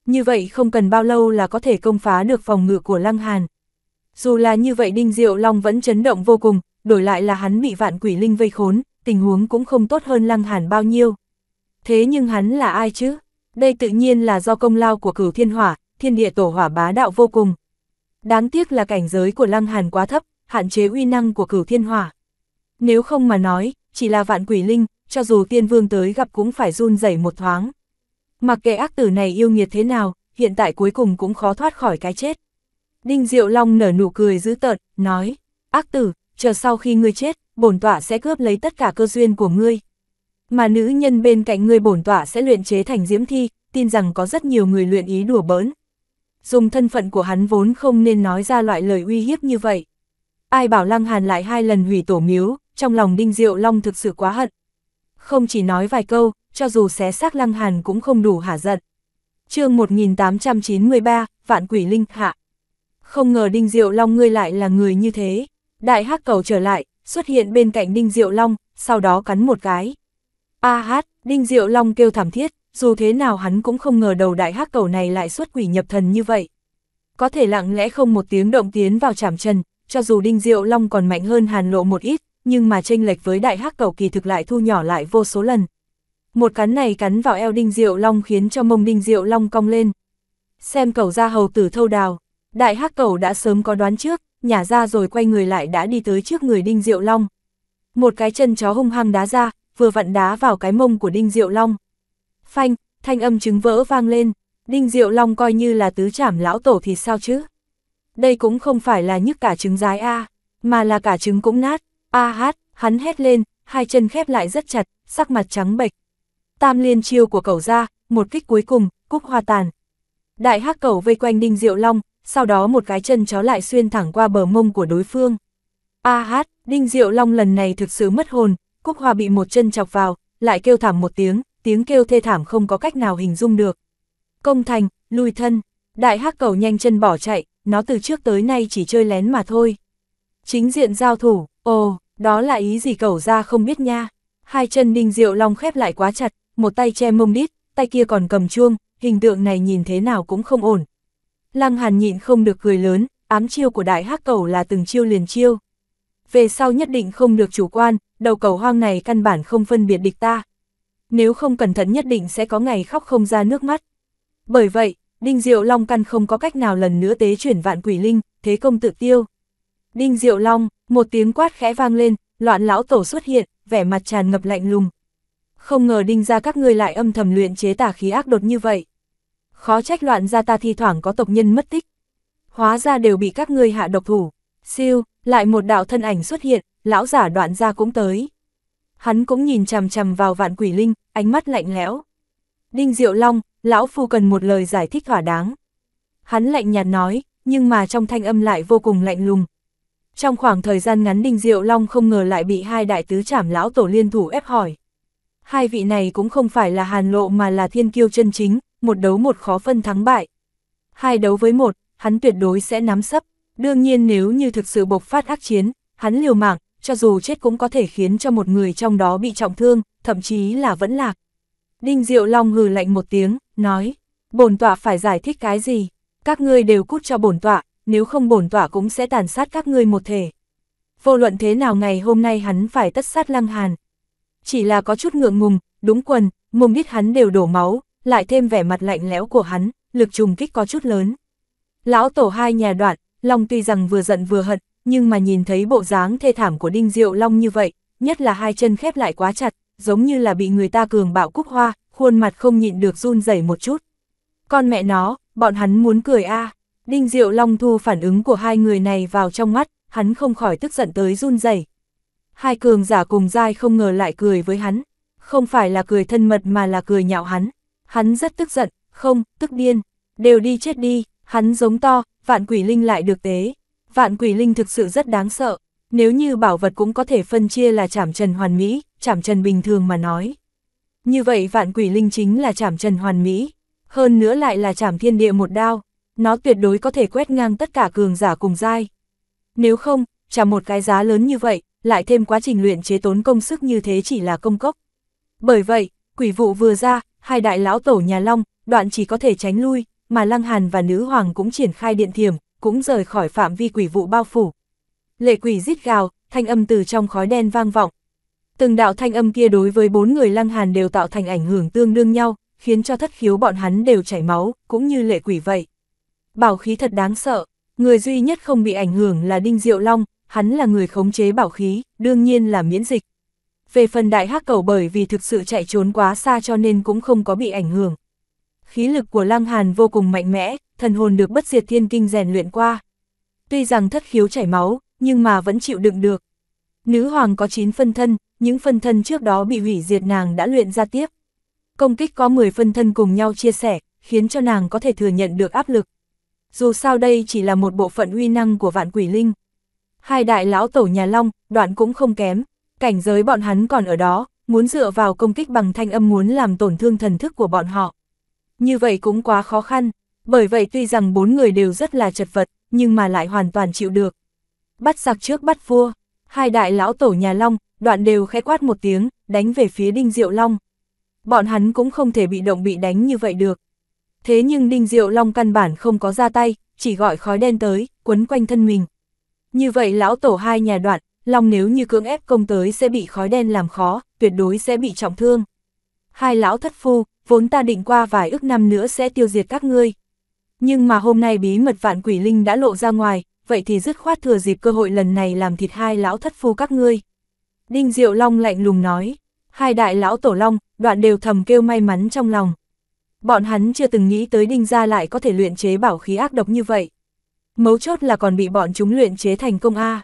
Như vậy không cần bao lâu là có thể công phá được phòng ngự của Lăng Hàn. Dù là như vậy Đinh Diệu Long vẫn chấn động vô cùng, đổi lại là hắn bị vạn quỷ linh vây khốn, tình huống cũng không tốt hơn Lăng Hàn bao nhiêu. Thế nhưng hắn là ai chứ? Đây tự nhiên là do công lao của cửu thiên hỏa, thiên địa tổ hỏa bá đạo vô cùng. Đáng tiếc là cảnh giới của Lăng Hàn quá thấp, hạn chế uy năng của cửu thiên hỏa. Nếu không mà nói, chỉ là vạn quỷ linh, cho dù tiên vương tới gặp cũng phải run rẩy một thoáng. Mặc kệ ác tử này yêu nghiệt thế nào, hiện tại cuối cùng cũng khó thoát khỏi cái chết. Đinh Diệu Long nở nụ cười dữ tợn, nói, ác tử, chờ sau khi ngươi chết, bổn tọa sẽ cướp lấy tất cả cơ duyên của ngươi. Mà nữ nhân bên cạnh ngươi bổn tọa sẽ luyện chế thành diễm thi, tin rằng có rất nhiều người luyện ý đùa bỡn. Dùng thân phận của hắn vốn không nên nói ra loại lời uy hiếp như vậy. Ai bảo Lăng Hàn lại hai lần hủy tổ miếu, trong lòng Đinh Diệu Long thực sự quá hận. Không chỉ nói vài câu, cho dù xé xác Lăng Hàn cũng không đủ hả giận. chương 1893, Vạn Quỷ Linh hạ. Không ngờ Đinh Diệu Long ngươi lại là người như thế. Đại hắc cầu trở lại, xuất hiện bên cạnh Đinh Diệu Long, sau đó cắn một cái. A à hát, Đinh Diệu Long kêu thảm thiết, dù thế nào hắn cũng không ngờ đầu đại hắc cầu này lại xuất quỷ nhập thần như vậy. Có thể lặng lẽ không một tiếng động tiến vào chảm chân, cho dù Đinh Diệu Long còn mạnh hơn hàn lộ một ít, nhưng mà chênh lệch với đại hắc cầu kỳ thực lại thu nhỏ lại vô số lần. Một cắn này cắn vào eo Đinh Diệu Long khiến cho mông Đinh Diệu Long cong lên. Xem cầu ra hầu tử thâu đào, đại hắc cầu đã sớm có đoán trước, nhả ra rồi quay người lại đã đi tới trước người Đinh Diệu Long. Một cái chân chó hung hăng đá ra, vừa vặn đá vào cái mông của Đinh Diệu Long. Phanh, thanh âm trứng vỡ vang lên, Đinh Diệu Long coi như là tứ trảm lão tổ thì sao chứ? Đây cũng không phải là nhức cả trứng rái A, mà là cả trứng cũng nát, A à hát, hắn hét lên, hai chân khép lại rất chặt, sắc mặt trắng bệch. Tam liên chiêu của cậu ra, một kích cuối cùng, cúc hoa tàn. Đại hắc cầu vây quanh Đinh Diệu Long, sau đó một cái chân chó lại xuyên thẳng qua bờ mông của đối phương. A hát, Đinh Diệu Long lần này thực sự mất hồn, Cúc Hoa bị một chân chọc vào, lại kêu thảm một tiếng, tiếng kêu thê thảm không có cách nào hình dung được. Công thành, lùi thân, đại hắc cầu nhanh chân bỏ chạy, nó từ trước tới nay chỉ chơi lén mà thôi. Chính diện giao thủ, ồ, đó là ý gì cầu ra không biết nha. Hai chân Đinh Diệu Long khép lại quá chặt, một tay che mông đít, tay kia còn cầm chuông, hình tượng này nhìn thế nào cũng không ổn, Lăng Hàn nhịn không được cười lớn, ám chiêu của đại hắc cầu là từng chiêu liền chiêu. Về sau nhất định không được chủ quan, đầu cầu hoang này căn bản không phân biệt địch ta. Nếu không cẩn thận nhất định sẽ có ngày khóc không ra nước mắt. Bởi vậy, Đinh Diệu Long căn không có cách nào lần nữa tế chuyển vạn quỷ linh, thế công tự tiêu. Đinh Diệu Long, một tiếng quát khẽ vang lên, loạn lão tổ xuất hiện, vẻ mặt tràn ngập lạnh lùng. Không ngờ đinh ra các ngươi lại âm thầm luyện chế tả khí ác đột như vậy khó trách loạn ra ta thi thoảng có tộc nhân mất tích. Hóa ra đều bị các ngươi hạ độc thủ. Siêu, lại một đạo thân ảnh xuất hiện, lão giả đoạn ra cũng tới. Hắn cũng nhìn chằm chằm vào vạn quỷ linh, ánh mắt lạnh lẽo. Đinh Diệu Long, lão phu cần một lời giải thích thỏa đáng. Hắn lạnh nhạt nói, nhưng mà trong thanh âm lại vô cùng lạnh lùng. Trong khoảng thời gian ngắn Đinh Diệu Long không ngờ lại bị hai đại tứ trảm lão tổ liên thủ ép hỏi. Hai vị này cũng không phải là hàn lộ mà là thiên kiêu chân chính, một đấu một khó phân thắng bại. Hai đấu với một, hắn tuyệt đối sẽ nắm sấp. Đương nhiên nếu như thực sự bộc phát ác chiến, hắn liều mạng, cho dù chết cũng có thể khiến cho một người trong đó bị trọng thương, thậm chí là vẫn lạc. Đinh Diệu Long hừ lạnh một tiếng, nói, bổn tọa phải giải thích cái gì, các ngươi đều cút cho bổn tọa, nếu không bổn tọa cũng sẽ tàn sát các ngươi một thể. Vô luận thế nào ngày hôm nay hắn phải tất sát lăng hàn. Chỉ là có chút ngượng ngùng, đúng quần, mùng đít hắn đều đổ máu, lại thêm vẻ mặt lạnh lẽo của hắn, lực trùng kích có chút lớn. Lão tổ hai nhà đoạn, Long tuy rằng vừa giận vừa hận, nhưng mà nhìn thấy bộ dáng thê thảm của Đinh Diệu Long như vậy, nhất là hai chân khép lại quá chặt, giống như là bị người ta cường bạo cúc hoa, khuôn mặt không nhịn được run rẩy một chút. Con mẹ nó, bọn hắn muốn cười a Đinh Diệu Long thu phản ứng của hai người này vào trong mắt, hắn không khỏi tức giận tới run rẩy Hai cường giả cùng dai không ngờ lại cười với hắn, không phải là cười thân mật mà là cười nhạo hắn hắn rất tức giận, không, tức điên, đều đi chết đi, hắn giống to, vạn quỷ linh lại được tế. Vạn quỷ linh thực sự rất đáng sợ, nếu như bảo vật cũng có thể phân chia là chảm trần hoàn mỹ, chảm trần bình thường mà nói. Như vậy vạn quỷ linh chính là chảm trần hoàn mỹ, hơn nữa lại là chảm thiên địa một đao, nó tuyệt đối có thể quét ngang tất cả cường giả cùng dai. Nếu không, trả một cái giá lớn như vậy, lại thêm quá trình luyện chế tốn công sức như thế chỉ là công cốc. Bởi vậy, quỷ vụ vừa ra, hai đại lão tổ nhà Long, đoạn chỉ có thể tránh lui, mà Lăng Hàn và Nữ Hoàng cũng triển khai điện thiểm, cũng rời khỏi phạm vi quỷ vụ bao phủ. Lệ quỷ rít gào, thanh âm từ trong khói đen vang vọng. Từng đạo thanh âm kia đối với bốn người Lăng Hàn đều tạo thành ảnh hưởng tương đương nhau, khiến cho thất khiếu bọn hắn đều chảy máu, cũng như lệ quỷ vậy. Bảo khí thật đáng sợ, người duy nhất không bị ảnh hưởng là Đinh Diệu Long, hắn là người khống chế bảo khí, đương nhiên là miễn dịch. Về phần đại hắc cầu bởi vì thực sự chạy trốn quá xa cho nên cũng không có bị ảnh hưởng. Khí lực của Lăng Hàn vô cùng mạnh mẽ, thần hồn được bất diệt thiên kinh rèn luyện qua. Tuy rằng thất khiếu chảy máu, nhưng mà vẫn chịu đựng được. Nữ hoàng có 9 phân thân, những phân thân trước đó bị hủy diệt nàng đã luyện ra tiếp. Công kích có 10 phân thân cùng nhau chia sẻ, khiến cho nàng có thể thừa nhận được áp lực. Dù sao đây chỉ là một bộ phận uy năng của vạn quỷ linh. Hai đại lão tổ nhà Long, đoạn cũng không kém. Cảnh giới bọn hắn còn ở đó, muốn dựa vào công kích bằng thanh âm muốn làm tổn thương thần thức của bọn họ. Như vậy cũng quá khó khăn, bởi vậy tuy rằng bốn người đều rất là chật vật, nhưng mà lại hoàn toàn chịu được. Bắt giặc trước bắt vua, hai đại lão tổ nhà Long, đoạn đều khẽ quát một tiếng, đánh về phía Đinh Diệu Long. Bọn hắn cũng không thể bị động bị đánh như vậy được. Thế nhưng Đinh Diệu Long căn bản không có ra tay, chỉ gọi khói đen tới, quấn quanh thân mình. Như vậy lão tổ hai nhà đoạn, Long nếu như cưỡng ép công tới sẽ bị khói đen làm khó, tuyệt đối sẽ bị trọng thương. Hai lão thất phu, vốn ta định qua vài ước năm nữa sẽ tiêu diệt các ngươi. Nhưng mà hôm nay bí mật vạn quỷ linh đã lộ ra ngoài, vậy thì dứt khoát thừa dịp cơ hội lần này làm thịt hai lão thất phu các ngươi. Đinh Diệu Long lạnh lùng nói, hai đại lão tổ long, đoạn đều thầm kêu may mắn trong lòng. Bọn hắn chưa từng nghĩ tới Đinh Gia lại có thể luyện chế bảo khí ác độc như vậy. Mấu chốt là còn bị bọn chúng luyện chế thành công A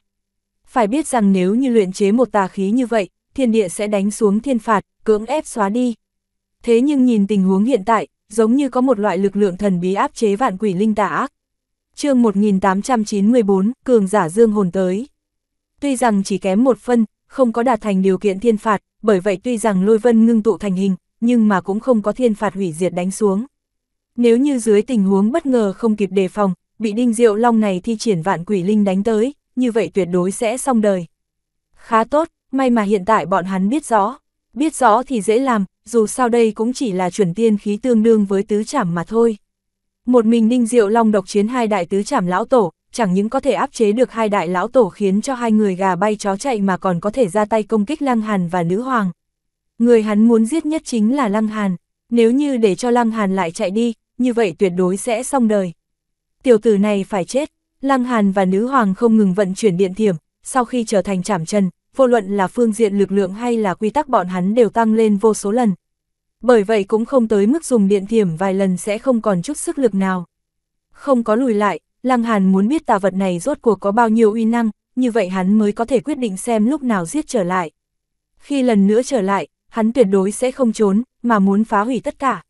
phải biết rằng nếu như luyện chế một tà khí như vậy, thiên địa sẽ đánh xuống thiên phạt, cưỡng ép xóa đi. Thế nhưng nhìn tình huống hiện tại, giống như có một loại lực lượng thần bí áp chế vạn quỷ linh tà ác. chương 1894, Cường giả dương hồn tới. Tuy rằng chỉ kém một phân, không có đạt thành điều kiện thiên phạt, bởi vậy tuy rằng lôi vân ngưng tụ thành hình, nhưng mà cũng không có thiên phạt hủy diệt đánh xuống. Nếu như dưới tình huống bất ngờ không kịp đề phòng, bị đinh diệu long này thi triển vạn quỷ linh đánh tới, như vậy tuyệt đối sẽ xong đời. Khá tốt, may mà hiện tại bọn hắn biết rõ. Biết rõ thì dễ làm, dù sao đây cũng chỉ là chuẩn tiên khí tương đương với tứ chảm mà thôi. Một mình Ninh Diệu Long độc chiến hai đại tứ chảm lão tổ, chẳng những có thể áp chế được hai đại lão tổ khiến cho hai người gà bay chó chạy mà còn có thể ra tay công kích Lăng Hàn và Nữ Hoàng. Người hắn muốn giết nhất chính là Lăng Hàn, nếu như để cho Lăng Hàn lại chạy đi, như vậy tuyệt đối sẽ xong đời. Tiểu tử này phải chết, Lăng Hàn và Nữ Hoàng không ngừng vận chuyển điện thiểm, sau khi trở thành chảm trần, vô luận là phương diện lực lượng hay là quy tắc bọn hắn đều tăng lên vô số lần. Bởi vậy cũng không tới mức dùng điện thiểm vài lần sẽ không còn chút sức lực nào. Không có lùi lại, Lăng Hàn muốn biết tà vật này rốt cuộc có bao nhiêu uy năng, như vậy hắn mới có thể quyết định xem lúc nào giết trở lại. Khi lần nữa trở lại, hắn tuyệt đối sẽ không trốn, mà muốn phá hủy tất cả.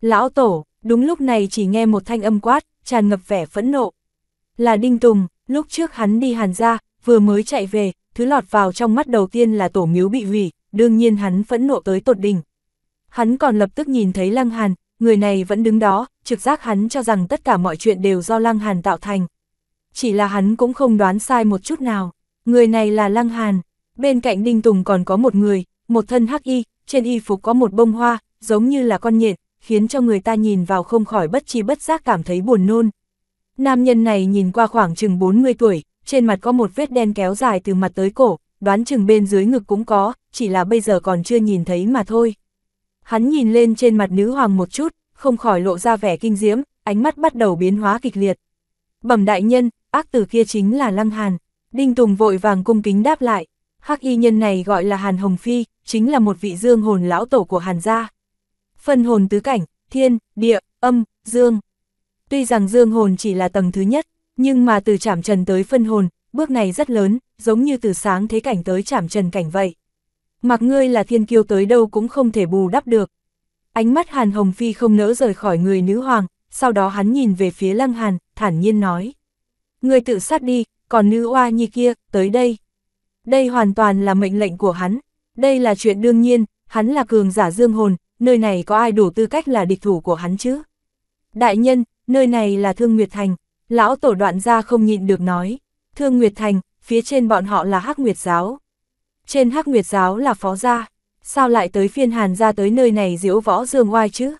Lão Tổ, đúng lúc này chỉ nghe một thanh âm quát, tràn ngập vẻ phẫn nộ. Là Đinh Tùng, lúc trước hắn đi hàn ra, vừa mới chạy về, thứ lọt vào trong mắt đầu tiên là tổ miếu bị hủy, đương nhiên hắn phẫn nộ tới tột đỉnh. Hắn còn lập tức nhìn thấy Lăng Hàn, người này vẫn đứng đó, trực giác hắn cho rằng tất cả mọi chuyện đều do Lăng Hàn tạo thành. Chỉ là hắn cũng không đoán sai một chút nào, người này là Lăng Hàn. Bên cạnh Đinh Tùng còn có một người, một thân hắc y, trên y phục có một bông hoa, giống như là con nhện, khiến cho người ta nhìn vào không khỏi bất chi bất giác cảm thấy buồn nôn. Nam nhân này nhìn qua khoảng chừng 40 tuổi, trên mặt có một vết đen kéo dài từ mặt tới cổ, đoán chừng bên dưới ngực cũng có, chỉ là bây giờ còn chưa nhìn thấy mà thôi. Hắn nhìn lên trên mặt nữ hoàng một chút, không khỏi lộ ra vẻ kinh diễm, ánh mắt bắt đầu biến hóa kịch liệt. Bẩm đại nhân, ác tử kia chính là Lăng Hàn. Đinh Tùng vội vàng cung kính đáp lại, hắc y nhân này gọi là Hàn Hồng Phi, chính là một vị dương hồn lão tổ của Hàn gia. Phân hồn tứ cảnh, thiên, địa, âm, dương, Tuy rằng dương hồn chỉ là tầng thứ nhất, nhưng mà từ chảm trần tới phân hồn, bước này rất lớn, giống như từ sáng thế cảnh tới chảm trần cảnh vậy. Mặc ngươi là thiên kiêu tới đâu cũng không thể bù đắp được. Ánh mắt Hàn Hồng Phi không nỡ rời khỏi người nữ hoàng, sau đó hắn nhìn về phía Lăng Hàn, thản nhiên nói. người tự sát đi, còn nữ oa nhi kia, tới đây. Đây hoàn toàn là mệnh lệnh của hắn, đây là chuyện đương nhiên, hắn là cường giả dương hồn, nơi này có ai đủ tư cách là địch thủ của hắn chứ? Đại nhân, nơi này là Thương Nguyệt Thành, lão tổ đoạn ra không nhịn được nói. Thương Nguyệt Thành, phía trên bọn họ là Hắc Nguyệt Giáo. Trên Hắc Nguyệt Giáo là Phó Gia, sao lại tới phiên Hàn Gia tới nơi này diễu võ dương oai chứ?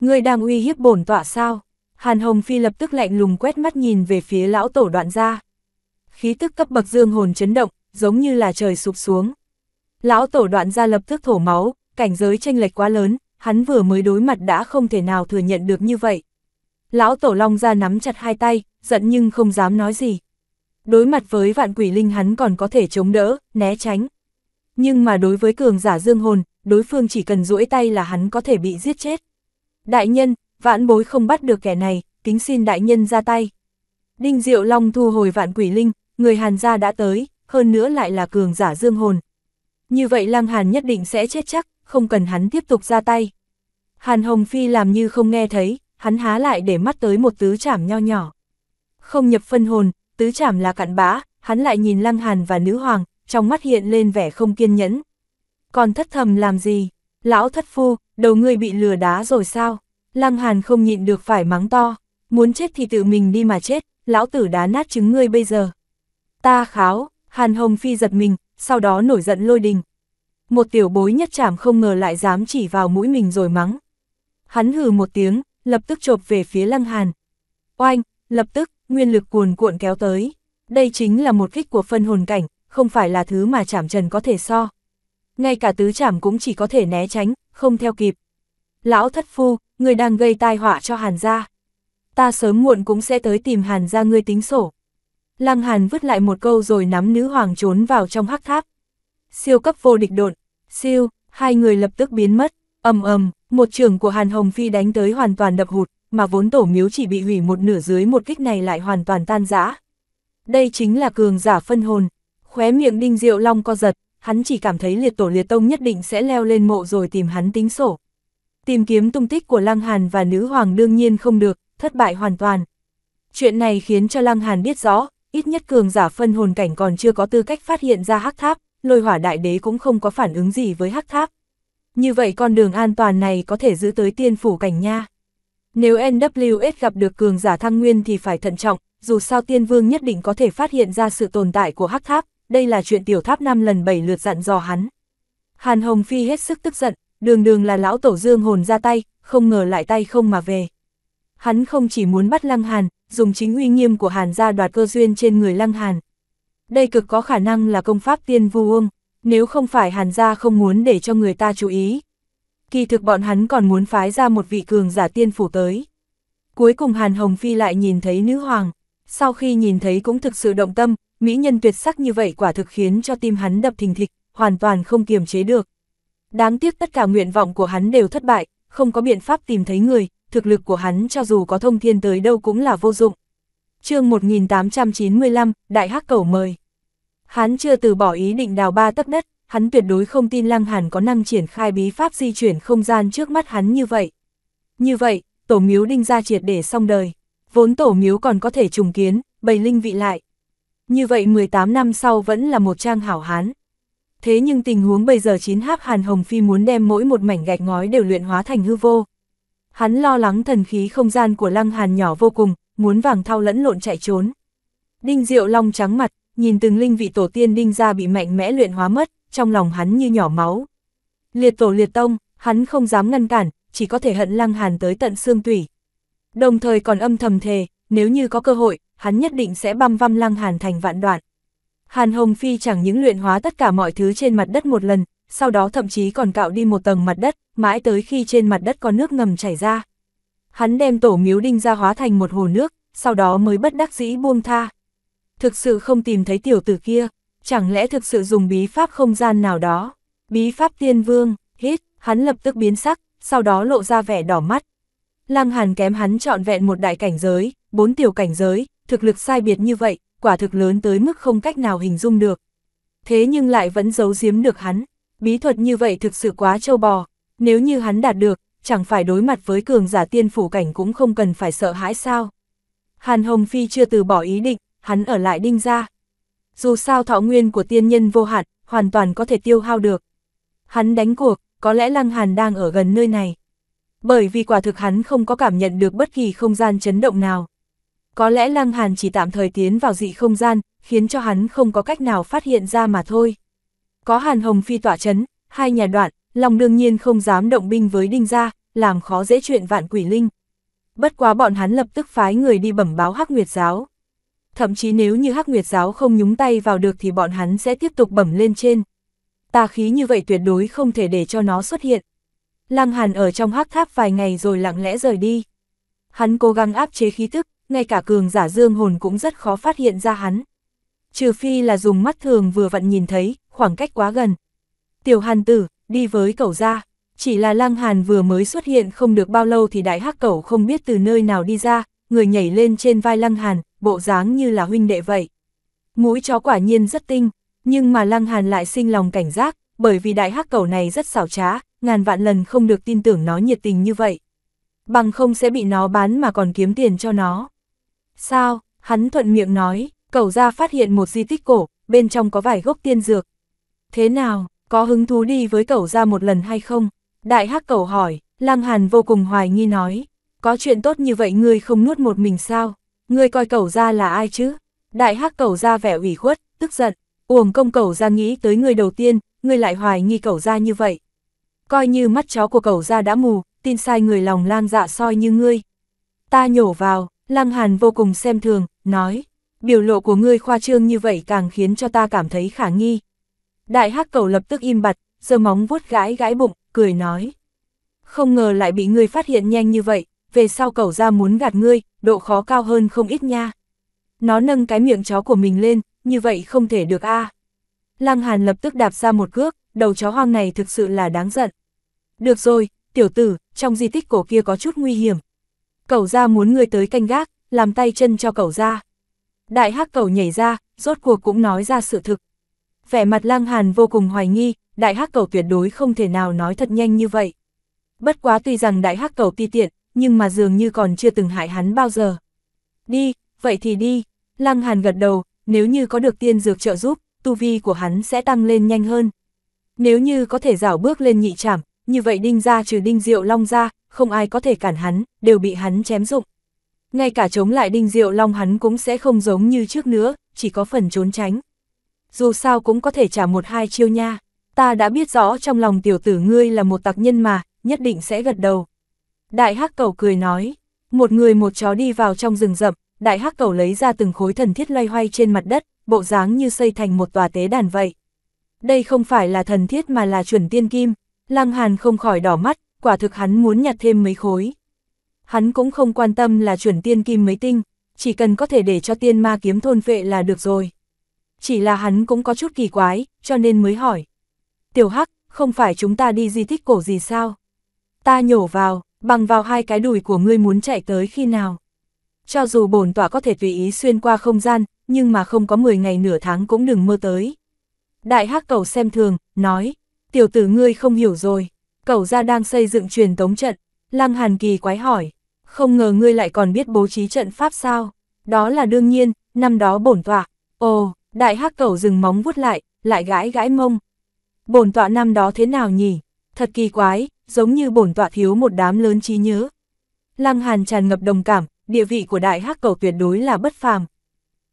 Ngươi đang uy hiếp bổn tọa sao? Hàn Hồng Phi lập tức lạnh lùng quét mắt nhìn về phía lão tổ đoạn gia. Khí tức cấp bậc dương hồn chấn động, giống như là trời sụp xuống. Lão tổ đoạn gia lập tức thổ máu, cảnh giới tranh lệch quá lớn, hắn vừa mới đối mặt đã không thể nào thừa nhận được như vậy. Lão Tổ Long ra nắm chặt hai tay, giận nhưng không dám nói gì. Đối mặt với vạn quỷ linh hắn còn có thể chống đỡ, né tránh. Nhưng mà đối với cường giả dương hồn, đối phương chỉ cần duỗi tay là hắn có thể bị giết chết. Đại nhân, vạn bối không bắt được kẻ này, kính xin đại nhân ra tay. Đinh Diệu Long thu hồi vạn quỷ linh, người Hàn gia đã tới, hơn nữa lại là cường giả dương hồn. Như vậy Lăng Hàn nhất định sẽ chết chắc, không cần hắn tiếp tục ra tay. Hàn Hồng Phi làm như không nghe thấy, hắn há lại để mắt tới một tứ trảm nho nhỏ. Không nhập phân hồn, tứ trảm là cặn bã, hắn lại nhìn lăng hàn và nữ hoàng, trong mắt hiện lên vẻ không kiên nhẫn. Còn thất thầm làm gì? Lão thất phu, đầu ngươi bị lừa đá rồi sao? Lăng hàn không nhịn được phải mắng to, muốn chết thì tự mình đi mà chết, lão tử đá nát trứng ngươi bây giờ. Ta kháo, hàn hồng phi giật mình, sau đó nổi giận lôi đình. Một tiểu bối nhất trảm không ngờ lại dám chỉ vào mũi mình rồi mắng. Hắn hừ một tiếng, lập tức chộp về phía Lăng Hàn. Oanh, lập tức, nguyên lực cuồn cuộn kéo tới. Đây chính là một kích của phân hồn cảnh, không phải là thứ mà chảm trần có thể so. Ngay cả tứ chảm cũng chỉ có thể né tránh, không theo kịp. Lão thất phu, người đang gây tai họa cho Hàn gia. Ta sớm muộn cũng sẽ tới tìm Hàn gia ngươi tính sổ. Lăng Hàn vứt lại một câu rồi nắm nữ hoàng trốn vào trong hắc tháp. Siêu cấp vô địch độn, siêu, hai người lập tức biến mất ầm ầm, một trường của Hàn Hồng Phi đánh tới hoàn toàn đập hụt, mà vốn tổ miếu chỉ bị hủy một nửa dưới một kích này lại hoàn toàn tan rã. Đây chính là cường giả phân hồn. Khóe miệng Đinh Diệu Long co giật, hắn chỉ cảm thấy liệt tổ liệt tông nhất định sẽ leo lên mộ rồi tìm hắn tính sổ. Tìm kiếm tung tích của Lăng Hàn và nữ hoàng đương nhiên không được, thất bại hoàn toàn. Chuyện này khiến cho Lăng Hàn biết rõ, ít nhất cường giả phân hồn cảnh còn chưa có tư cách phát hiện ra hắc tháp, lôi hỏa đại đế cũng không có phản ứng gì với hắc tháp như vậy con đường an toàn này có thể giữ tới tiên phủ cảnh nha. Nếu NWS gặp được cường giả thăng nguyên thì phải thận trọng, dù sao tiên vương nhất định có thể phát hiện ra sự tồn tại của hắc tháp, đây là chuyện tiểu tháp 5 lần 7 lượt dặn dò hắn. Hàn Hồng Phi hết sức tức giận, đường đường là lão tổ dương hồn ra tay, không ngờ lại tay không mà về. Hắn không chỉ muốn bắt Lăng Hàn, dùng chính uy nghiêm của Hàn ra đoạt cơ duyên trên người Lăng Hàn. Đây cực có khả năng là công pháp tiên vu uông nếu không phải Hàn gia không muốn để cho người ta chú ý. Kỳ thực bọn hắn còn muốn phái ra một vị cường giả tiên phủ tới. Cuối cùng Hàn Hồng Phi lại nhìn thấy nữ hoàng, sau khi nhìn thấy cũng thực sự động tâm, mỹ nhân tuyệt sắc như vậy quả thực khiến cho tim hắn đập thình thịch, hoàn toàn không kiềm chế được. Đáng tiếc tất cả nguyện vọng của hắn đều thất bại, không có biện pháp tìm thấy người, thực lực của hắn cho dù có thông thiên tới đâu cũng là vô dụng. chương 1895, Đại Hắc Cẩu mời. Hắn chưa từ bỏ ý định đào ba tấc đất, hắn tuyệt đối không tin Lăng Hàn có năng triển khai bí pháp di chuyển không gian trước mắt hắn như vậy. Như vậy, tổ miếu đinh ra triệt để xong đời, vốn tổ miếu còn có thể trùng kiến, bày linh vị lại. Như vậy 18 năm sau vẫn là một trang hảo hán. Thế nhưng tình huống bây giờ chín háp Hàn Hồng Phi muốn đem mỗi một mảnh gạch ngói đều luyện hóa thành hư vô. Hắn lo lắng thần khí không gian của Lăng Hàn nhỏ vô cùng, muốn vàng thao lẫn lộn chạy trốn. Đinh Diệu Long trắng mặt, nhìn từng linh vị tổ tiên đinh ra bị mạnh mẽ luyện hóa mất, trong lòng hắn như nhỏ máu. Liệt tổ liệt tông, hắn không dám ngăn cản, chỉ có thể hận lăng hàn tới tận xương tủy. Đồng thời còn âm thầm thề, nếu như có cơ hội, hắn nhất định sẽ băm văm lăng hàn thành vạn đoạn. Hàn Hồng Phi chẳng những luyện hóa tất cả mọi thứ trên mặt đất một lần, sau đó thậm chí còn cạo đi một tầng mặt đất, mãi tới khi trên mặt đất có nước ngầm chảy ra. Hắn đem tổ miếu đinh ra hóa thành một hồ nước, sau đó mới bất đắc dĩ buông tha thực sự không tìm thấy tiểu tử kia, chẳng lẽ thực sự dùng bí pháp không gian nào đó. Bí pháp tiên vương, hít, hắn lập tức biến sắc, sau đó lộ ra vẻ đỏ mắt. Lăng Hàn kém hắn trọn vẹn một đại cảnh giới, bốn tiểu cảnh giới, thực lực sai biệt như vậy, quả thực lớn tới mức không cách nào hình dung được. Thế nhưng lại vẫn giấu giếm được hắn, bí thuật như vậy thực sự quá trâu bò, nếu như hắn đạt được, chẳng phải đối mặt với cường giả tiên phủ cảnh cũng không cần phải sợ hãi sao. Hàn Hồng Phi chưa từ bỏ ý định, hắn ở lại đinh ra. Dù sao thọ nguyên của tiên nhân vô hạn, hoàn toàn có thể tiêu hao được. Hắn đánh cuộc, có lẽ Lăng Hàn đang ở gần nơi này. Bởi vì quả thực hắn không có cảm nhận được bất kỳ không gian chấn động nào. Có lẽ Lăng Hàn chỉ tạm thời tiến vào dị không gian, khiến cho hắn không có cách nào phát hiện ra mà thôi. Có Hàn Hồng Phi tỏa chấn, hai nhà đoạn, lòng đương nhiên không dám động binh với Đinh Gia, làm khó dễ chuyện vạn quỷ linh. Bất quá bọn hắn lập tức phái người đi bẩm báo Hắc Nguyệt Giáo thậm chí nếu như Hắc Nguyệt giáo không nhúng tay vào được thì bọn hắn sẽ tiếp tục bẩm lên trên. Tà khí như vậy tuyệt đối không thể để cho nó xuất hiện. Lăng Hàn ở trong hắc tháp vài ngày rồi lặng lẽ rời đi. Hắn cố gắng áp chế khí tức, ngay cả cường giả dương hồn cũng rất khó phát hiện ra hắn. Trừ phi là dùng mắt thường vừa vặn nhìn thấy, khoảng cách quá gần. Tiểu Hàn tử, đi với cậu ra. Chỉ là Lăng Hàn vừa mới xuất hiện không được bao lâu thì đại hắc cẩu không biết từ nơi nào đi ra, người nhảy lên trên vai Lăng Hàn, bộ dáng như là huynh đệ vậy. Mũi chó quả nhiên rất tinh, nhưng mà Lăng Hàn lại sinh lòng cảnh giác, bởi vì đại hắc cầu này rất xảo trá, ngàn vạn lần không được tin tưởng nó nhiệt tình như vậy. Bằng không sẽ bị nó bán mà còn kiếm tiền cho nó. Sao, hắn thuận miệng nói, cầu ra phát hiện một di tích cổ, bên trong có vài gốc tiên dược. Thế nào, có hứng thú đi với cầu ra một lần hay không? Đại hắc cầu hỏi, Lăng Hàn vô cùng hoài nghi nói có chuyện tốt như vậy ngươi không nuốt một mình sao, ngươi coi cẩu ra là ai chứ? Đại hắc cẩu ra vẻ ủy khuất, tức giận, uổng công cẩu ra nghĩ tới ngươi đầu tiên, ngươi lại hoài nghi cẩu ra như vậy. Coi như mắt chó của cẩu ra đã mù, tin sai người lòng lang dạ soi như ngươi. Ta nhổ vào, lang hàn vô cùng xem thường, nói, biểu lộ của ngươi khoa trương như vậy càng khiến cho ta cảm thấy khả nghi. Đại hắc cẩu lập tức im bặt, giơ móng vuốt gãi gãi bụng, cười nói. Không ngờ lại bị ngươi phát hiện nhanh như vậy, về sau cậu ra muốn gạt ngươi, độ khó cao hơn không ít nha. Nó nâng cái miệng chó của mình lên, như vậy không thể được a. À. Lăng Hàn lập tức đạp ra một cước, đầu chó hoang này thực sự là đáng giận. Được rồi, tiểu tử, trong di tích cổ kia có chút nguy hiểm. Cậu ra muốn ngươi tới canh gác, làm tay chân cho cậu ra. Đại hắc cậu nhảy ra, rốt cuộc cũng nói ra sự thực. Vẻ mặt Lăng Hàn vô cùng hoài nghi, đại hắc cậu tuyệt đối không thể nào nói thật nhanh như vậy. Bất quá tuy rằng đại hắc cậu ti tiện, nhưng mà dường như còn chưa từng hại hắn bao giờ. Đi, vậy thì đi, Lăng Hàn gật đầu, nếu như có được tiên dược trợ giúp, tu vi của hắn sẽ tăng lên nhanh hơn. Nếu như có thể rảo bước lên nhị trảm, như vậy đinh ra trừ đinh diệu long ra, không ai có thể cản hắn, đều bị hắn chém dụng. Ngay cả chống lại đinh diệu long hắn cũng sẽ không giống như trước nữa, chỉ có phần trốn tránh. Dù sao cũng có thể trả một hai chiêu nha, ta đã biết rõ trong lòng tiểu tử ngươi là một tặc nhân mà, nhất định sẽ gật đầu. Đại hắc cầu cười nói, một người một chó đi vào trong rừng rậm, đại hắc cầu lấy ra từng khối thần thiết loay hoay trên mặt đất, bộ dáng như xây thành một tòa tế đàn vậy. Đây không phải là thần thiết mà là chuẩn tiên kim, Lăng Hàn không khỏi đỏ mắt, quả thực hắn muốn nhặt thêm mấy khối. Hắn cũng không quan tâm là chuẩn tiên kim mấy tinh, chỉ cần có thể để cho tiên ma kiếm thôn vệ là được rồi. Chỉ là hắn cũng có chút kỳ quái, cho nên mới hỏi. Tiểu Hắc, không phải chúng ta đi di tích cổ gì sao? Ta nhổ vào, bằng vào hai cái đùi của ngươi muốn chạy tới khi nào. Cho dù bổn tỏa có thể tùy ý xuyên qua không gian, nhưng mà không có 10 ngày nửa tháng cũng đừng mơ tới. Đại hắc cầu xem thường, nói, tiểu tử ngươi không hiểu rồi, cầu ra đang xây dựng truyền tống trận, lăng hàn kỳ quái hỏi, không ngờ ngươi lại còn biết bố trí trận pháp sao, đó là đương nhiên, năm đó bổn tỏa, ồ, đại hắc cầu dừng móng vuốt lại, lại gãi gãi mông. Bổn tọa năm đó thế nào nhỉ? Thật kỳ quái, giống như bổn tọa thiếu một đám lớn trí nhớ. Lăng Hàn tràn ngập đồng cảm, địa vị của đại hắc cầu tuyệt đối là bất phàm.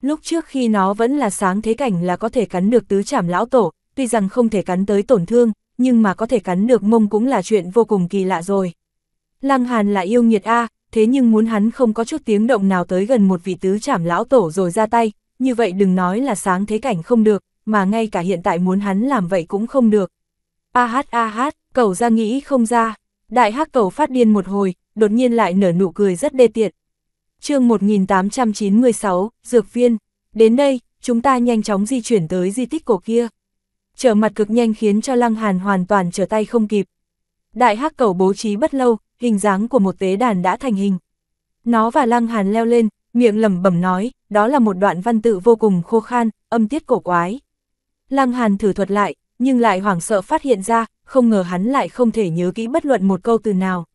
Lúc trước khi nó vẫn là sáng thế cảnh là có thể cắn được tứ trảm lão tổ, tuy rằng không thể cắn tới tổn thương, nhưng mà có thể cắn được mông cũng là chuyện vô cùng kỳ lạ rồi. Lăng Hàn là yêu nghiệt A, thế nhưng muốn hắn không có chút tiếng động nào tới gần một vị tứ trảm lão tổ rồi ra tay, như vậy đừng nói là sáng thế cảnh không được, mà ngay cả hiện tại muốn hắn làm vậy cũng không được. A hát a hát, Cẩu ra nghĩ không ra, đại hắc cẩu phát điên một hồi, đột nhiên lại nở nụ cười rất đê tiện. chương 1896, Dược Viên, đến đây, chúng ta nhanh chóng di chuyển tới di tích cổ kia. Trở mặt cực nhanh khiến cho Lăng Hàn hoàn toàn trở tay không kịp. Đại hắc cẩu bố trí bất lâu, hình dáng của một tế đàn đã thành hình. Nó và Lăng Hàn leo lên, miệng lẩm bẩm nói, đó là một đoạn văn tự vô cùng khô khan, âm tiết cổ quái. Lăng Hàn thử thuật lại, nhưng lại hoảng sợ phát hiện ra, không ngờ hắn lại không thể nhớ kỹ bất luận một câu từ nào.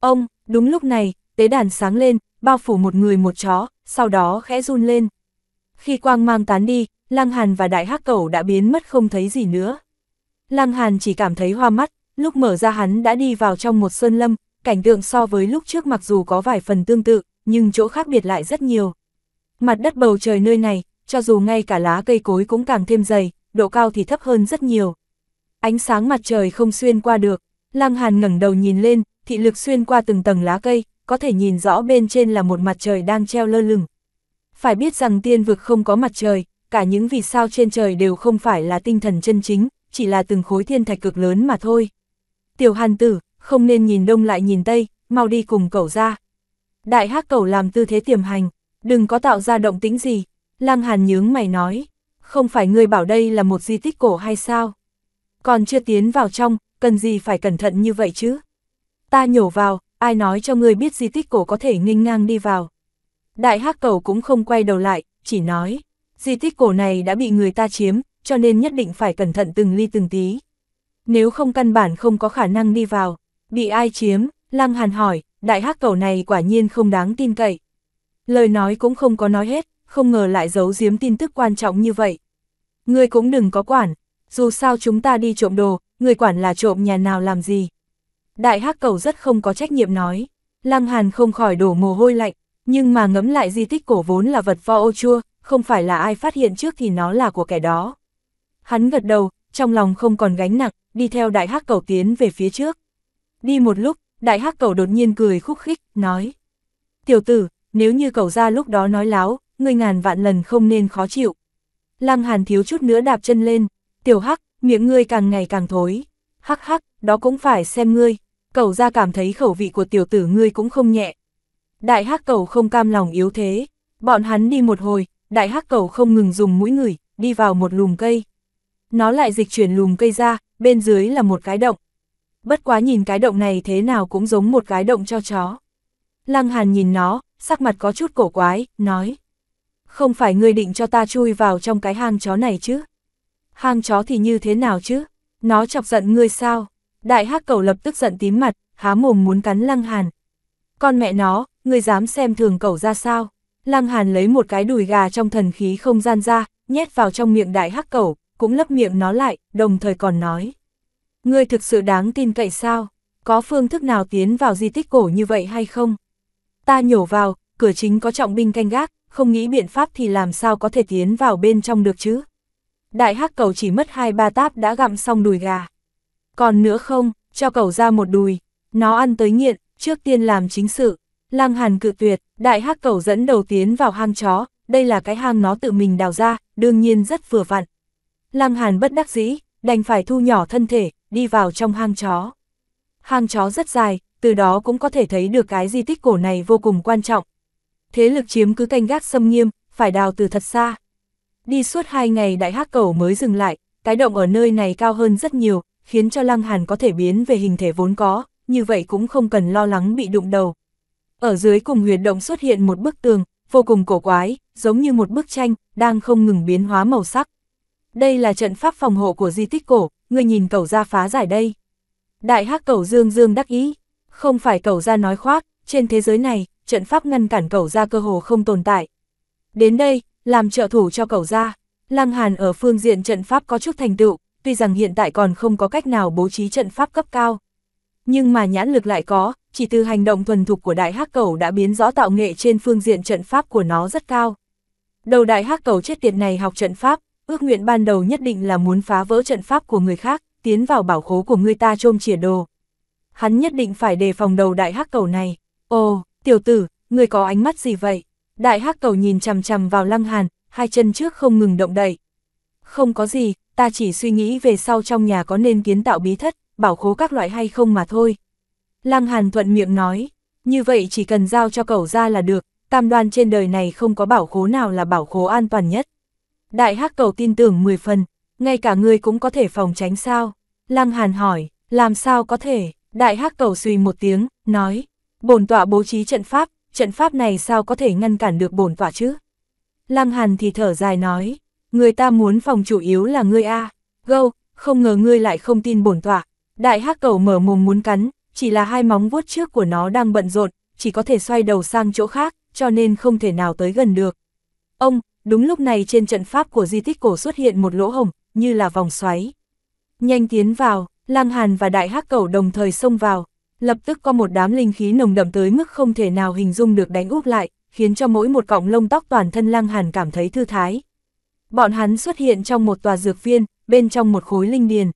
Ông, đúng lúc này, tế đàn sáng lên, bao phủ một người một chó, sau đó khẽ run lên. Khi quang mang tán đi, Lăng Hàn và Đại Hắc Cẩu đã biến mất không thấy gì nữa. Lăng Hàn chỉ cảm thấy hoa mắt, lúc mở ra hắn đã đi vào trong một sơn lâm, cảnh tượng so với lúc trước mặc dù có vài phần tương tự, nhưng chỗ khác biệt lại rất nhiều. Mặt đất bầu trời nơi này, cho dù ngay cả lá cây cối cũng càng thêm dày, độ cao thì thấp hơn rất nhiều ánh sáng mặt trời không xuyên qua được. Lăng Hàn ngẩng đầu nhìn lên, thị lực xuyên qua từng tầng lá cây, có thể nhìn rõ bên trên là một mặt trời đang treo lơ lửng. Phải biết rằng tiên vực không có mặt trời, cả những vì sao trên trời đều không phải là tinh thần chân chính, chỉ là từng khối thiên thạch cực lớn mà thôi. Tiểu Hàn tử, không nên nhìn đông lại nhìn tây, mau đi cùng cậu ra. Đại hắc cậu làm tư thế tiềm hành, đừng có tạo ra động tĩnh gì. Lăng Hàn nhướng mày nói, không phải ngươi bảo đây là một di tích cổ hay sao? còn chưa tiến vào trong, cần gì phải cẩn thận như vậy chứ? Ta nhổ vào, ai nói cho ngươi biết di tích cổ có thể nghênh ngang đi vào. Đại hắc cầu cũng không quay đầu lại, chỉ nói, di tích cổ này đã bị người ta chiếm, cho nên nhất định phải cẩn thận từng ly từng tí. Nếu không căn bản không có khả năng đi vào, bị ai chiếm, Lăng Hàn hỏi, đại hắc cầu này quả nhiên không đáng tin cậy. Lời nói cũng không có nói hết, không ngờ lại giấu giếm tin tức quan trọng như vậy. Ngươi cũng đừng có quản, dù sao chúng ta đi trộm đồ, người quản là trộm nhà nào làm gì. Đại hắc cầu rất không có trách nhiệm nói, Lăng Hàn không khỏi đổ mồ hôi lạnh, nhưng mà ngẫm lại di tích cổ vốn là vật pho ô chua, không phải là ai phát hiện trước thì nó là của kẻ đó. Hắn gật đầu, trong lòng không còn gánh nặng, đi theo đại hắc cầu tiến về phía trước. Đi một lúc, đại hắc cầu đột nhiên cười khúc khích, nói. Tiểu tử, nếu như cầu ra lúc đó nói láo, ngươi ngàn vạn lần không nên khó chịu. Lăng Hàn thiếu chút nữa đạp chân lên, Tiểu Hắc, miệng ngươi càng ngày càng thối. Hắc hắc, đó cũng phải xem ngươi. Cậu ra cảm thấy khẩu vị của tiểu tử ngươi cũng không nhẹ. Đại Hắc cầu không cam lòng yếu thế. Bọn hắn đi một hồi, đại Hắc cầu không ngừng dùng mũi ngửi, đi vào một lùm cây. Nó lại dịch chuyển lùm cây ra, bên dưới là một cái động. Bất quá nhìn cái động này thế nào cũng giống một cái động cho chó. Lăng Hàn nhìn nó, sắc mặt có chút cổ quái, nói. Không phải ngươi định cho ta chui vào trong cái hang chó này chứ? hang chó thì như thế nào chứ? Nó chọc giận ngươi sao? Đại hắc cầu lập tức giận tím mặt, há mồm muốn cắn lăng hàn. Con mẹ nó, ngươi dám xem thường cầu ra sao? Lăng hàn lấy một cái đùi gà trong thần khí không gian ra, nhét vào trong miệng đại hắc cầu, cũng lấp miệng nó lại, đồng thời còn nói. Ngươi thực sự đáng tin cậy sao? Có phương thức nào tiến vào di tích cổ như vậy hay không? Ta nhổ vào, cửa chính có trọng binh canh gác, không nghĩ biện pháp thì làm sao có thể tiến vào bên trong được chứ? đại hắc cầu chỉ mất hai ba táp đã gặm xong đùi gà. Còn nữa không, cho cầu ra một đùi, nó ăn tới nghiện, trước tiên làm chính sự. Lăng Hàn cự tuyệt, đại hắc cầu dẫn đầu tiến vào hang chó, đây là cái hang nó tự mình đào ra, đương nhiên rất vừa vặn. Lăng Hàn bất đắc dĩ, đành phải thu nhỏ thân thể, đi vào trong hang chó. Hang chó rất dài, từ đó cũng có thể thấy được cái di tích cổ này vô cùng quan trọng. Thế lực chiếm cứ canh gác xâm nghiêm, phải đào từ thật xa. Đi suốt hai ngày đại hắc cầu mới dừng lại, cái động ở nơi này cao hơn rất nhiều, khiến cho Lăng Hàn có thể biến về hình thể vốn có, như vậy cũng không cần lo lắng bị đụng đầu. Ở dưới cùng huyệt động xuất hiện một bức tường, vô cùng cổ quái, giống như một bức tranh, đang không ngừng biến hóa màu sắc. Đây là trận pháp phòng hộ của di tích cổ, người nhìn cầu ra phá giải đây. Đại hắc cầu dương dương đắc ý, không phải cầu ra nói khoác, trên thế giới này, trận pháp ngăn cản cầu ra cơ hồ không tồn tại. Đến đây, làm trợ thủ cho cậu ra. Lăng Hàn ở phương diện trận pháp có chút thành tựu, tuy rằng hiện tại còn không có cách nào bố trí trận pháp cấp cao. Nhưng mà nhãn lực lại có, chỉ từ hành động thuần thục của đại hắc cầu đã biến rõ tạo nghệ trên phương diện trận pháp của nó rất cao. Đầu đại hắc cầu chết tiệt này học trận pháp, ước nguyện ban đầu nhất định là muốn phá vỡ trận pháp của người khác, tiến vào bảo khố của người ta trôm chìa đồ. Hắn nhất định phải đề phòng đầu đại hắc cầu này. Ồ, tiểu tử, người có ánh mắt gì vậy? Đại hắc cầu nhìn chằm chằm vào lăng hàn, hai chân trước không ngừng động đậy. Không có gì, ta chỉ suy nghĩ về sau trong nhà có nên kiến tạo bí thất, bảo khố các loại hay không mà thôi. Lăng hàn thuận miệng nói, như vậy chỉ cần giao cho cậu ra là được, tam đoan trên đời này không có bảo khố nào là bảo khố an toàn nhất. Đại hắc cầu tin tưởng 10 phần, ngay cả người cũng có thể phòng tránh sao. Lăng hàn hỏi, làm sao có thể, đại hắc cầu suy một tiếng, nói, bổn tọa bố trí trận pháp, trận pháp này sao có thể ngăn cản được bổn tọa chứ? Lăng Hàn thì thở dài nói, người ta muốn phòng chủ yếu là ngươi a. Gâu, không ngờ ngươi lại không tin bổn tọa. Đại hắc Cẩu mở mồm muốn cắn, chỉ là hai móng vuốt trước của nó đang bận rộn, chỉ có thể xoay đầu sang chỗ khác, cho nên không thể nào tới gần được. Ông, đúng lúc này trên trận pháp của di tích cổ xuất hiện một lỗ hồng, như là vòng xoáy. Nhanh tiến vào, Lăng Hàn và Đại Hắc Cẩu đồng thời xông vào, lập tức có một đám linh khí nồng đậm tới mức không thể nào hình dung được đánh úp lại, khiến cho mỗi một cọng lông tóc toàn thân Lăng Hàn cảm thấy thư thái. Bọn hắn xuất hiện trong một tòa dược viên, bên trong một khối linh điền.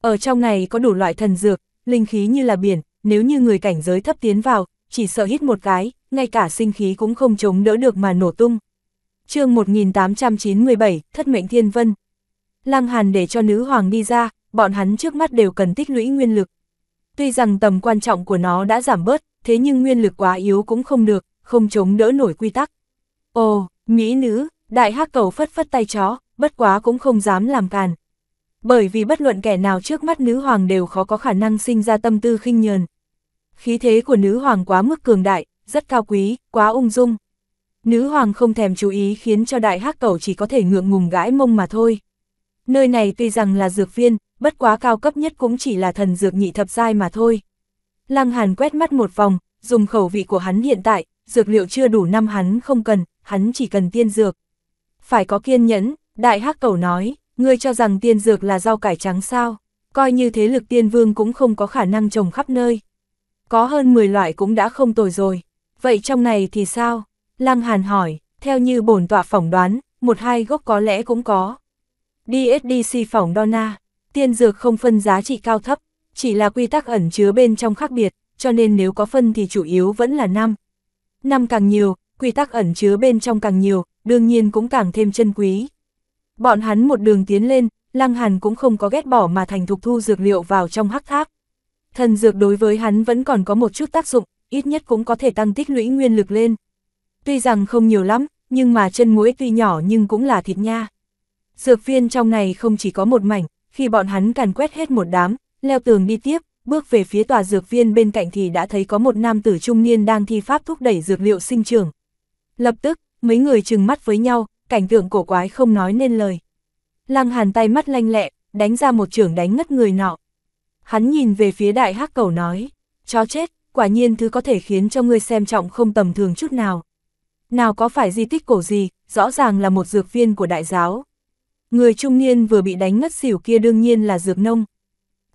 Ở trong này có đủ loại thần dược, linh khí như là biển, nếu như người cảnh giới thấp tiến vào, chỉ sợ hít một cái, ngay cả sinh khí cũng không chống đỡ được mà nổ tung. chương 1897, Thất Mệnh Thiên Vân. Lăng Hàn để cho nữ hoàng đi ra, bọn hắn trước mắt đều cần tích lũy nguyên lực, Tuy rằng tầm quan trọng của nó đã giảm bớt, thế nhưng nguyên lực quá yếu cũng không được, không chống đỡ nổi quy tắc. Ồ, mỹ nữ, đại hắc cầu phất phất tay chó, bất quá cũng không dám làm càn. Bởi vì bất luận kẻ nào trước mắt nữ hoàng đều khó có khả năng sinh ra tâm tư khinh nhờn. Khí thế của nữ hoàng quá mức cường đại, rất cao quý, quá ung dung. Nữ hoàng không thèm chú ý khiến cho đại hắc cầu chỉ có thể ngượng ngùng gãi mông mà thôi. Nơi này tuy rằng là dược viên, bất quá cao cấp nhất cũng chỉ là thần dược nhị thập giai mà thôi. Lăng Hàn quét mắt một vòng, dùng khẩu vị của hắn hiện tại, dược liệu chưa đủ năm hắn không cần, hắn chỉ cần tiên dược. Phải có kiên nhẫn, đại hắc cầu nói, ngươi cho rằng tiên dược là rau cải trắng sao, coi như thế lực tiên vương cũng không có khả năng trồng khắp nơi. Có hơn 10 loại cũng đã không tồi rồi, vậy trong này thì sao? Lăng Hàn hỏi, theo như bổn tọa phỏng đoán, một hai gốc có lẽ cũng có. DSDC phỏng dona. Tiên dược không phân giá trị cao thấp, chỉ là quy tắc ẩn chứa bên trong khác biệt, cho nên nếu có phân thì chủ yếu vẫn là năm. Năm càng nhiều, quy tắc ẩn chứa bên trong càng nhiều, đương nhiên cũng càng thêm chân quý. Bọn hắn một đường tiến lên, Lăng Hàn cũng không có ghét bỏ mà thành thục thu dược liệu vào trong hắc tháp. Thần dược đối với hắn vẫn còn có một chút tác dụng, ít nhất cũng có thể tăng tích lũy nguyên lực lên. Tuy rằng không nhiều lắm, nhưng mà chân mũi tuy nhỏ nhưng cũng là thịt nha. Dược viên trong này không chỉ có một mảnh, khi bọn hắn càn quét hết một đám, leo tường đi tiếp, bước về phía tòa dược viên bên cạnh thì đã thấy có một nam tử trung niên đang thi pháp thúc đẩy dược liệu sinh trưởng. Lập tức, mấy người trừng mắt với nhau, cảnh tượng cổ quái không nói nên lời. Lăng Hàn tay mắt lanh lẹ, đánh ra một trưởng đánh ngất người nọ. Hắn nhìn về phía đại hắc cầu nói, chó chết, quả nhiên thứ có thể khiến cho ngươi xem trọng không tầm thường chút nào. Nào có phải di tích cổ gì, rõ ràng là một dược viên của đại giáo. Người trung niên vừa bị đánh ngất xỉu kia đương nhiên là dược nông.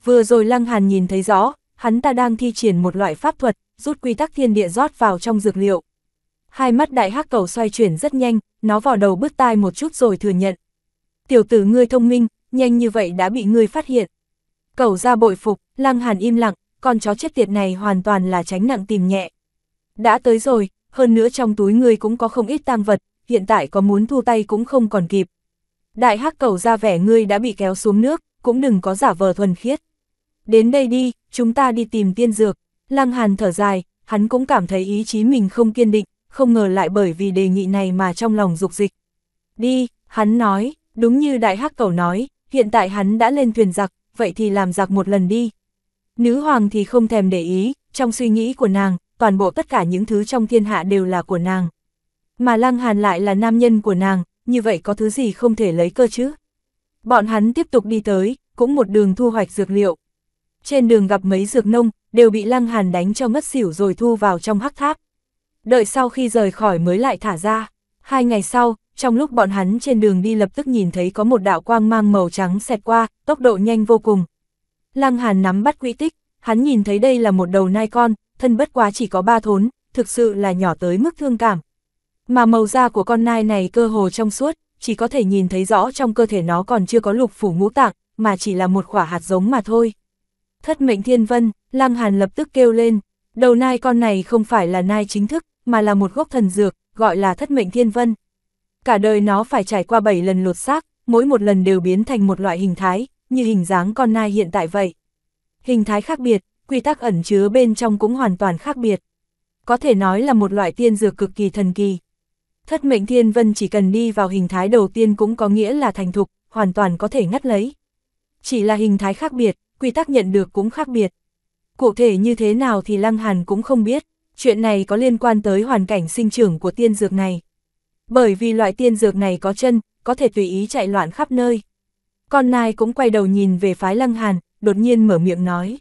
Vừa rồi Lăng Hàn nhìn thấy rõ, hắn ta đang thi triển một loại pháp thuật, rút quy tắc thiên địa rót vào trong dược liệu. Hai mắt đại hắc cầu xoay chuyển rất nhanh, nó vào đầu bứt tai một chút rồi thừa nhận. Tiểu tử ngươi thông minh, nhanh như vậy đã bị ngươi phát hiện. Cầu ra bội phục, Lăng Hàn im lặng, con chó chết tiệt này hoàn toàn là tránh nặng tìm nhẹ. Đã tới rồi, hơn nữa trong túi ngươi cũng có không ít tang vật, hiện tại có muốn thu tay cũng không còn kịp. Đại hắc cầu ra vẻ ngươi đã bị kéo xuống nước, cũng đừng có giả vờ thuần khiết. Đến đây đi, chúng ta đi tìm tiên dược. Lăng Hàn thở dài, hắn cũng cảm thấy ý chí mình không kiên định, không ngờ lại bởi vì đề nghị này mà trong lòng dục dịch. Đi, hắn nói, đúng như đại hắc cầu nói, hiện tại hắn đã lên thuyền giặc, vậy thì làm giặc một lần đi. Nữ hoàng thì không thèm để ý, trong suy nghĩ của nàng, toàn bộ tất cả những thứ trong thiên hạ đều là của nàng. Mà Lăng Hàn lại là nam nhân của nàng, như vậy có thứ gì không thể lấy cơ chứ? Bọn hắn tiếp tục đi tới, cũng một đường thu hoạch dược liệu. Trên đường gặp mấy dược nông, đều bị Lăng Hàn đánh cho ngất xỉu rồi thu vào trong hắc tháp. Đợi sau khi rời khỏi mới lại thả ra. Hai ngày sau, trong lúc bọn hắn trên đường đi lập tức nhìn thấy có một đạo quang mang màu trắng xẹt qua, tốc độ nhanh vô cùng. Lăng Hàn nắm bắt quỹ tích, hắn nhìn thấy đây là một đầu nai con, thân bất quá chỉ có ba thốn, thực sự là nhỏ tới mức thương cảm. Mà màu da của con nai này cơ hồ trong suốt, chỉ có thể nhìn thấy rõ trong cơ thể nó còn chưa có lục phủ ngũ tạng, mà chỉ là một quả hạt giống mà thôi. Thất mệnh thiên vân, Lăng Hàn lập tức kêu lên, đầu nai con này không phải là nai chính thức, mà là một gốc thần dược, gọi là thất mệnh thiên vân. Cả đời nó phải trải qua 7 lần lột xác, mỗi một lần đều biến thành một loại hình thái, như hình dáng con nai hiện tại vậy. Hình thái khác biệt, quy tắc ẩn chứa bên trong cũng hoàn toàn khác biệt. Có thể nói là một loại tiên dược cực kỳ thần kỳ. Thất mệnh thiên vân chỉ cần đi vào hình thái đầu tiên cũng có nghĩa là thành thục, hoàn toàn có thể ngắt lấy. Chỉ là hình thái khác biệt, quy tắc nhận được cũng khác biệt. Cụ thể như thế nào thì Lăng Hàn cũng không biết, chuyện này có liên quan tới hoàn cảnh sinh trưởng của tiên dược này. Bởi vì loại tiên dược này có chân, có thể tùy ý chạy loạn khắp nơi. Con nai cũng quay đầu nhìn về phái Lăng Hàn, đột nhiên mở miệng nói.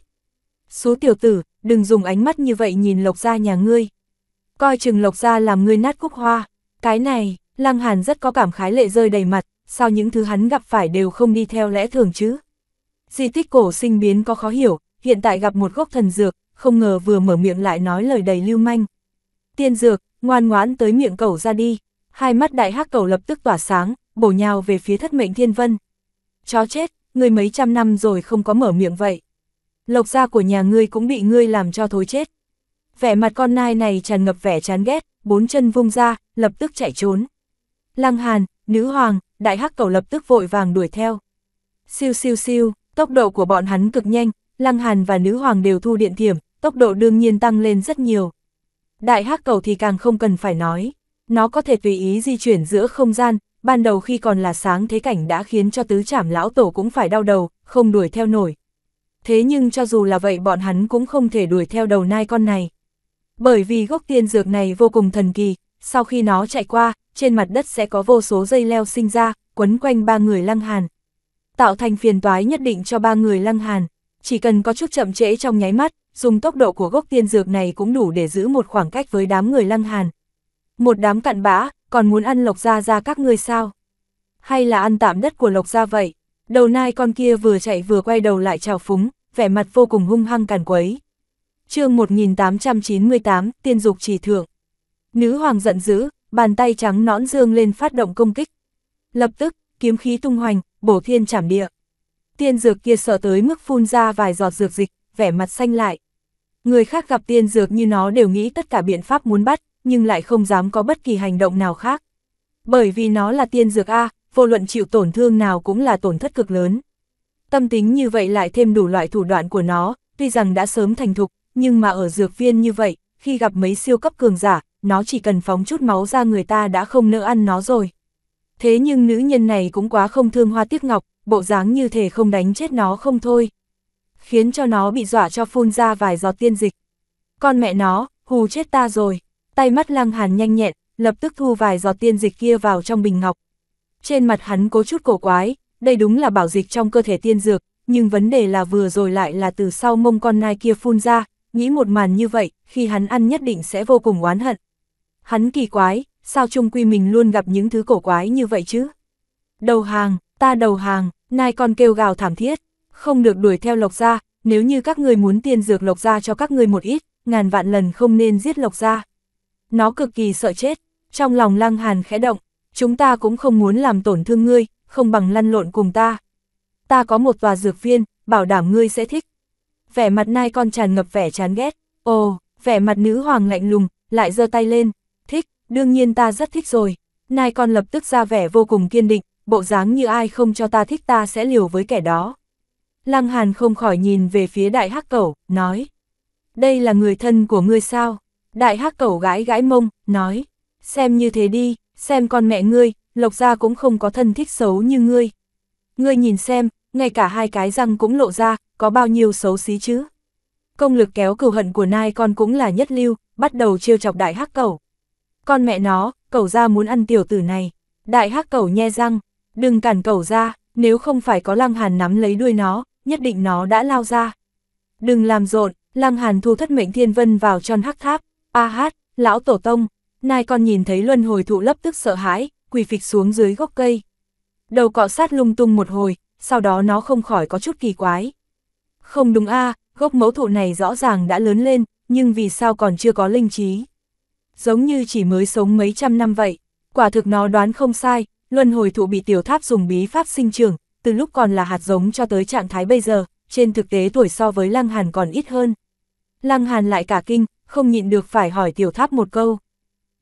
Số tiểu tử, đừng dùng ánh mắt như vậy nhìn lộc ra nhà ngươi. Coi chừng lộc ra làm ngươi nát cúc hoa. Cái này, Lăng Hàn rất có cảm khái lệ rơi đầy mặt, sao những thứ hắn gặp phải đều không đi theo lẽ thường chứ? Di tích cổ sinh biến có khó hiểu, hiện tại gặp một gốc thần dược, không ngờ vừa mở miệng lại nói lời đầy lưu manh. Tiên dược, ngoan ngoãn tới miệng cầu ra đi. Hai mắt đại hắc cầu lập tức tỏa sáng, bổ nhào về phía thất mệnh thiên vân. Chó chết, người mấy trăm năm rồi không có mở miệng vậy. Lộc gia của nhà ngươi cũng bị ngươi làm cho thối chết vẻ mặt con nai này tràn ngập vẻ chán ghét, bốn chân vung ra, lập tức chạy trốn. Lăng Hàn, nữ hoàng, đại hắc cầu lập tức vội vàng đuổi theo. Siêu siêu siêu, tốc độ của bọn hắn cực nhanh, Lăng Hàn và nữ hoàng đều thu điện thiểm, tốc độ đương nhiên tăng lên rất nhiều. Đại hắc cầu thì càng không cần phải nói, nó có thể tùy ý di chuyển giữa không gian, ban đầu khi còn là sáng thế cảnh đã khiến cho tứ trảm lão tổ cũng phải đau đầu, không đuổi theo nổi. Thế nhưng cho dù là vậy bọn hắn cũng không thể đuổi theo đầu nai con này. Bởi vì gốc tiên dược này vô cùng thần kỳ, sau khi nó chạy qua, trên mặt đất sẽ có vô số dây leo sinh ra, quấn quanh ba người lăng hàn. Tạo thành phiền toái nhất định cho ba người lăng hàn. Chỉ cần có chút chậm trễ trong nháy mắt, dùng tốc độ của gốc tiên dược này cũng đủ để giữ một khoảng cách với đám người lăng hàn. Một đám cặn bã, còn muốn ăn lộc gia ra các ngươi sao? Hay là ăn tạm đất của lộc gia vậy? Đầu nai con kia vừa chạy vừa quay đầu lại chào phúng, vẻ mặt vô cùng hung hăng càn quấy chương 1898, tiên dục chỉ thượng. Nữ hoàng giận dữ, bàn tay trắng nõn dương lên phát động công kích. Lập tức, kiếm khí tung hoành, bổ thiên chảm địa. Tiên dược kia sợ tới mức phun ra vài giọt dược dịch, vẻ mặt xanh lại. Người khác gặp tiên dược như nó đều nghĩ tất cả biện pháp muốn bắt, nhưng lại không dám có bất kỳ hành động nào khác. Bởi vì nó là tiên dược A, vô luận chịu tổn thương nào cũng là tổn thất cực lớn. Tâm tính như vậy lại thêm đủ loại thủ đoạn của nó, tuy rằng đã sớm thành thục, nhưng mà ở dược viên như vậy, khi gặp mấy siêu cấp cường giả, nó chỉ cần phóng chút máu ra người ta đã không nỡ ăn nó rồi. Thế nhưng nữ nhân này cũng quá không thương hoa tiếc ngọc, bộ dáng như thể không đánh chết nó không thôi. Khiến cho nó bị dọa cho phun ra vài giọt tiên dịch. Con mẹ nó, hù chết ta rồi. Tay mắt lăng hàn nhanh nhẹn, lập tức thu vài giọt tiên dịch kia vào trong bình ngọc. Trên mặt hắn cố chút cổ quái, đây đúng là bảo dịch trong cơ thể tiên dược, nhưng vấn đề là vừa rồi lại là từ sau mông con nai kia phun ra, nghĩ một màn như vậy, khi hắn ăn nhất định sẽ vô cùng oán hận. Hắn kỳ quái, sao chung quy mình luôn gặp những thứ cổ quái như vậy chứ? Đầu hàng, ta đầu hàng, nai con kêu gào thảm thiết, không được đuổi theo lộc gia, nếu như các người muốn tiền dược lộc gia cho các người một ít, ngàn vạn lần không nên giết lộc gia. Nó cực kỳ sợ chết, trong lòng lăng hàn khẽ động, chúng ta cũng không muốn làm tổn thương ngươi, không bằng lăn lộn cùng ta. Ta có một tòa dược viên, bảo đảm ngươi sẽ thích, vẻ mặt nai con tràn ngập vẻ chán ghét, ồ, vẻ mặt nữ hoàng lạnh lùng, lại giơ tay lên, thích, đương nhiên ta rất thích rồi. Nai con lập tức ra vẻ vô cùng kiên định, bộ dáng như ai không cho ta thích ta sẽ liều với kẻ đó. Lăng Hàn không khỏi nhìn về phía đại hắc cẩu, nói. Đây là người thân của ngươi sao? Đại hắc cẩu gãi gãi mông, nói. Xem như thế đi, xem con mẹ ngươi, lộc gia cũng không có thân thích xấu như ngươi. Ngươi nhìn xem, ngay cả hai cái răng cũng lộ ra, có bao nhiêu xấu xí chứ. Công lực kéo cừu hận của nai con cũng là nhất lưu, bắt đầu chiêu chọc đại hắc cẩu. Con mẹ nó, cẩu ra muốn ăn tiểu tử này. Đại hắc cẩu nhe răng, đừng cản cẩu ra, nếu không phải có lăng hàn nắm lấy đuôi nó, nhất định nó đã lao ra. Đừng làm rộn, lăng hàn thu thất mệnh thiên vân vào tròn hắc tháp, a hát, lão tổ tông, nai con nhìn thấy luân hồi thụ lập tức sợ hãi, quỳ phịch xuống dưới gốc cây. Đầu cọ sát lung tung một hồi, sau đó nó không khỏi có chút kỳ quái. Không đúng a gốc mẫu thụ này rõ ràng đã lớn lên, nhưng vì sao còn chưa có linh trí? Giống như chỉ mới sống mấy trăm năm vậy, quả thực nó đoán không sai, luân hồi thụ bị tiểu tháp dùng bí pháp sinh trưởng, từ lúc còn là hạt giống cho tới trạng thái bây giờ, trên thực tế tuổi so với Lăng Hàn còn ít hơn. Lăng Hàn lại cả kinh, không nhịn được phải hỏi tiểu tháp một câu.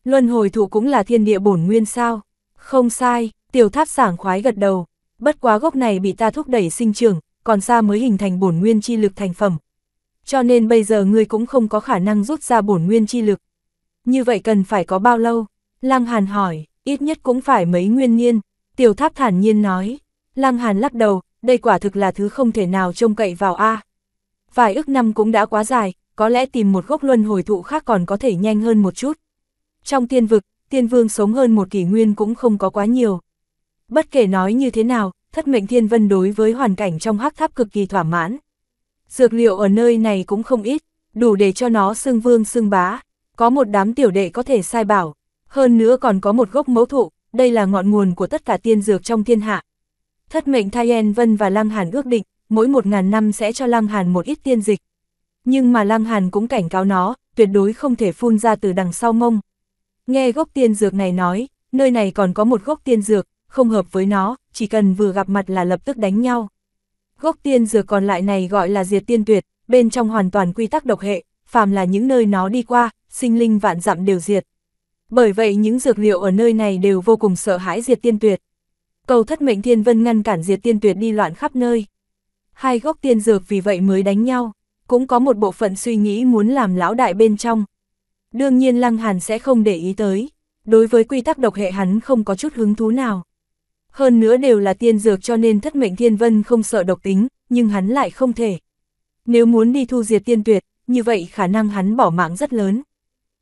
Luân hồi thụ cũng là thiên địa bổn nguyên sao? Không sai, tiểu tháp sảng khoái gật đầu. Bất quá gốc này bị ta thúc đẩy sinh trưởng, còn xa mới hình thành bổn nguyên chi lực thành phẩm. Cho nên bây giờ ngươi cũng không có khả năng rút ra bổn nguyên chi lực. Như vậy cần phải có bao lâu? Lăng Hàn hỏi, ít nhất cũng phải mấy nguyên niên. Tiểu tháp thản nhiên nói. Lăng Hàn lắc đầu, đây quả thực là thứ không thể nào trông cậy vào A. Vài ước năm cũng đã quá dài, có lẽ tìm một gốc luân hồi thụ khác còn có thể nhanh hơn một chút. Trong tiên vực, tiên vương sống hơn một kỷ nguyên cũng không có quá nhiều. Bất kể nói như thế nào, thất mệnh thiên vân đối với hoàn cảnh trong hắc tháp cực kỳ thỏa mãn. Dược liệu ở nơi này cũng không ít, đủ để cho nó xưng vương xưng bá, có một đám tiểu đệ có thể sai bảo, hơn nữa còn có một gốc mẫu thụ, đây là ngọn nguồn của tất cả tiên dược trong thiên hạ. Thất mệnh Thayen Vân và lang Hàn ước định, mỗi một ngàn năm sẽ cho lang Hàn một ít tiên dịch. Nhưng mà lang Hàn cũng cảnh cáo nó, tuyệt đối không thể phun ra từ đằng sau mông. Nghe gốc tiên dược này nói, nơi này còn có một gốc tiên dược, không hợp với nó, chỉ cần vừa gặp mặt là lập tức đánh nhau. Gốc tiên dược còn lại này gọi là diệt tiên tuyệt, bên trong hoàn toàn quy tắc độc hệ, phàm là những nơi nó đi qua, sinh linh vạn dặm đều diệt. Bởi vậy những dược liệu ở nơi này đều vô cùng sợ hãi diệt tiên tuyệt. Cầu thất mệnh thiên vân ngăn cản diệt tiên tuyệt đi loạn khắp nơi. Hai gốc tiên dược vì vậy mới đánh nhau, cũng có một bộ phận suy nghĩ muốn làm lão đại bên trong. Đương nhiên Lăng Hàn sẽ không để ý tới, đối với quy tắc độc hệ hắn không có chút hứng thú nào. Hơn nữa đều là tiên dược cho nên thất mệnh thiên vân không sợ độc tính, nhưng hắn lại không thể. Nếu muốn đi thu diệt tiên tuyệt, như vậy khả năng hắn bỏ mạng rất lớn.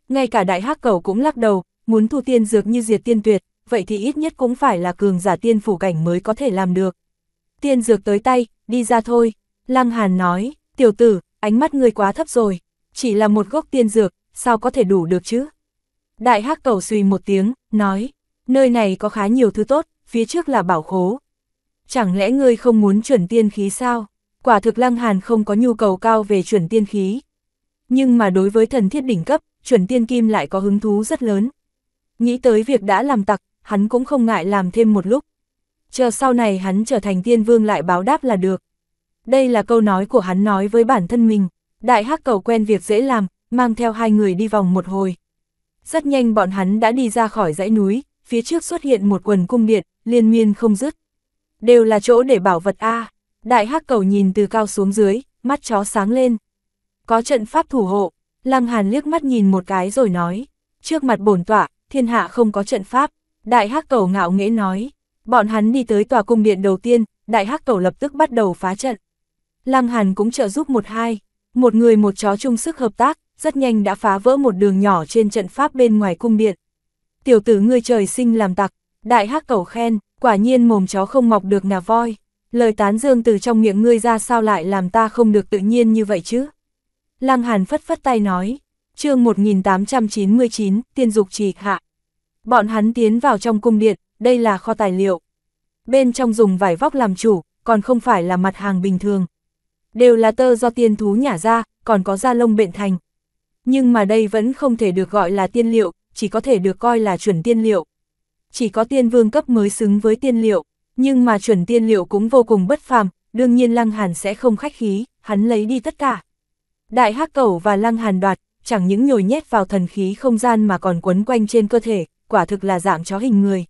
Ngay cả đại hắc cầu cũng lắc đầu, muốn thu tiên dược như diệt tiên tuyệt, vậy thì ít nhất cũng phải là cường giả tiên phủ cảnh mới có thể làm được. Tiên dược tới tay, đi ra thôi, Lăng Hàn nói, tiểu tử, ánh mắt ngươi quá thấp rồi, chỉ là một gốc tiên dược, sao có thể đủ được chứ? Đại hắc cầu suy một tiếng, nói, nơi này có khá nhiều thứ tốt, phía trước là bảo khố. Chẳng lẽ ngươi không muốn chuẩn tiên khí sao? Quả thực Lăng Hàn không có nhu cầu cao về chuẩn tiên khí. Nhưng mà đối với thần thiết đỉnh cấp, chuẩn tiên kim lại có hứng thú rất lớn. Nghĩ tới việc đã làm tặc, hắn cũng không ngại làm thêm một lúc. Chờ sau này hắn trở thành tiên vương lại báo đáp là được. Đây là câu nói của hắn nói với bản thân mình. Đại hắc cầu quen việc dễ làm, mang theo hai người đi vòng một hồi. Rất nhanh bọn hắn đã đi ra khỏi dãy núi, phía trước xuất hiện một quần cung điện, liên miên không dứt. Đều là chỗ để bảo vật A, đại hắc cầu nhìn từ cao xuống dưới, mắt chó sáng lên. Có trận pháp thủ hộ, lăng hàn liếc mắt nhìn một cái rồi nói, trước mặt bổn tọa, thiên hạ không có trận pháp, đại hắc cầu ngạo nghễ nói, bọn hắn đi tới tòa cung điện đầu tiên, đại hắc cầu lập tức bắt đầu phá trận. Lăng hàn cũng trợ giúp một hai, một người một chó chung sức hợp tác, rất nhanh đã phá vỡ một đường nhỏ trên trận pháp bên ngoài cung điện. Tiểu tử ngươi trời sinh làm tặc, Đại hắc cầu khen, quả nhiên mồm chó không mọc được nà voi, lời tán dương từ trong miệng ngươi ra sao lại làm ta không được tự nhiên như vậy chứ. Lăng Hàn phất phất tay nói, chương 1899, tiên dục trì hạ. Bọn hắn tiến vào trong cung điện, đây là kho tài liệu. Bên trong dùng vải vóc làm chủ, còn không phải là mặt hàng bình thường. Đều là tơ do tiên thú nhả ra, còn có da lông bệnh thành. Nhưng mà đây vẫn không thể được gọi là tiên liệu, chỉ có thể được coi là chuẩn tiên liệu chỉ có tiên vương cấp mới xứng với tiên liệu, nhưng mà chuẩn tiên liệu cũng vô cùng bất phàm, đương nhiên Lăng Hàn sẽ không khách khí, hắn lấy đi tất cả. Đại hắc cẩu và Lăng Hàn đoạt, chẳng những nhồi nhét vào thần khí không gian mà còn quấn quanh trên cơ thể, quả thực là dạng chó hình người.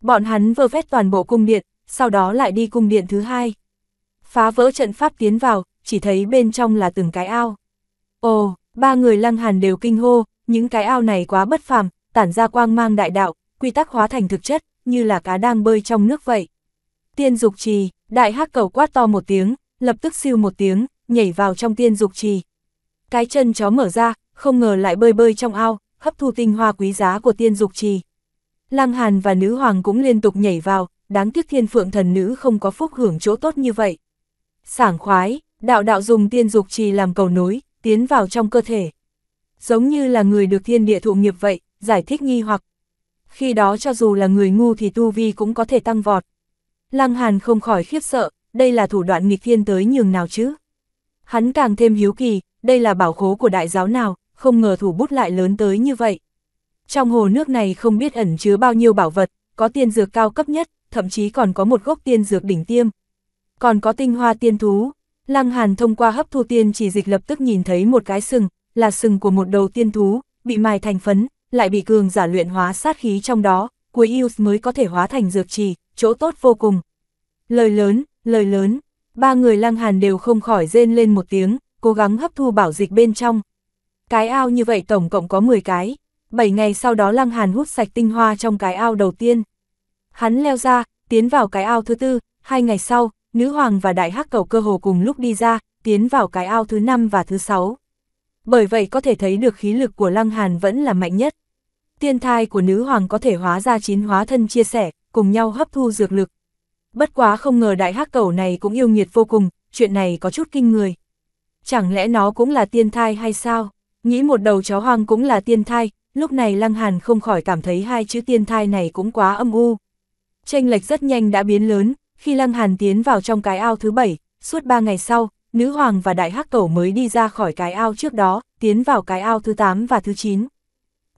Bọn hắn vơ vét toàn bộ cung điện, sau đó lại đi cung điện thứ hai. Phá vỡ trận pháp tiến vào, chỉ thấy bên trong là từng cái ao. Ồ, ba người Lăng Hàn đều kinh hô, những cái ao này quá bất phàm, tản ra quang mang đại đạo, quy tắc hóa thành thực chất, như là cá đang bơi trong nước vậy. Tiên dục trì, đại hắc cầu quát to một tiếng, lập tức siêu một tiếng, nhảy vào trong tiên dục trì. Cái chân chó mở ra, không ngờ lại bơi bơi trong ao, hấp thu tinh hoa quý giá của tiên dục trì. Lăng Hàn và nữ hoàng cũng liên tục nhảy vào, đáng tiếc thiên phượng thần nữ không có phúc hưởng chỗ tốt như vậy. Sảng khoái, đạo đạo dùng tiên dục trì làm cầu nối, tiến vào trong cơ thể. Giống như là người được thiên địa thụ nghiệp vậy, giải thích nghi hoặc khi đó cho dù là người ngu thì tu vi cũng có thể tăng vọt. Lăng Hàn không khỏi khiếp sợ, đây là thủ đoạn nghịch thiên tới nhường nào chứ. Hắn càng thêm hiếu kỳ, đây là bảo khố của đại giáo nào, không ngờ thủ bút lại lớn tới như vậy. Trong hồ nước này không biết ẩn chứa bao nhiêu bảo vật, có tiên dược cao cấp nhất, thậm chí còn có một gốc tiên dược đỉnh tiêm. Còn có tinh hoa tiên thú, Lăng Hàn thông qua hấp thu tiên chỉ dịch lập tức nhìn thấy một cái sừng, là sừng của một đầu tiên thú, bị mài thành phấn, lại bị cường giả luyện hóa sát khí trong đó, cuối Yus mới có thể hóa thành dược trì, chỗ tốt vô cùng. Lời lớn, lời lớn, ba người lang hàn đều không khỏi rên lên một tiếng, cố gắng hấp thu bảo dịch bên trong. Cái ao như vậy tổng cộng có 10 cái, 7 ngày sau đó Lăng Hàn hút sạch tinh hoa trong cái ao đầu tiên. Hắn leo ra, tiến vào cái ao thứ tư, hai ngày sau, nữ hoàng và đại hắc cầu cơ hồ cùng lúc đi ra, tiến vào cái ao thứ năm và thứ sáu. Bởi vậy có thể thấy được khí lực của Lăng Hàn vẫn là mạnh nhất tiên thai của nữ hoàng có thể hóa ra chín hóa thân chia sẻ, cùng nhau hấp thu dược lực. Bất quá không ngờ đại hắc cầu này cũng yêu nghiệt vô cùng, chuyện này có chút kinh người. Chẳng lẽ nó cũng là tiên thai hay sao? Nghĩ một đầu chó hoang cũng là tiên thai, lúc này Lăng Hàn không khỏi cảm thấy hai chữ tiên thai này cũng quá âm u. Tranh lệch rất nhanh đã biến lớn, khi Lăng Hàn tiến vào trong cái ao thứ bảy, suốt ba ngày sau, nữ hoàng và đại hắc cầu mới đi ra khỏi cái ao trước đó, tiến vào cái ao thứ tám và thứ chín.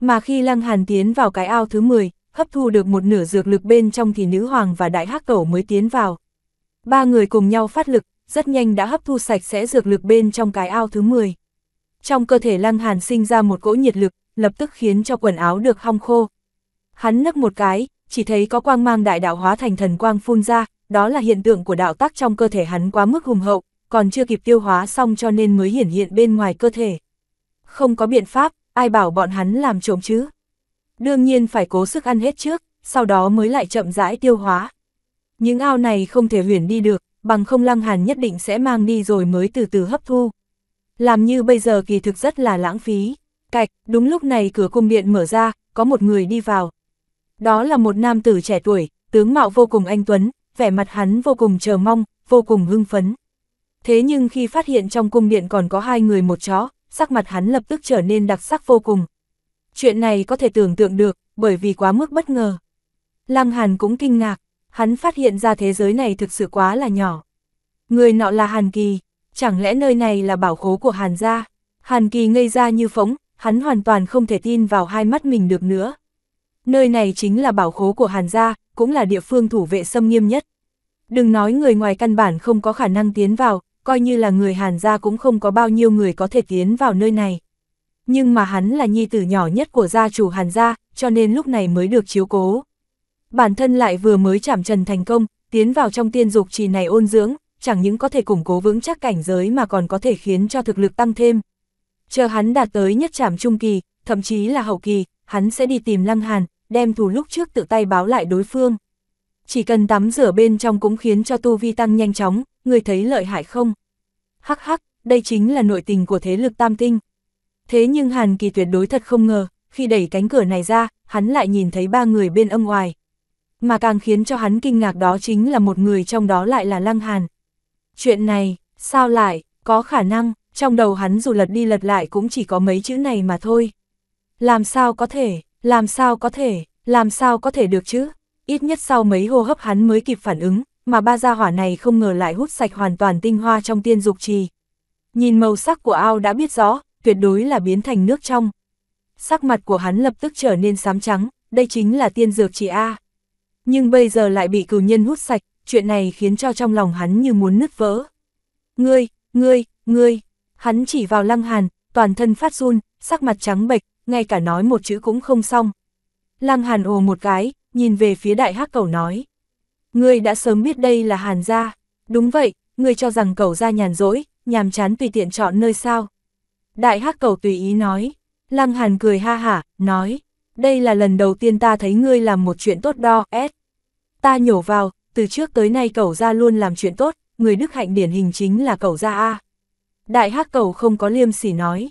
Mà khi Lăng Hàn tiến vào cái ao thứ 10, hấp thu được một nửa dược lực bên trong thì nữ hoàng và đại hắc cẩu mới tiến vào. Ba người cùng nhau phát lực, rất nhanh đã hấp thu sạch sẽ dược lực bên trong cái ao thứ 10. Trong cơ thể Lăng Hàn sinh ra một cỗ nhiệt lực, lập tức khiến cho quần áo được hong khô. Hắn nấc một cái, chỉ thấy có quang mang đại đạo hóa thành thần quang phun ra, đó là hiện tượng của đạo tắc trong cơ thể hắn quá mức hùng hậu, còn chưa kịp tiêu hóa xong cho nên mới hiển hiện bên ngoài cơ thể. Không có biện pháp, ai bảo bọn hắn làm trộm chứ? Đương nhiên phải cố sức ăn hết trước, sau đó mới lại chậm rãi tiêu hóa. Những ao này không thể huyền đi được, bằng không lăng hàn nhất định sẽ mang đi rồi mới từ từ hấp thu. Làm như bây giờ kỳ thực rất là lãng phí. Cạch, đúng lúc này cửa cung điện mở ra, có một người đi vào. Đó là một nam tử trẻ tuổi, tướng mạo vô cùng anh Tuấn, vẻ mặt hắn vô cùng chờ mong, vô cùng hưng phấn. Thế nhưng khi phát hiện trong cung điện còn có hai người một chó, sắc mặt hắn lập tức trở nên đặc sắc vô cùng. Chuyện này có thể tưởng tượng được, bởi vì quá mức bất ngờ. Lăng Hàn cũng kinh ngạc, hắn phát hiện ra thế giới này thực sự quá là nhỏ. Người nọ là Hàn Kỳ, chẳng lẽ nơi này là bảo khố của Hàn gia? Hàn Kỳ ngây ra như phóng, hắn hoàn toàn không thể tin vào hai mắt mình được nữa. Nơi này chính là bảo khố của Hàn gia, cũng là địa phương thủ vệ xâm nghiêm nhất. Đừng nói người ngoài căn bản không có khả năng tiến vào, coi như là người Hàn gia cũng không có bao nhiêu người có thể tiến vào nơi này. Nhưng mà hắn là nhi tử nhỏ nhất của gia chủ Hàn gia, cho nên lúc này mới được chiếu cố. Bản thân lại vừa mới chạm trần thành công, tiến vào trong tiên dục trì này ôn dưỡng, chẳng những có thể củng cố vững chắc cảnh giới mà còn có thể khiến cho thực lực tăng thêm. Chờ hắn đạt tới nhất chạm trung kỳ, thậm chí là hậu kỳ, hắn sẽ đi tìm Lăng Hàn, đem thù lúc trước tự tay báo lại đối phương. Chỉ cần tắm rửa bên trong cũng khiến cho tu vi tăng nhanh chóng, người thấy lợi hại không? Hắc hắc, đây chính là nội tình của thế lực tam tinh. Thế nhưng Hàn Kỳ tuyệt đối thật không ngờ, khi đẩy cánh cửa này ra, hắn lại nhìn thấy ba người bên âm ngoài. Mà càng khiến cho hắn kinh ngạc đó chính là một người trong đó lại là Lăng Hàn. Chuyện này, sao lại, có khả năng, trong đầu hắn dù lật đi lật lại cũng chỉ có mấy chữ này mà thôi. Làm sao có thể, làm sao có thể, làm sao có thể được chứ? Ít nhất sau mấy hô hấp hắn mới kịp phản ứng, mà ba gia hỏa này không ngờ lại hút sạch hoàn toàn tinh hoa trong tiên dục trì. Nhìn màu sắc của ao đã biết rõ, tuyệt đối là biến thành nước trong. Sắc mặt của hắn lập tức trở nên xám trắng, đây chính là tiên dược trì A. Nhưng bây giờ lại bị cửu nhân hút sạch, chuyện này khiến cho trong lòng hắn như muốn nứt vỡ. Ngươi, ngươi, ngươi, hắn chỉ vào lăng hàn, toàn thân phát run, sắc mặt trắng bệch, ngay cả nói một chữ cũng không xong. Lăng hàn ồ một cái, nhìn về phía đại hắc cầu nói. Ngươi đã sớm biết đây là Hàn gia. Đúng vậy, ngươi cho rằng cậu ra nhàn rỗi, nhàm chán tùy tiện chọn nơi sao. Đại hắc cầu tùy ý nói. Lăng Hàn cười ha hả, nói. Đây là lần đầu tiên ta thấy ngươi làm một chuyện tốt đo, S. Ta nhổ vào, từ trước tới nay cậu ra luôn làm chuyện tốt, người đức hạnh điển hình chính là cậu ra A. Đại hắc cầu không có liêm sỉ nói.